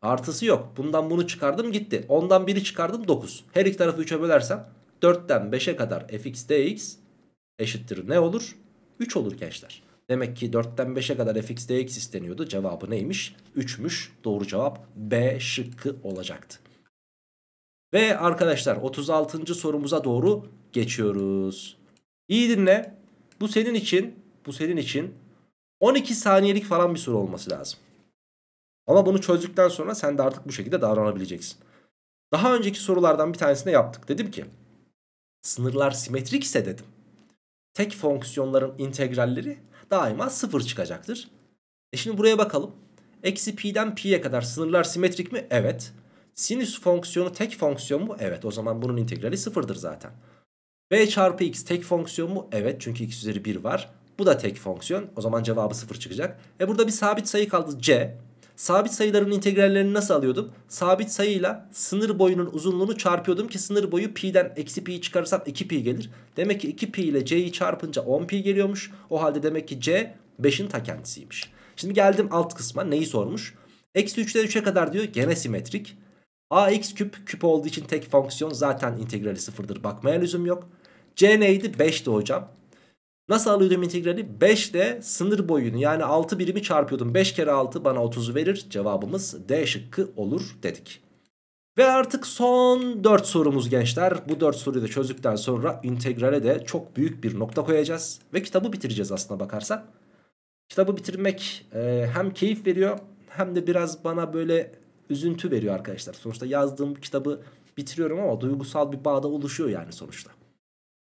artısı yok. Bundan bunu çıkardım gitti. Ondan biri çıkardım 9. Her iki tarafı 3'e bölersem 4'ten 5'e kadar fx x eşittir ne olur? 3 olur gençler. Demek ki 4'ten 5'e kadar fx dx isteniyordu. Cevabı neymiş? 3'müş. Doğru cevap B şıkkı olacaktı. Ve arkadaşlar 36. sorumuza doğru geçiyoruz. İyi dinle. Bu senin için, bu senin için 12 saniyelik falan bir soru olması lazım. Ama bunu çözdükten sonra sen de artık bu şekilde davranabileceksin. Daha önceki sorulardan bir tanesinde yaptık. Dedim ki sınırlar simetrik ise dedim. Tek fonksiyonların integralleri daima 0 çıkacaktır. E şimdi buraya bakalım. Eksi pi'den pi'ye kadar sınırlar simetrik mi? Evet. Sinüs fonksiyonu tek fonksiyon mu? Evet. O zaman bunun integrali sıfırdır zaten. b çarpı x tek fonksiyon mu? Evet. Çünkü x üzeri 1 var. Bu da tek fonksiyon. O zaman cevabı sıfır çıkacak. E burada bir sabit sayı kaldı. c. Sabit sayıların integrallerini nasıl alıyordum? Sabit sayıyla sınır boyunun uzunluğunu çarpıyordum ki sınır boyu pi'den eksi pi'yi çıkarırsam 2pi gelir. Demek ki 2pi ile c'yi çarpınca 10pi geliyormuş. O halde demek ki c 5'in ta kendisiymiş. Şimdi geldim alt kısma neyi sormuş? Eksi 3'ten 3'e kadar diyor gene simetrik. ax küp küp olduğu için tek fonksiyon zaten integrali sıfırdır bakmaya lüzum yok. c neydi? 5'ti hocam. Nasıl alıyordum integrali? 5 de sınır boyunu yani 6 birimi çarpıyordum. 5 kere 6 bana 30'u verir. Cevabımız D şıkkı olur dedik. Ve artık son 4 sorumuz gençler. Bu 4 soruyu da çözdükten sonra integrale de çok büyük bir nokta koyacağız. Ve kitabı bitireceğiz aslına bakarsan. Kitabı bitirmek e, hem keyif veriyor hem de biraz bana böyle üzüntü veriyor arkadaşlar. Sonuçta yazdığım kitabı bitiriyorum ama duygusal bir bağda oluşuyor yani sonuçta.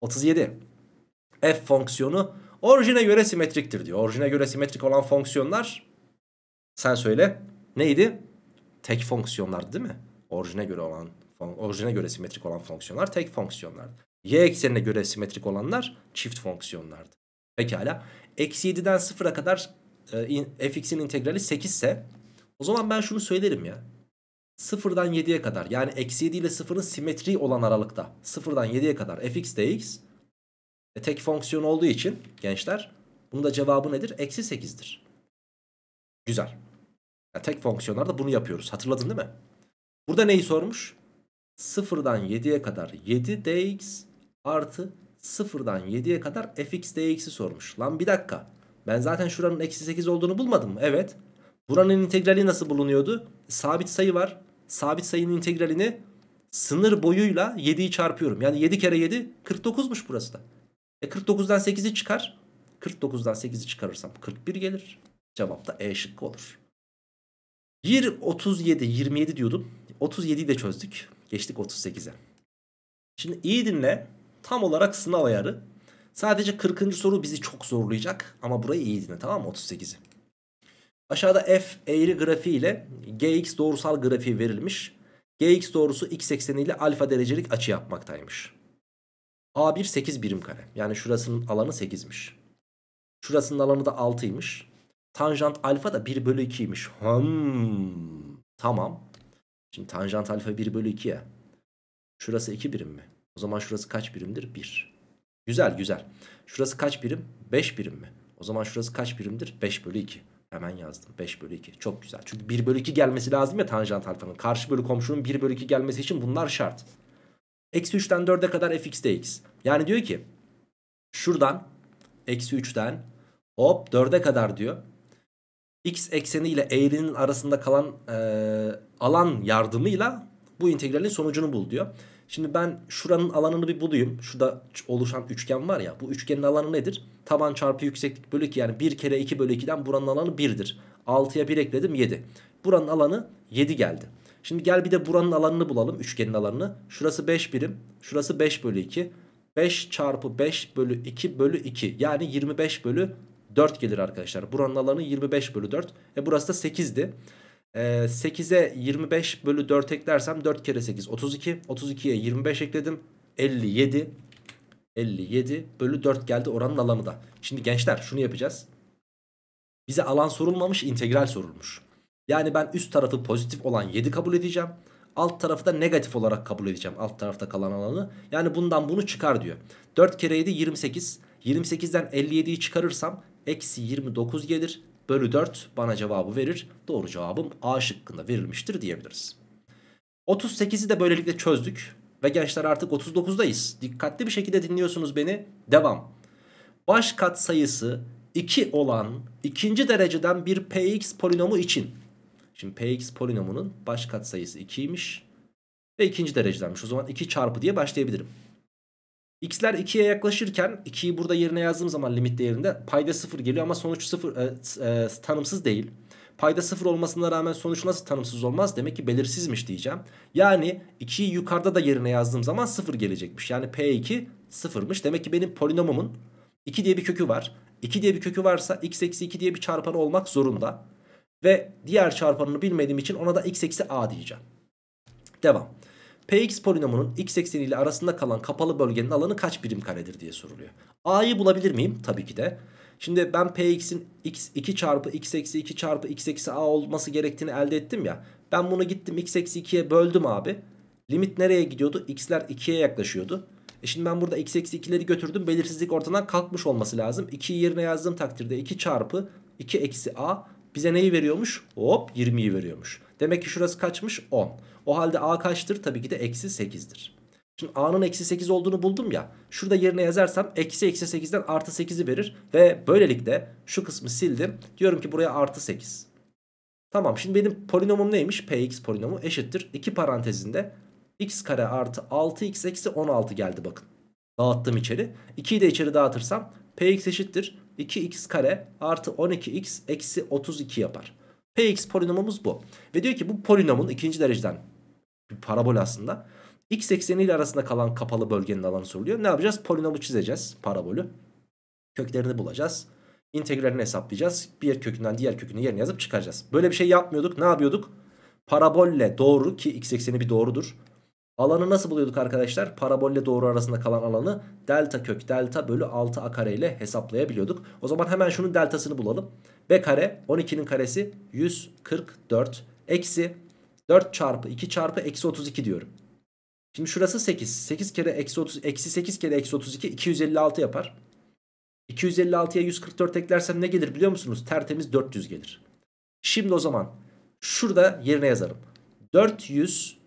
37 f fonksiyonu orijine göre simetriktir diyor. Orijine göre simetrik olan fonksiyonlar sen söyle neydi? Tek fonksiyonlardı değil mi? Orijine göre olan orijine göre simetrik olan fonksiyonlar tek fonksiyonlardı. Y eksenine göre simetrik olanlar çift fonksiyonlardı. Pekala. Eksi 7'den 0'a kadar e, fx'in integrali 8 ise o zaman ben şunu söylerim ya. 0'dan 7'ye kadar yani eksi 7 ile 0'ın simetriği olan aralıkta 0'dan 7'ye kadar fx dx e, tek fonksiyon olduğu için gençler bunun da cevabı nedir? Eksi 8'dir. Güzel. Yani tek fonksiyonlarda bunu yapıyoruz. Hatırladın değil mi? Burada neyi sormuş? 0'dan 7'ye kadar 7 dx artı 0'dan 7'ye kadar fx dx'i sormuş. Lan bir dakika. Ben zaten şuranın eksi 8 olduğunu bulmadım mı? Evet. Buranın integrali nasıl bulunuyordu? Sabit sayı var. Sabit sayının integralini sınır boyuyla 7'yi çarpıyorum. Yani 7 kere 7 49'muş burası da. E 49'dan 8'i çıkar. 49'dan 8'i çıkarırsam 41 gelir. Cevap da E şıkkı olur. 20, 37, 27 diyordum. 37'yi de çözdük. Geçtik 38'e. Şimdi iyi dinle. Tam olarak sınav ayarı. Sadece 40. soru bizi çok zorlayacak. Ama burayı iyi dinle tamam mı? 38'i. Aşağıda f eğri grafiği ile gx doğrusal grafiği verilmiş. gx doğrusu x ekseni ile alfa derecelik açı yapmaktaymış. A1 8 birim kare. Yani şurasının alanı 8'miş. Şurasının alanı da 6'ymış. Tanjant alfa da 1 bölü 2'ymiş. Hmm. Tamam. Şimdi tanjant alfa 1 bölü 2 ya. Şurası 2 birim mi? O zaman şurası kaç birimdir? 1. Güzel güzel. Şurası kaç birim? 5 birim mi? O zaman şurası kaç birimdir? 5 bölü 2. Hemen yazdım. 5 bölü 2. Çok güzel. Çünkü 1 bölü 2 gelmesi lazım ya tanjant alfanın. Karşı bölü komşunun 1 bölü 2 gelmesi için bunlar şart. Eksi 3'ten 4'e kadar fx dx. Yani diyor ki şuradan eksi 3'ten hop 4'e kadar diyor. X ekseni ile eğrinin arasında kalan e, alan yardımıyla bu integralin sonucunu bul diyor. Şimdi ben şuranın alanını bir bulayım. Şurada oluşan üçgen var ya. Bu üçgenin alanı nedir? Taban çarpı yükseklik bölü 2 yani 1 kere 2 bölü 2'den buranın alanı 1'dir. 6'ya 1 ekledim 7. Buranın alanı 7 geldi. Şimdi gel bir de buranın alanını bulalım. Üçgenin alanını. Şurası 5 birim. Şurası 5 bölü 2. 5 çarpı 5 bölü 2 bölü 2. Yani 25 bölü 4 gelir arkadaşlar. Buranın alanı 25 bölü 4. E burası da 8'di. E, 8'e 25 bölü 4 eklersem 4 kere 8 32. 32'ye 25 ekledim. 57. 57 bölü 4 geldi oranın alanı da. Şimdi gençler şunu yapacağız. Bize alan sorulmamış integral sorulmuş. Yani ben üst tarafı pozitif olan 7 kabul edeceğim. Alt tarafı da negatif olarak kabul edeceğim. Alt tarafta kalan alanı. Yani bundan bunu çıkar diyor. 4 kere 7 28. 28'den 57'yi çıkarırsam eksi 29 gelir. Bölü 4 bana cevabı verir. Doğru cevabım A şıkkında verilmiştir diyebiliriz. 38'i de böylelikle çözdük. Ve gençler artık 39'dayız. Dikkatli bir şekilde dinliyorsunuz beni. Devam. Baş kat sayısı 2 olan ikinci dereceden bir px polinomu için Şimdi px polinomunun baş katsayısı 2'ymiş. Ve ikinci derecedenmiş. O zaman 2 çarpı diye başlayabilirim. X'ler 2'ye yaklaşırken 2'yi burada yerine yazdığım zaman limit değerinde payda 0 geliyor ama sonuç 0 e, e, tanımsız değil. Payda 0 olmasına rağmen sonuç nasıl tanımsız olmaz? Demek ki belirsizmiş diyeceğim. Yani 2'yi yukarıda da yerine yazdığım zaman 0 gelecekmiş. Yani P2 0'mış. Demek ki benim polinomumun 2 diye bir kökü var. 2 diye bir kökü varsa x eksi 2 diye bir çarpanı olmak zorunda. Ve diğer çarpanını bilmediğim için ona da x eksi a diyeceğim. Devam. Px polinomunun x ekseni ile arasında kalan kapalı bölgenin alanı kaç birim karedir diye soruluyor. A'yı bulabilir miyim? Tabii ki de. Şimdi ben px'in x 2 çarpı x eksi 2 çarpı x eksi a olması gerektiğini elde ettim ya. Ben bunu gittim x eksi 2'ye böldüm abi. Limit nereye gidiyordu? x'ler 2'ye yaklaşıyordu. E şimdi ben burada x eksi 2'leri götürdüm. Belirsizlik ortadan kalkmış olması lazım. 2'yi yerine yazdığım takdirde 2 çarpı 2 eksi a bize neyi veriyormuş? Hop 20'yi veriyormuş. Demek ki şurası kaçmış? 10. O halde a kaçtır? Tabii ki de eksi 8'dir. Şimdi a'nın eksi 8 olduğunu buldum ya. Şurada yerine yazarsam eksi eksi 8'den artı 8'i verir. Ve böylelikle şu kısmı sildim. Diyorum ki buraya artı 8. Tamam şimdi benim polinomum neymiş? Px polinomu eşittir. 2 parantezinde x kare artı 6x eksi 16 geldi bakın. Dağıttım içeri. 2'yi de içeri dağıtırsam px eşittir. 2x kare artı 12x eksi 32 yapar. Px polinomumuz bu. Ve diyor ki bu polinomun ikinci dereceden bir parabol aslında. X ekseni arasında kalan kapalı bölgenin alanı soruluyor. Ne yapacağız? Polinomu çizeceğiz parabolü. Köklerini bulacağız. İntegralini hesaplayacağız. Bir kökünden diğer kökünü yerine yazıp çıkaracağız. Böyle bir şey yapmıyorduk. Ne yapıyorduk? Parabolle doğru ki x ekseni bir doğrudur. Alanı nasıl buluyorduk arkadaşlar? Parabolle doğru arasında kalan alanı delta kök delta bölü 6 a kare ile hesaplayabiliyorduk. O zaman hemen şunun deltasını bulalım. b kare 12'nin karesi 144 eksi 4 çarpı 2 çarpı eksi 32 diyorum. Şimdi şurası 8. 8 kere eksi 30 eksi 8 kere eksi 32 256 yapar. 256'ya 144 eklersem ne gelir biliyor musunuz? Tertemiz 400 gelir. Şimdi o zaman şurada yerine yazarım. 400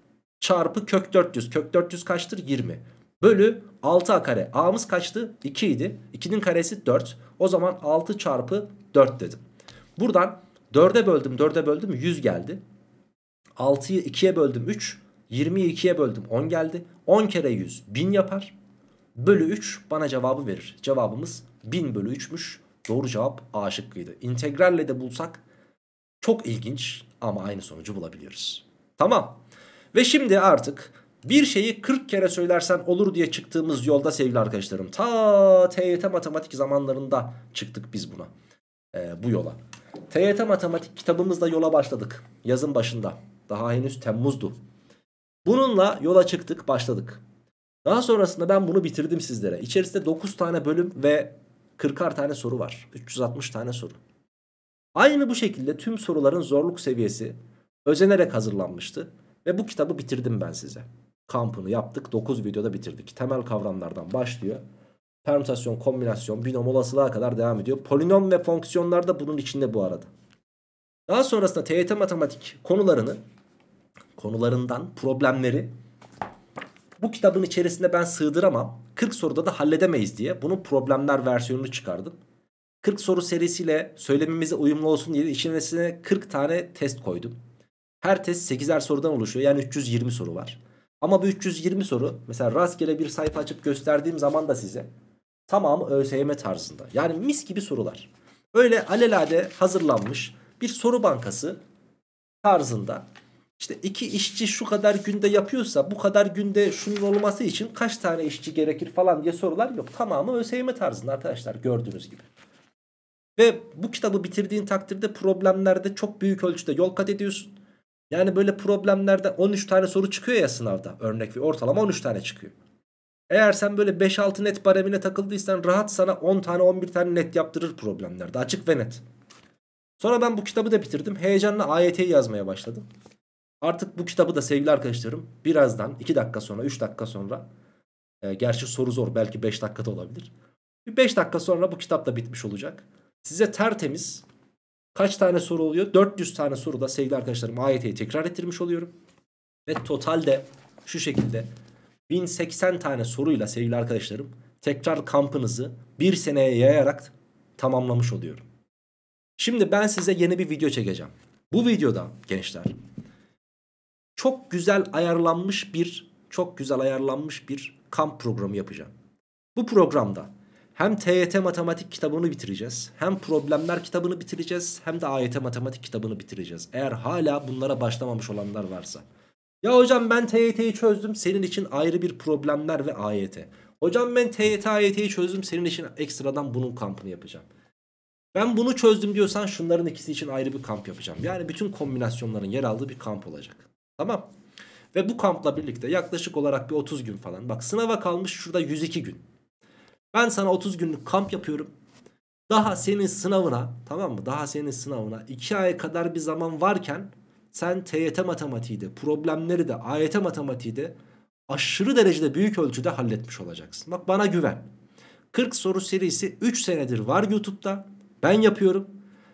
çarpı kök 400. Kök 400 kaçtır? 20. Bölü 6a kare. A'mız kaçtı? 2 idi. 2'nin karesi 4. O zaman 6 çarpı 4 dedim. Buradan 4'e böldüm 4'e böldüm 100 geldi. 6'yı 2'ye böldüm 3. 20'yi 2'ye böldüm 10 geldi. 10 kere 100 1000 yapar. Bölü 3 bana cevabı verir. Cevabımız 1000 bölü 3'müş. Doğru cevap A şıkkıydı. İntegralle de bulsak çok ilginç ama aynı sonucu bulabiliyoruz. Tamam. Ve şimdi artık bir şeyi 40 kere söylersen olur diye çıktığımız yolda sevgili arkadaşlarım. Ta TYT matematik zamanlarında çıktık biz buna. Ee, bu yola. TYT matematik kitabımızla yola başladık. Yazın başında. Daha henüz Temmuz'du. Bununla yola çıktık başladık. Daha sonrasında ben bunu bitirdim sizlere. İçerisinde 9 tane bölüm ve 40'ar tane soru var. 360 tane soru. Aynı bu şekilde tüm soruların zorluk seviyesi özenerek hazırlanmıştı. Ve bu kitabı bitirdim ben size. Kampını yaptık. 9 videoda bitirdik. Temel kavramlardan başlıyor. Permütasyon, kombinasyon, binom olasılığa kadar devam ediyor. Polinom ve fonksiyonlar da bunun içinde bu arada. Daha sonrasında TYT matematik konularını, konularından problemleri bu kitabın içerisinde ben sığdıramam. 40 soruda da halledemeyiz diye bunun problemler versiyonunu çıkardım. 40 soru serisiyle söylemimize uyumlu olsun diye içine 40 tane test koydum. Her test 8'er sorudan oluşuyor. Yani 320 soru var. Ama bu 320 soru mesela rastgele bir sayfa açıp gösterdiğim zaman da size tamamı ÖSYM tarzında. Yani mis gibi sorular. Öyle alelade hazırlanmış bir soru bankası tarzında işte iki işçi şu kadar günde yapıyorsa bu kadar günde şunun olması için kaç tane işçi gerekir falan diye sorular yok. Tamamı ÖSYM tarzında arkadaşlar gördüğünüz gibi. Ve bu kitabı bitirdiğin takdirde problemlerde çok büyük ölçüde yol kat ediyorsun. Yani böyle problemlerde 13 tane soru çıkıyor ya sınavda örnek ve ortalama 13 tane çıkıyor. Eğer sen böyle 5-6 net baremine takıldıysan rahat sana 10 tane 11 tane net yaptırır problemlerde açık ve net. Sonra ben bu kitabı da bitirdim. Heyecanla AYT'yi yazmaya başladım. Artık bu kitabı da sevgili arkadaşlarım birazdan 2 dakika sonra 3 dakika sonra e, gerçi soru zor belki 5 dakikada olabilir. Bir 5 dakika sonra bu kitap da bitmiş olacak. Size tertemiz Kaç tane soru oluyor? 400 tane soruda sevgili arkadaşlarım AYT'yi tekrar ettirmiş oluyorum. Ve totalde şu şekilde 1080 tane soruyla sevgili arkadaşlarım tekrar kampınızı bir seneye yayarak tamamlamış oluyorum. Şimdi ben size yeni bir video çekeceğim. Bu videoda gençler çok güzel ayarlanmış bir çok güzel ayarlanmış bir kamp programı yapacağım. Bu programda hem TYT matematik kitabını bitireceğiz. Hem problemler kitabını bitireceğiz. Hem de AYT matematik kitabını bitireceğiz. Eğer hala bunlara başlamamış olanlar varsa. Ya hocam ben TYT'yi çözdüm. Senin için ayrı bir problemler ve AYT. Hocam ben TYT AYT'yi çözdüm. Senin için ekstradan bunun kampını yapacağım. Ben bunu çözdüm diyorsan şunların ikisi için ayrı bir kamp yapacağım. Yani bütün kombinasyonların yer aldığı bir kamp olacak. Tamam. Ve bu kampla birlikte yaklaşık olarak bir 30 gün falan. Bak sınava kalmış şurada 102 gün. Ben sana 30 günlük kamp yapıyorum. Daha senin sınavına tamam mı? Daha senin sınavına 2 ay kadar bir zaman varken sen TYT matematiği de problemleri de AYT matematiği de aşırı derecede büyük ölçüde halletmiş olacaksın. Bak bana güven. 40 soru serisi 3 senedir var YouTube'da. Ben yapıyorum.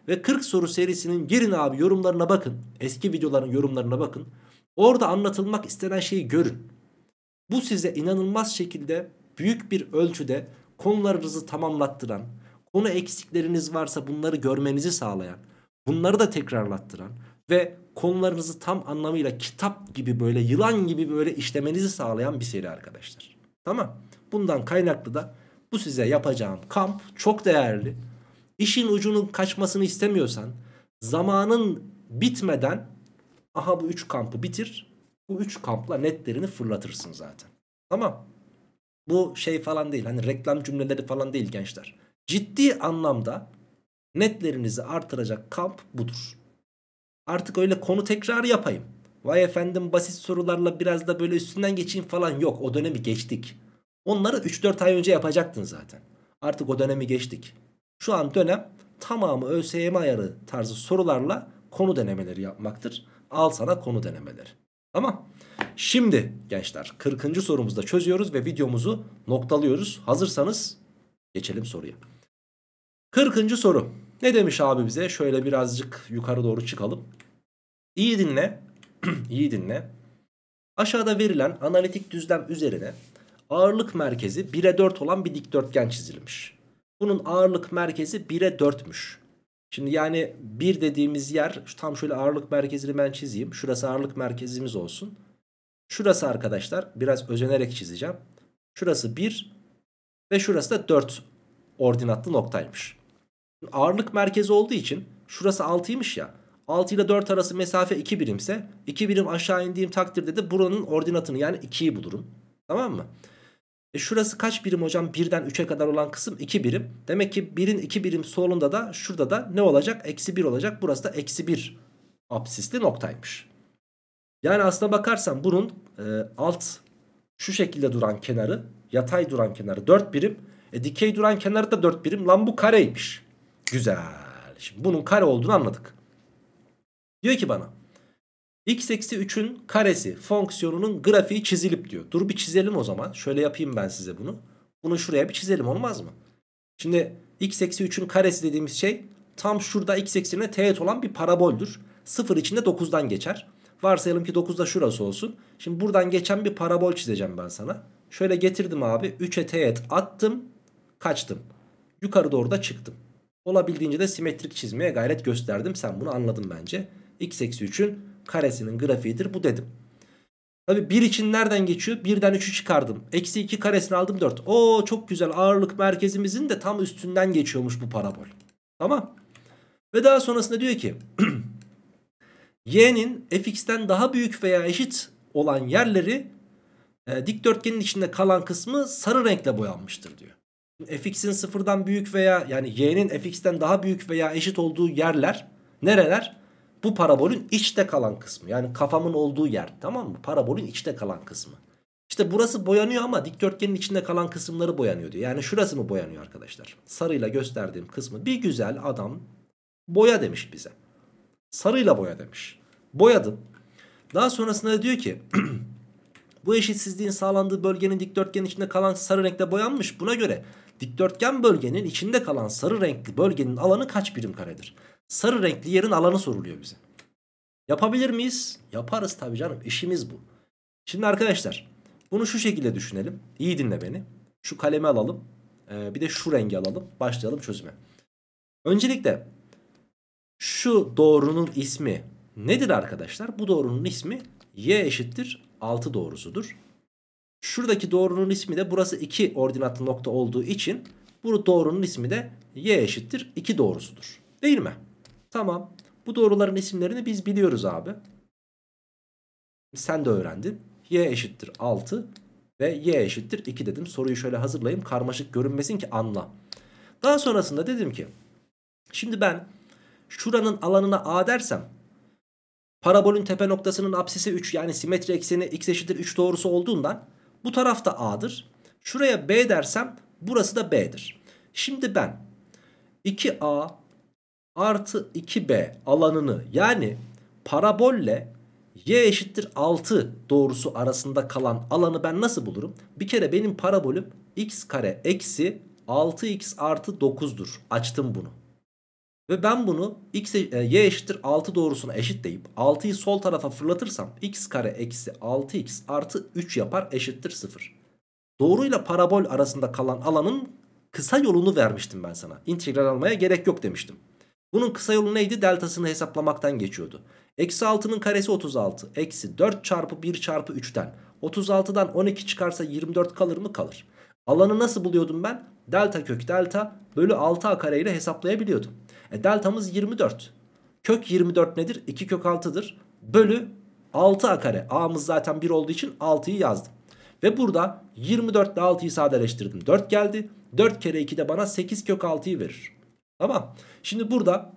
Ve 40 soru serisinin girin abi yorumlarına bakın. Eski videoların yorumlarına bakın. Orada anlatılmak istenen şeyi görün. Bu size inanılmaz şekilde büyük bir ölçüde konularınızı tamamlattıran, konu eksikleriniz varsa bunları görmenizi sağlayan, bunları da tekrarlattıran ve konularınızı tam anlamıyla kitap gibi böyle yılan gibi böyle işlemenizi sağlayan bir seri arkadaşlar. Tamam. Bundan kaynaklı da bu size yapacağım kamp çok değerli. İşin ucunun kaçmasını istemiyorsan zamanın bitmeden aha bu 3 kampı bitir. Bu 3 kampla netlerini fırlatırsın zaten. Tamam. Bu şey falan değil. Hani reklam cümleleri falan değil gençler. Ciddi anlamda netlerinizi artıracak kamp budur. Artık öyle konu tekrar yapayım. Vay efendim basit sorularla biraz da böyle üstünden geçeyim falan yok. O dönemi geçtik. Onları 3-4 ay önce yapacaktın zaten. Artık o dönemi geçtik. Şu an dönem tamamı ÖSYM ayarı tarzı sorularla konu denemeleri yapmaktır. Al sana konu denemeleri. Ama şimdi gençler 40. sorumuzda çözüyoruz ve videomuzu noktalıyoruz. Hazırsanız geçelim soruya. 40. soru. Ne demiş abi bize? Şöyle birazcık yukarı doğru çıkalım. İyi dinle. İyi dinle. Aşağıda verilen analitik düzlem üzerine ağırlık merkezi 1'e 4 olan bir dikdörtgen çizilmiş. Bunun ağırlık merkezi 1'e 4'müş. Şimdi yani 1 dediğimiz yer tam şöyle ağırlık merkezini ben çizeyim. Şurası ağırlık merkezimiz olsun. Şurası arkadaşlar biraz özenerek çizeceğim. Şurası 1 ve şurası da 4 ordinatlı noktaymış. ağırlık merkezi olduğu için şurası 6'ymış ya. 6 ile 4 arası mesafe 2 birimse 2 birim aşağı indiğim takdirde de buranın ordinatını yani 2'yi bulurum. Tamam mı? E şurası kaç birim hocam? 1'den 3'e kadar olan kısım 2 birim. Demek ki 1'in 2 birim solunda da şurada da ne olacak? Eksi 1 olacak. Burası da eksi 1 apsisli noktaymış. Yani aslına bakarsan bunun e, alt şu şekilde duran kenarı yatay duran kenarı 4 birim. E, dikey duran kenarı da 4 birim. Lan bu kareymiş. Güzel. Şimdi bunun kare olduğunu anladık. Diyor ki bana x eksi 3'ün karesi fonksiyonunun grafiği çizilip diyor. Dur bir çizelim o zaman. Şöyle yapayım ben size bunu. Bunu şuraya bir çizelim olmaz mı? Şimdi x eksi 3'ün karesi dediğimiz şey tam şurada x eksenine teğet olan bir paraboldür. 0 içinde 9'dan geçer. Varsayalım ki da şurası olsun. Şimdi buradan geçen bir parabol çizeceğim ben sana. Şöyle getirdim abi. 3'e teğet attım. Kaçtım. Yukarı doğru da çıktım. Olabildiğince de simetrik çizmeye gayret gösterdim. Sen bunu anladın bence. x eksi 3'ün karesinin grafiğidir bu dedim. Tabi 1 için nereden geçiyor? 1'den 3'ü çıkardım. Eksi 2 karesini aldım 4. O çok güzel ağırlık merkezimizin de tam üstünden geçiyormuş bu parabol. Tamam. Ve daha sonrasında diyor ki y'nin fx'ten daha büyük veya eşit olan yerleri e, dikdörtgenin içinde kalan kısmı sarı renkle boyanmıştır diyor. fx'in sıfırdan büyük veya yani y'nin fx'ten daha büyük veya eşit olduğu yerler nereler? Bu parabolün içte kalan kısmı. Yani kafamın olduğu yer tamam mı? Parabolün içte kalan kısmı. İşte burası boyanıyor ama dikdörtgenin içinde kalan kısımları boyanıyor diyor. Yani şurası mı boyanıyor arkadaşlar? Sarıyla gösterdiğim kısmı. Bir güzel adam boya demiş bize. Sarıyla boya demiş. Boyadım. Daha sonrasında da diyor ki bu eşitsizliğin sağlandığı bölgenin dikdörtgenin içinde kalan sarı renkle boyanmış. Buna göre dikdörtgen bölgenin içinde kalan sarı renkli bölgenin alanı kaç birim karedir? sarı renkli yerin alanı soruluyor bize. Yapabilir miyiz? Yaparız tabii canım. İşimiz bu. Şimdi arkadaşlar bunu şu şekilde düşünelim. İyi dinle beni. Şu kalemi alalım. Ee, bir de şu rengi alalım. Başlayalım çözüme. Öncelikle şu doğrunun ismi nedir arkadaşlar? Bu doğrunun ismi y eşittir 6 doğrusudur. Şuradaki doğrunun ismi de burası 2 ordinatlı nokta olduğu için bu doğrunun ismi de y eşittir 2 doğrusudur. Değil mi? Tamam. Bu doğruların isimlerini biz biliyoruz abi. Sen de öğrendin. Y eşittir 6 ve y eşittir 2 dedim. Soruyu şöyle hazırlayayım. Karmaşık görünmesin ki anla. Daha sonrasında dedim ki şimdi ben şuranın alanına A dersem parabolün tepe noktasının apsisi 3 yani simetri ekseni x eşittir 3 doğrusu olduğundan bu tarafta A'dır. Şuraya B dersem burası da B'dir. Şimdi ben 2A artı 2b alanını yani parabolle y eşittir 6 doğrusu arasında kalan alanı ben nasıl bulurum? Bir kere benim parabolüm x kare eksi 6x artı 9'dur. Açtım bunu. Ve ben bunu x, e, e y eşittir 6 doğrusuna eşitleyip 6'yı sol tarafa fırlatırsam x kare eksi 6x artı 3 yapar eşittir 0. Doğruyla parabol arasında kalan alanın kısa yolunu vermiştim ben sana. İntegral almaya gerek yok demiştim. Bunun kısa yolu neydi? Deltasını hesaplamaktan geçiyordu. Eksi 6'nın karesi 36. Eksi 4 çarpı 1 çarpı 3'ten. 36'dan 12 çıkarsa 24 kalır mı? Kalır. Alanı nasıl buluyordum ben? Delta kök delta bölü 6a kare ile hesaplayabiliyordum. E, deltamız 24. Kök 24 nedir? 2 kök 6'dır. Bölü 6a kare. A'mız zaten 1 olduğu için 6'yı yazdım. Ve burada 24 ile 6'yı sadeleştirdim. 4 geldi. 4 kere 2 de bana 8 kök 6'yı verir. Tamam. Şimdi burada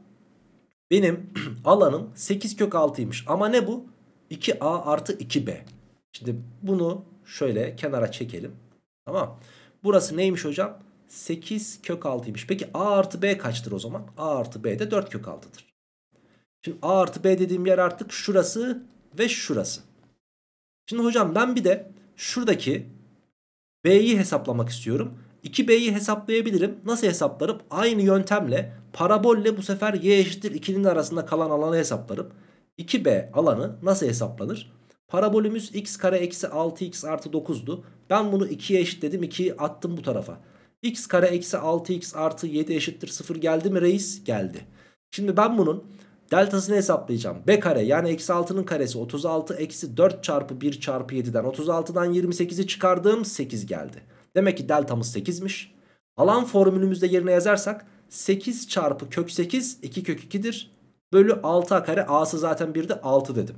benim alanım 8 kök 6'ymış. Ama ne bu? 2A artı 2B. Şimdi bunu şöyle kenara çekelim. Tamam. Burası neymiş hocam? 8 kök 6'ymış. Peki A artı B kaçtır o zaman? A artı B de 4 kök 6'dır. Şimdi A artı B dediğim yer artık şurası ve şurası. Şimdi hocam ben bir de şuradaki B'yi hesaplamak istiyorum. 2b'yi hesaplayabilirim. Nasıl hesaplarım? Aynı yöntemle parabolle bu sefer y eşittir 2'nin arasında kalan alanı hesaplarım. 2b alanı nasıl hesaplanır? Parabolümüz x kare eksi 6x artı 9'du. Ben bunu 2'ye eşitledim 2'yi attım bu tarafa. x kare eksi 6x artı 7 eşittir 0 geldi mi reis? Geldi. Şimdi ben bunun deltasını hesaplayacağım. B kare yani eksi 6'nın karesi 36 eksi 4 çarpı 1 çarpı 7'den 36'dan 28'i çıkardığım 8 geldi. Demek ki deltamız 8'miş. Alan formülümüzde yerine yazarsak 8 çarpı kök 8 2 kök 2'dir. Bölü 6a kare a'sı zaten 1'de 6 dedim.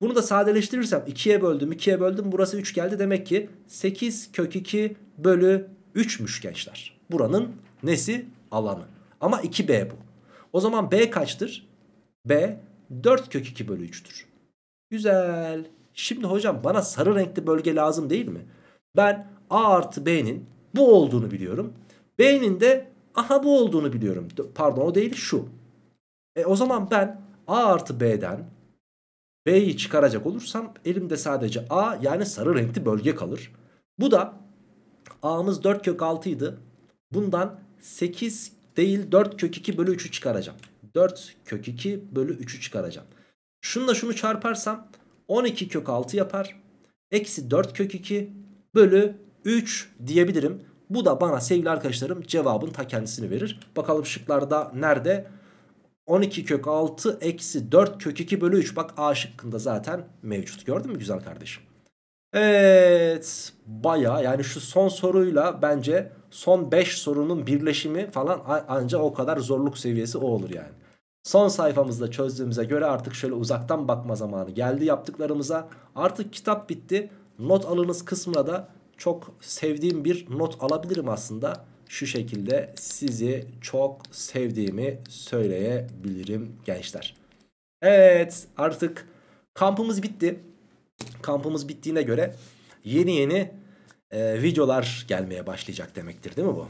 Bunu da sadeleştirirsem 2'ye böldüm 2'ye böldüm burası 3 geldi. Demek ki 8 kök 2 bölü 3'müş gençler. Buranın nesi? Alanı. Ama 2b bu. O zaman b kaçtır? b 4 kök 2 bölü 3'tür. Güzel. Şimdi hocam bana sarı renkli bölge lazım değil mi? Ben A artı B'nin bu olduğunu biliyorum. B'nin de aha bu olduğunu biliyorum. Pardon o değil şu. E o zaman ben A artı B'den B'yi çıkaracak olursam elimde sadece A yani sarı renkli bölge kalır. Bu da A'mız 4 kök 6 idi. Bundan 8 değil 4 kök 2 bölü 3'ü çıkaracağım. 4 kök 2 bölü 3'ü çıkaracağım. Şununla şunu çarparsam 12 kök 6 yapar. Eksi 4 kök 2 bölü 3 diyebilirim. Bu da bana sevgili arkadaşlarım cevabın ta kendisini verir. Bakalım şıklarda nerede? 12 kök 6 eksi 4 kök 2 bölü 3. Bak A şıkkında zaten mevcut. Gördün mü güzel kardeşim? Evet baya yani şu son soruyla bence son 5 sorunun birleşimi falan ancak o kadar zorluk seviyesi o olur yani. Son sayfamızda çözdüğümüze göre artık şöyle uzaktan bakma zamanı geldi yaptıklarımıza. Artık kitap bitti. Not alınız kısmına da çok sevdiğim bir not alabilirim aslında. Şu şekilde sizi çok sevdiğimi söyleyebilirim gençler. Evet artık kampımız bitti. Kampımız bittiğine göre yeni yeni e, videolar gelmeye başlayacak demektir değil mi bu?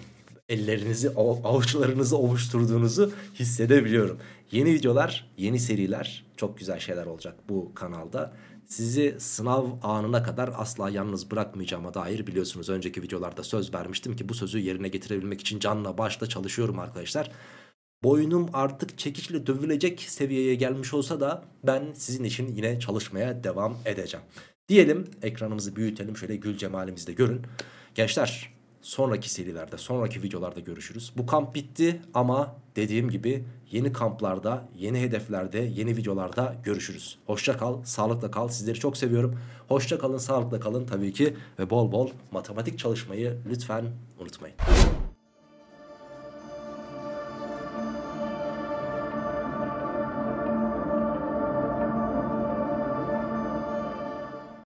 Ellerinizi avuçlarınızı ovuşturduğunuzu hissedebiliyorum. Yeni videolar, yeni seriler çok güzel şeyler olacak bu kanalda. Sizi sınav anına kadar asla yalnız bırakmayacağıma dair biliyorsunuz önceki videolarda söz vermiştim ki bu sözü yerine getirebilmek için canla başla çalışıyorum arkadaşlar. Boynum artık çekiçle dövülecek seviyeye gelmiş olsa da ben sizin için yine çalışmaya devam edeceğim. Diyelim ekranımızı büyütelim şöyle gül Cemalimizi de görün. Gençler sonraki serilerde sonraki videolarda görüşürüz. Bu kamp bitti ama dediğim gibi Yeni kamplarda, yeni hedeflerde, yeni videolarda görüşürüz. Hoşça kal, sağlıkla kal. Sizleri çok seviyorum. Hoşça kalın, sağlıkla kalın tabii ki ve bol bol matematik çalışmayı lütfen unutmayın.